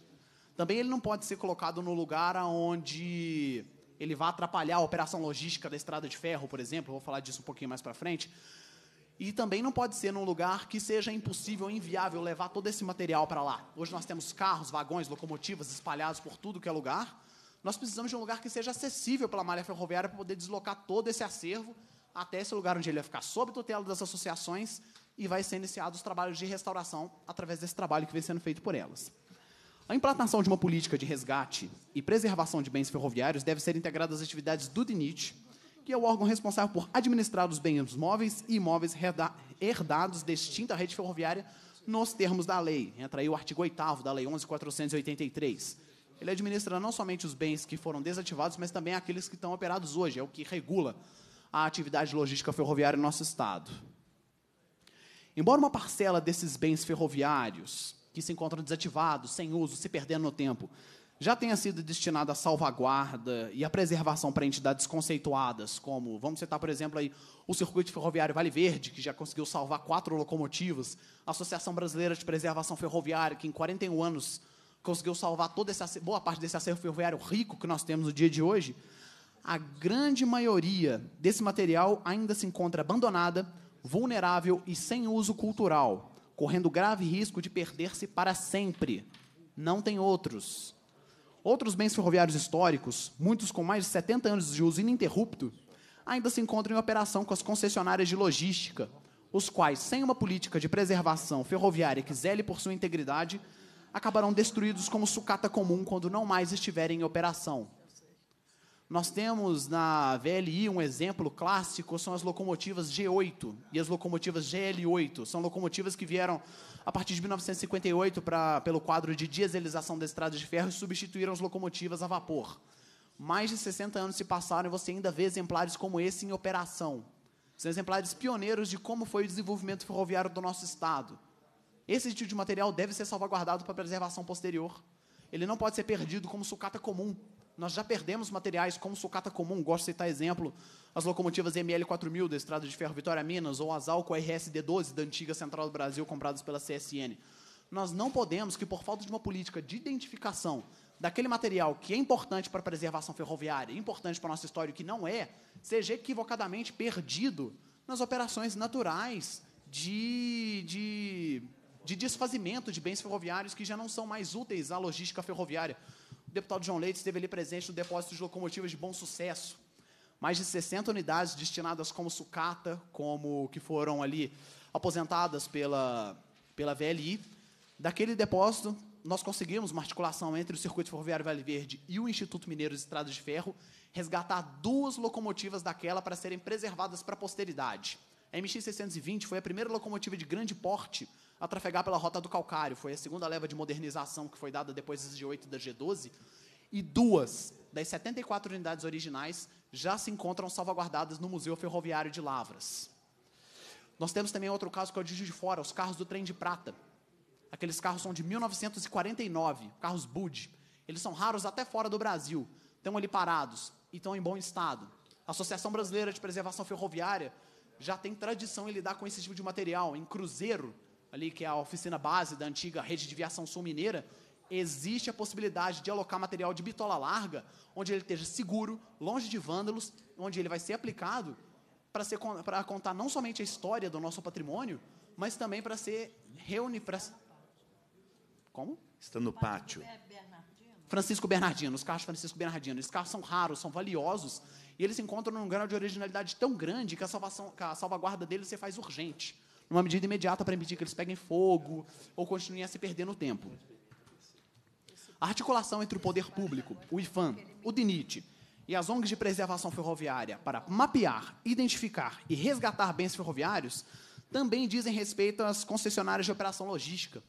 J: Também ele não pode ser colocado no lugar onde ele vai atrapalhar a operação logística da estrada de ferro, por exemplo. Vou falar disso um pouquinho mais para frente. E também não pode ser num lugar que seja impossível, ou inviável levar todo esse material para lá. Hoje nós temos carros, vagões, locomotivas espalhados por tudo que é lugar. Nós precisamos de um lugar que seja acessível pela malha ferroviária para poder deslocar todo esse acervo até esse lugar onde ele vai ficar sob tutela das associações e vai ser iniciados os trabalhos de restauração através desse trabalho que vem sendo feito por elas. A implantação de uma política de resgate e preservação de bens ferroviários deve ser integrada às atividades do DINIT, que é o órgão responsável por administrar os bens móveis e imóveis herdados da extinta rede ferroviária nos termos da lei. Entra aí o artigo 8 da Lei 11.483. Ele administra não somente os bens que foram desativados, mas também aqueles que estão operados hoje, é o que regula a atividade logística ferroviária no nosso estado. Embora uma parcela desses bens ferroviários que se encontram desativados, sem uso, se perdendo no tempo, já tenha sido destinada à salvaguarda e à preservação para entidades conceituadas, como, vamos citar, por exemplo, aí, o Circuito Ferroviário Vale Verde, que já conseguiu salvar quatro locomotivas, a Associação Brasileira de Preservação Ferroviária, que em 41 anos conseguiu salvar toda essa boa parte desse acervo ferroviário rico que nós temos no dia de hoje, a grande maioria desse material ainda se encontra abandonada, vulnerável e sem uso cultural, correndo grave risco de perder-se para sempre. Não tem outros. Outros bens ferroviários históricos, muitos com mais de 70 anos de uso ininterrupto, ainda se encontram em operação com as concessionárias de logística, os quais, sem uma política de preservação ferroviária que zele por sua integridade, acabarão destruídos como sucata comum quando não mais estiverem em operação. Nós temos na VLI um exemplo clássico, são as locomotivas G8 e as locomotivas GL8. São locomotivas que vieram a partir de 1958 pra, pelo quadro de dieselização das estradas de ferro e substituíram as locomotivas a vapor. Mais de 60 anos se passaram e você ainda vê exemplares como esse em operação. São exemplares pioneiros de como foi o desenvolvimento ferroviário do nosso estado. Esse tipo de material deve ser salvaguardado para preservação posterior. Ele não pode ser perdido como sucata comum nós já perdemos materiais como sucata comum, gosto de citar exemplo, as locomotivas ML4000 da Estrada de Ferro Vitória Minas ou as Alco RSD12 da antiga Central do Brasil compradas pela CSN. Nós não podemos que, por falta de uma política de identificação daquele material que é importante para a preservação ferroviária, importante para a nossa história, que não é, seja equivocadamente perdido nas operações naturais de, de, de desfazimento de bens ferroviários que já não são mais úteis à logística ferroviária. O deputado João Leite esteve ali presente no depósito de locomotivas de bom sucesso. Mais de 60 unidades destinadas como sucata, como que foram ali aposentadas pela, pela VLI. Daquele depósito, nós conseguimos uma articulação entre o Circuito Ferroviário Vale Verde e o Instituto Mineiro de Estradas de Ferro resgatar duas locomotivas daquela para serem preservadas para a posteridade. A MX-620 foi a primeira locomotiva de grande porte a trafegar pela Rota do Calcário. Foi a segunda leva de modernização que foi dada depois das G8 e da G12. E duas das 74 unidades originais já se encontram salvaguardadas no Museu Ferroviário de Lavras. Nós temos também outro caso que é o de de Fora, os carros do Trem de Prata. Aqueles carros são de 1949, carros Bud. Eles são raros até fora do Brasil. Estão ali parados e estão em bom estado. A Associação Brasileira de Preservação Ferroviária já tem tradição em lidar com esse tipo de material. Em cruzeiro, ali que é a oficina base da antiga rede de viação sul mineira, existe a possibilidade de alocar material de bitola larga, onde ele esteja seguro, longe de vândalos, onde ele vai ser aplicado para contar não somente a história do nosso patrimônio, mas também para ser reunir. para Como? Está no pátio. É Francisco Bernardino, os carros Francisco Bernardino. Esses carros são raros, são valiosos, e eles se encontram num grau de originalidade tão grande que a, salvação, que a salvaguarda deles se faz urgente numa medida imediata para impedir que eles peguem fogo ou continuem a se perder no tempo. A articulação entre o poder público, o IFAM, o DINIT e as ONGs de preservação ferroviária para mapear, identificar e resgatar bens ferroviários também dizem respeito às concessionárias de operação logística.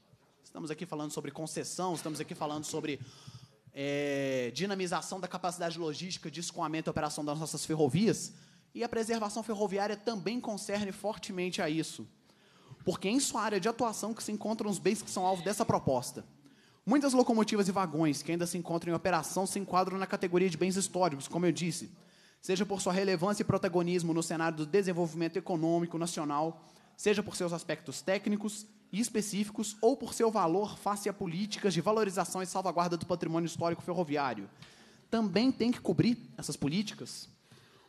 J: Estamos aqui falando sobre concessão, estamos aqui falando sobre é, dinamização da capacidade logística de escoamento e operação das nossas ferrovias. E a preservação ferroviária também concerne fortemente a isso porque é em sua área de atuação que se encontram os bens que são alvo dessa proposta. Muitas locomotivas e vagões que ainda se encontram em operação se enquadram na categoria de bens históricos, como eu disse, seja por sua relevância e protagonismo no cenário do desenvolvimento econômico nacional, seja por seus aspectos técnicos e específicos ou por seu valor face a políticas de valorização e salvaguarda do patrimônio histórico ferroviário. Também tem que cobrir essas políticas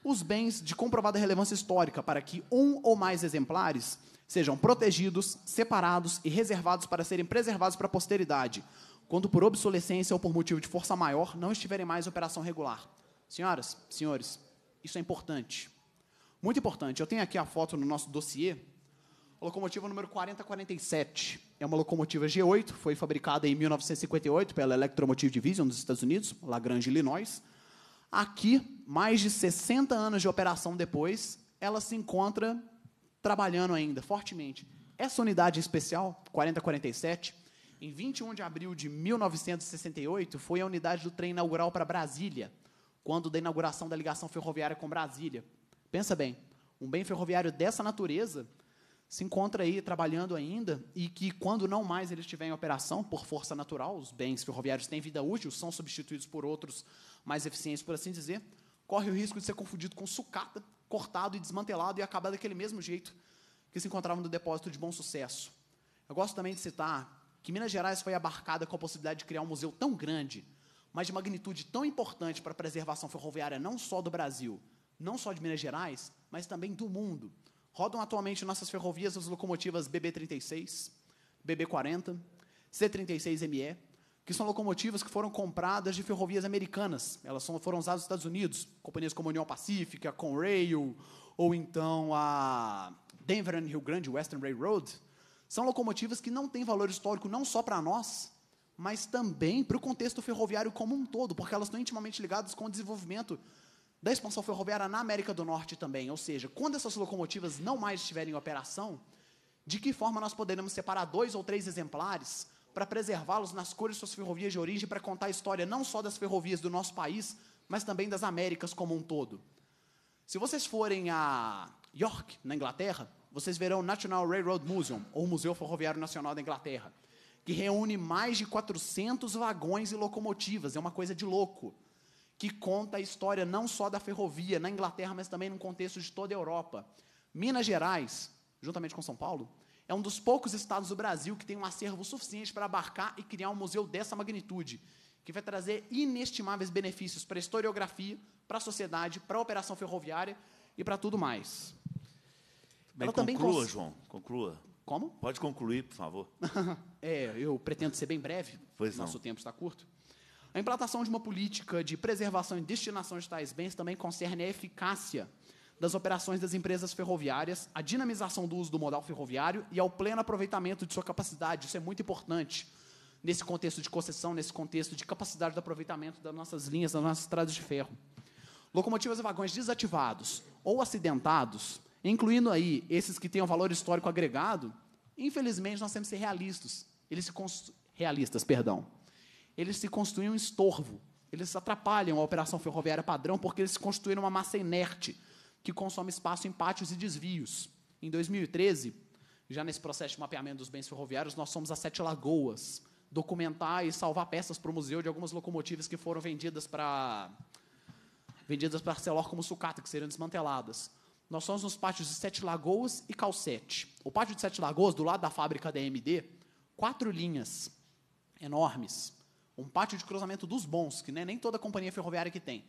J: os bens de comprovada relevância histórica para que um ou mais exemplares sejam protegidos, separados e reservados para serem preservados para a posteridade, quando por obsolescência ou por motivo de força maior não estiverem mais em operação regular. Senhoras, senhores, isso é importante. Muito importante. Eu tenho aqui a foto no nosso dossiê. A locomotiva número 4047 é uma locomotiva G8, foi fabricada em 1958 pela Electromotive Division dos Estados Unidos, Lagrange, Illinois. Aqui, mais de 60 anos de operação depois, ela se encontra trabalhando ainda fortemente. Essa unidade especial, 4047, em 21 de abril de 1968, foi a unidade do trem inaugural para Brasília, quando da inauguração da ligação ferroviária com Brasília. Pensa bem, um bem ferroviário dessa natureza se encontra aí trabalhando ainda e que, quando não mais ele estiver em operação, por força natural, os bens ferroviários têm vida útil, são substituídos por outros mais eficientes, por assim dizer, corre o risco de ser confundido com sucata, cortado e desmantelado e acabado daquele mesmo jeito que se encontrava no depósito de bom sucesso. Eu gosto também de citar que Minas Gerais foi abarcada com a possibilidade de criar um museu tão grande, mas de magnitude tão importante para a preservação ferroviária não só do Brasil, não só de Minas Gerais, mas também do mundo. Rodam atualmente nossas ferrovias as locomotivas BB36, BB40, C36ME, que são locomotivas que foram compradas de ferrovias americanas. Elas são, foram usadas nos Estados Unidos, companhias como a União Pacífica, a Conrail, ou então a Denver and Rio Grande Western Railroad. São locomotivas que não têm valor histórico não só para nós, mas também para o contexto ferroviário como um todo, porque elas estão intimamente ligadas com o desenvolvimento da expansão ferroviária na América do Norte também. Ou seja, quando essas locomotivas não mais estiverem em operação, de que forma nós poderemos separar dois ou três exemplares para preservá-los nas cores de suas ferrovias de origem, para contar a história não só das ferrovias do nosso país, mas também das Américas como um todo. Se vocês forem a York, na Inglaterra, vocês verão o National Railroad Museum, ou Museu Ferroviário Nacional da Inglaterra, que reúne mais de 400 vagões e locomotivas, é uma coisa de louco, que conta a história não só da ferrovia na Inglaterra, mas também no contexto de toda a Europa. Minas Gerais, juntamente com São Paulo, é um dos poucos estados do Brasil que tem um acervo suficiente para abarcar e criar um museu dessa magnitude, que vai trazer inestimáveis benefícios para a historiografia, para a sociedade, para a operação ferroviária e para tudo mais. Bem, conclua, também João, conclua. Como? Pode concluir, por favor. é, eu pretendo ser bem breve, pois nosso não. tempo está curto. A implantação de uma política de preservação e destinação de tais bens também concerne a eficácia das operações das empresas ferroviárias, a dinamização do uso do modal ferroviário e ao pleno aproveitamento de sua capacidade. Isso é muito importante nesse contexto de concessão, nesse contexto de capacidade de aproveitamento das nossas linhas, das nossas estradas de ferro. Locomotivas e vagões desativados ou acidentados, incluindo aí esses que tenham valor histórico agregado, infelizmente nós temos que ser realistas. Eles se const... realistas, perdão. Eles se constituem um estorvo. Eles atrapalham a operação ferroviária padrão porque eles se constituem uma massa inerte que consome espaço em pátios e desvios. Em 2013, já nesse processo de mapeamento dos bens ferroviários, nós somos a Sete Lagoas, documentar e salvar peças para o museu de algumas locomotivas que foram vendidas para vendidas para Arcelor como sucata, que seriam desmanteladas. Nós somos nos pátios de Sete Lagoas e Calcete. O pátio de Sete Lagoas, do lado da fábrica da MD, quatro linhas enormes. Um pátio de cruzamento dos bons, que é nem toda companhia ferroviária que tem.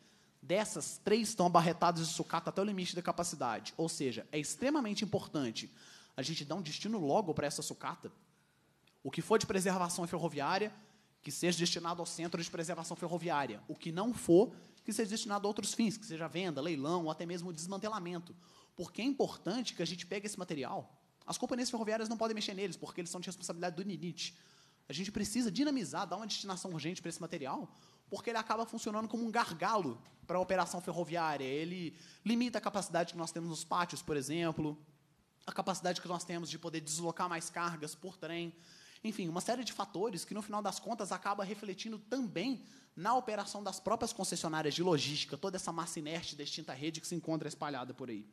J: Dessas, três estão abarretadas de sucata até o limite da capacidade. Ou seja, é extremamente importante a gente dar um destino logo para essa sucata. O que for de preservação ferroviária, que seja destinado ao centro de preservação ferroviária. O que não for, que seja destinado a outros fins, que seja venda, leilão ou até mesmo desmantelamento. Porque é importante que a gente pegue esse material. As companhias ferroviárias não podem mexer neles, porque eles são de responsabilidade do NINIT. A gente precisa dinamizar, dar uma destinação urgente para esse material, porque ele acaba funcionando como um gargalo para a operação ferroviária. Ele limita a capacidade que nós temos nos pátios, por exemplo, a capacidade que nós temos de poder deslocar mais cargas por trem. Enfim, uma série de fatores que, no final das contas, acaba refletindo também na operação das próprias concessionárias de logística, toda essa massa inerte da extinta rede que se encontra espalhada por aí.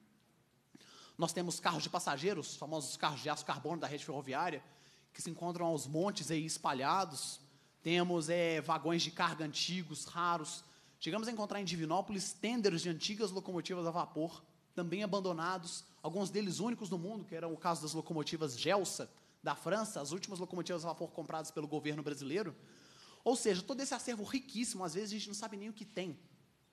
J: Nós temos carros de passageiros, famosos carros de aço carbono da rede ferroviária, que se encontram aos montes aí espalhados, temos é, vagões de carga antigos, raros. Chegamos a encontrar em Divinópolis tenders de antigas locomotivas a vapor, também abandonados, alguns deles únicos no mundo, que era o caso das locomotivas Gelsa, da França, as últimas locomotivas a vapor compradas pelo governo brasileiro. Ou seja, todo esse acervo riquíssimo, às vezes a gente não sabe nem o que tem.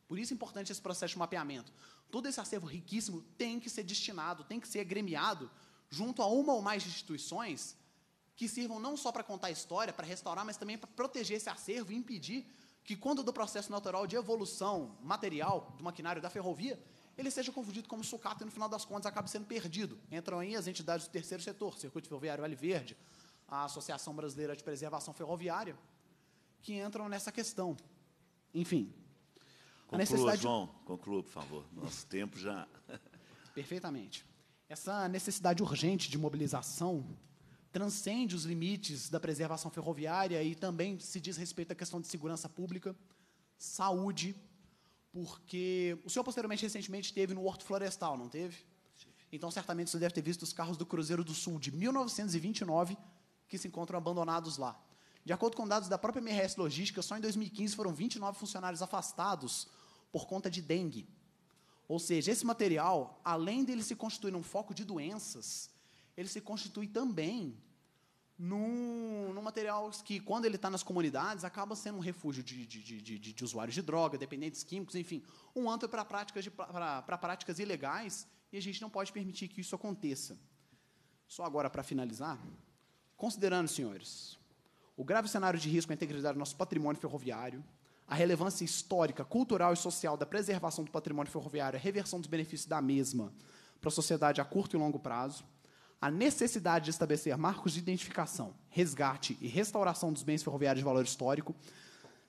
J: Por isso é importante esse processo de mapeamento. Todo esse acervo riquíssimo tem que ser destinado, tem que ser agremiado junto a uma ou mais instituições que sirvam não só para contar a história, para restaurar, mas também para proteger esse acervo e impedir que, quando do processo natural de evolução material do maquinário da ferrovia, ele seja confundido como sucata e, no final das contas, acabe sendo perdido. Entram aí as entidades do terceiro setor, Circuito Ferroviário Vale Verde, a Associação Brasileira de Preservação Ferroviária, que entram nessa questão. Enfim.
A: Conclua, necessidade... João. Conclua, por favor. Nosso tempo já...
J: Perfeitamente. Essa necessidade urgente de mobilização transcende os limites da preservação ferroviária e também se diz respeito à questão de segurança pública, saúde, porque o senhor posteriormente recentemente teve no Horto Florestal, não teve? Então certamente você deve ter visto os carros do Cruzeiro do Sul de 1929 que se encontram abandonados lá. De acordo com dados da própria MRS Logística, só em 2015 foram 29 funcionários afastados por conta de dengue. Ou seja, esse material, além dele se constituir um foco de doenças, ele se constitui também num, num material que, quando ele está nas comunidades, acaba sendo um refúgio de, de, de, de, usuários de droga, dependentes químicos, enfim, um antro para práticas, práticas ilegais, e a gente não pode permitir que isso aconteça. Só agora, para finalizar, considerando, senhores, o grave cenário de risco à integridade do nosso patrimônio ferroviário, a relevância histórica, cultural e social da preservação do patrimônio ferroviário, a reversão dos benefícios da mesma para a sociedade a curto e longo prazo, a necessidade de estabelecer marcos de identificação, resgate e restauração dos bens ferroviários de valor histórico,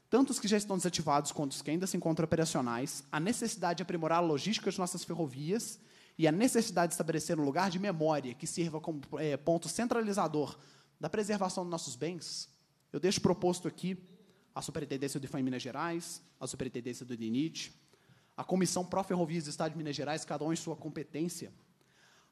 J: tanto os que já estão desativados quanto os que ainda se encontram operacionais, a necessidade de aprimorar a logística de nossas ferrovias e a necessidade de estabelecer um lugar de memória que sirva como é, ponto centralizador da preservação dos nossos bens, eu deixo proposto aqui a Superintendência do IFAM em Minas Gerais, a Superintendência do DINIT, a Comissão Pró-Ferrovias do Estado de Minas Gerais, cada um em sua competência,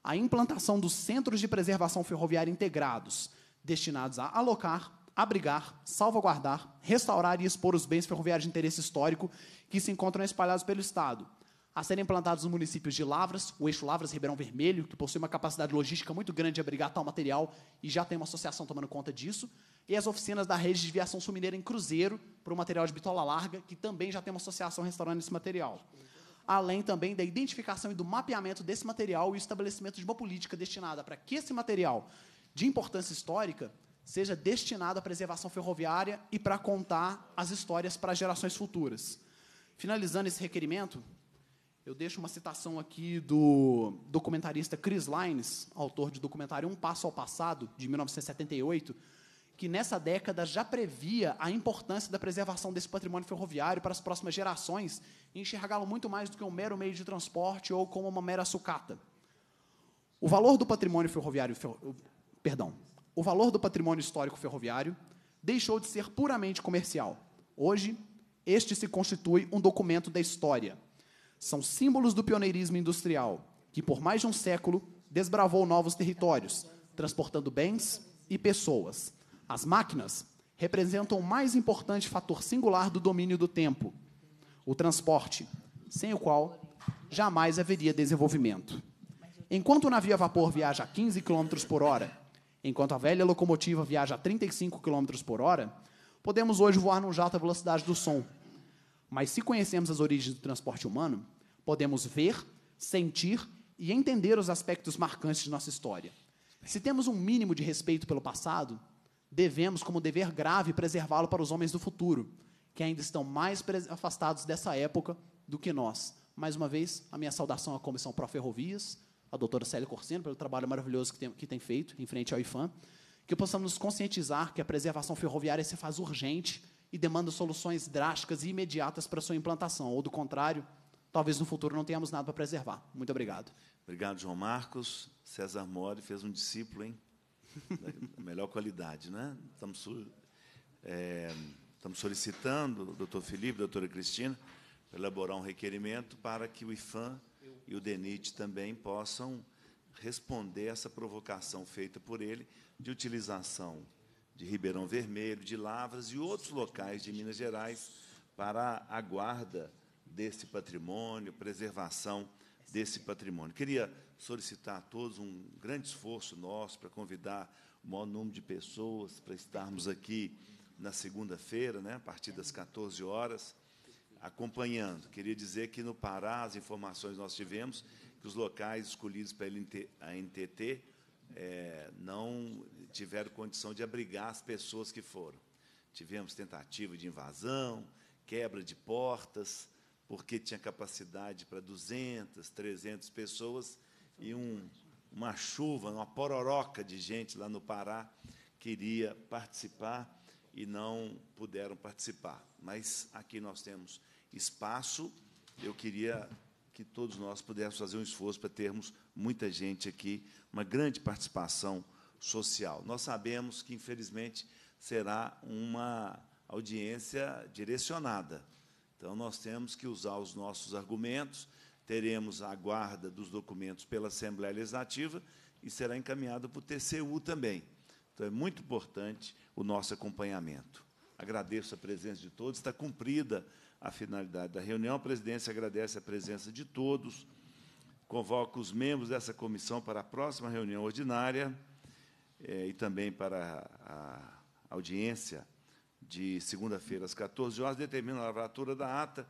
J: a implantação dos Centros de Preservação Ferroviária Integrados, destinados a alocar, abrigar, salvaguardar, restaurar e expor os bens ferroviários de interesse histórico que se encontram espalhados pelo Estado, a serem implantados nos municípios de Lavras, o eixo Lavras Ribeirão Vermelho, que possui uma capacidade logística muito grande de abrigar tal material e já tem uma associação tomando conta disso, e as oficinas da rede de viação sul-mineira em Cruzeiro, para o material de bitola larga, que também já tem uma associação restaurando esse material além também da identificação e do mapeamento desse material e o estabelecimento de uma política destinada para que esse material de importância histórica seja destinado à preservação ferroviária e para contar as histórias para gerações futuras. Finalizando esse requerimento, eu deixo uma citação aqui do documentarista Chris Lines, autor de documentário Um Passo ao Passado, de 1978, que nessa década já previa a importância da preservação desse patrimônio ferroviário para as próximas gerações e enxergá-lo muito mais do que um mero meio de transporte ou como uma mera sucata. O valor do patrimônio ferroviário, perdão, o valor do patrimônio histórico ferroviário deixou de ser puramente comercial. Hoje, este se constitui um documento da história. São símbolos do pioneirismo industrial, que por mais de um século desbravou novos territórios, transportando bens e pessoas as máquinas representam o mais importante fator singular do domínio do tempo, o transporte, sem o qual jamais haveria desenvolvimento. Enquanto o navio a vapor viaja a 15 km por hora, enquanto a velha locomotiva viaja a 35 km por hora, podemos hoje voar num jato à velocidade do som. Mas se conhecemos as origens do transporte humano, podemos ver, sentir e entender os aspectos marcantes de nossa história. Se temos um mínimo de respeito pelo passado, devemos, como dever grave, preservá-lo para os homens do futuro, que ainda estão mais afastados dessa época do que nós. Mais uma vez, a minha saudação à Comissão pró Ferrovias, à doutora Célia Corsino, pelo trabalho maravilhoso que tem, que tem feito em frente ao IFAM, que possamos nos conscientizar que a preservação ferroviária se faz urgente e demanda soluções drásticas e imediatas para sua implantação, ou do contrário, talvez no futuro não tenhamos nada para preservar. Muito obrigado.
A: Obrigado, João Marcos. César Mori fez um discípulo, hein? melhor qualidade. Né? Estamos, é, estamos solicitando, doutor Felipe, doutora Cristina, para elaborar um requerimento para que o IFAM e o DENIT também possam responder essa provocação feita por ele de utilização de Ribeirão Vermelho, de Lavras e outros locais de Minas Gerais para a guarda desse patrimônio, preservação desse patrimônio. Queria solicitar a todos um grande esforço nosso para convidar o maior número de pessoas para estarmos aqui na segunda-feira, né, a partir das 14 horas, acompanhando. Queria dizer que no Pará, as informações nós tivemos que os locais escolhidos pela NTT é, eh, não tiveram condição de abrigar as pessoas que foram. Tivemos tentativa de invasão, quebra de portas, porque tinha capacidade para 200, 300 pessoas e um, uma chuva, uma pororoca de gente lá no Pará queria participar e não puderam participar. Mas aqui nós temos espaço. Eu queria que todos nós pudéssemos fazer um esforço para termos muita gente aqui, uma grande participação social. Nós sabemos que, infelizmente, será uma audiência direcionada. Então, nós temos que usar os nossos argumentos teremos a guarda dos documentos pela Assembleia Legislativa e será encaminhado para o TCU também. Então, é muito importante o nosso acompanhamento. Agradeço a presença de todos, está cumprida a finalidade da reunião. A presidência agradece a presença de todos, convoca os membros dessa comissão para a próxima reunião ordinária eh, e também para a audiência de segunda-feira, às 14 horas, determina a lavratura da ata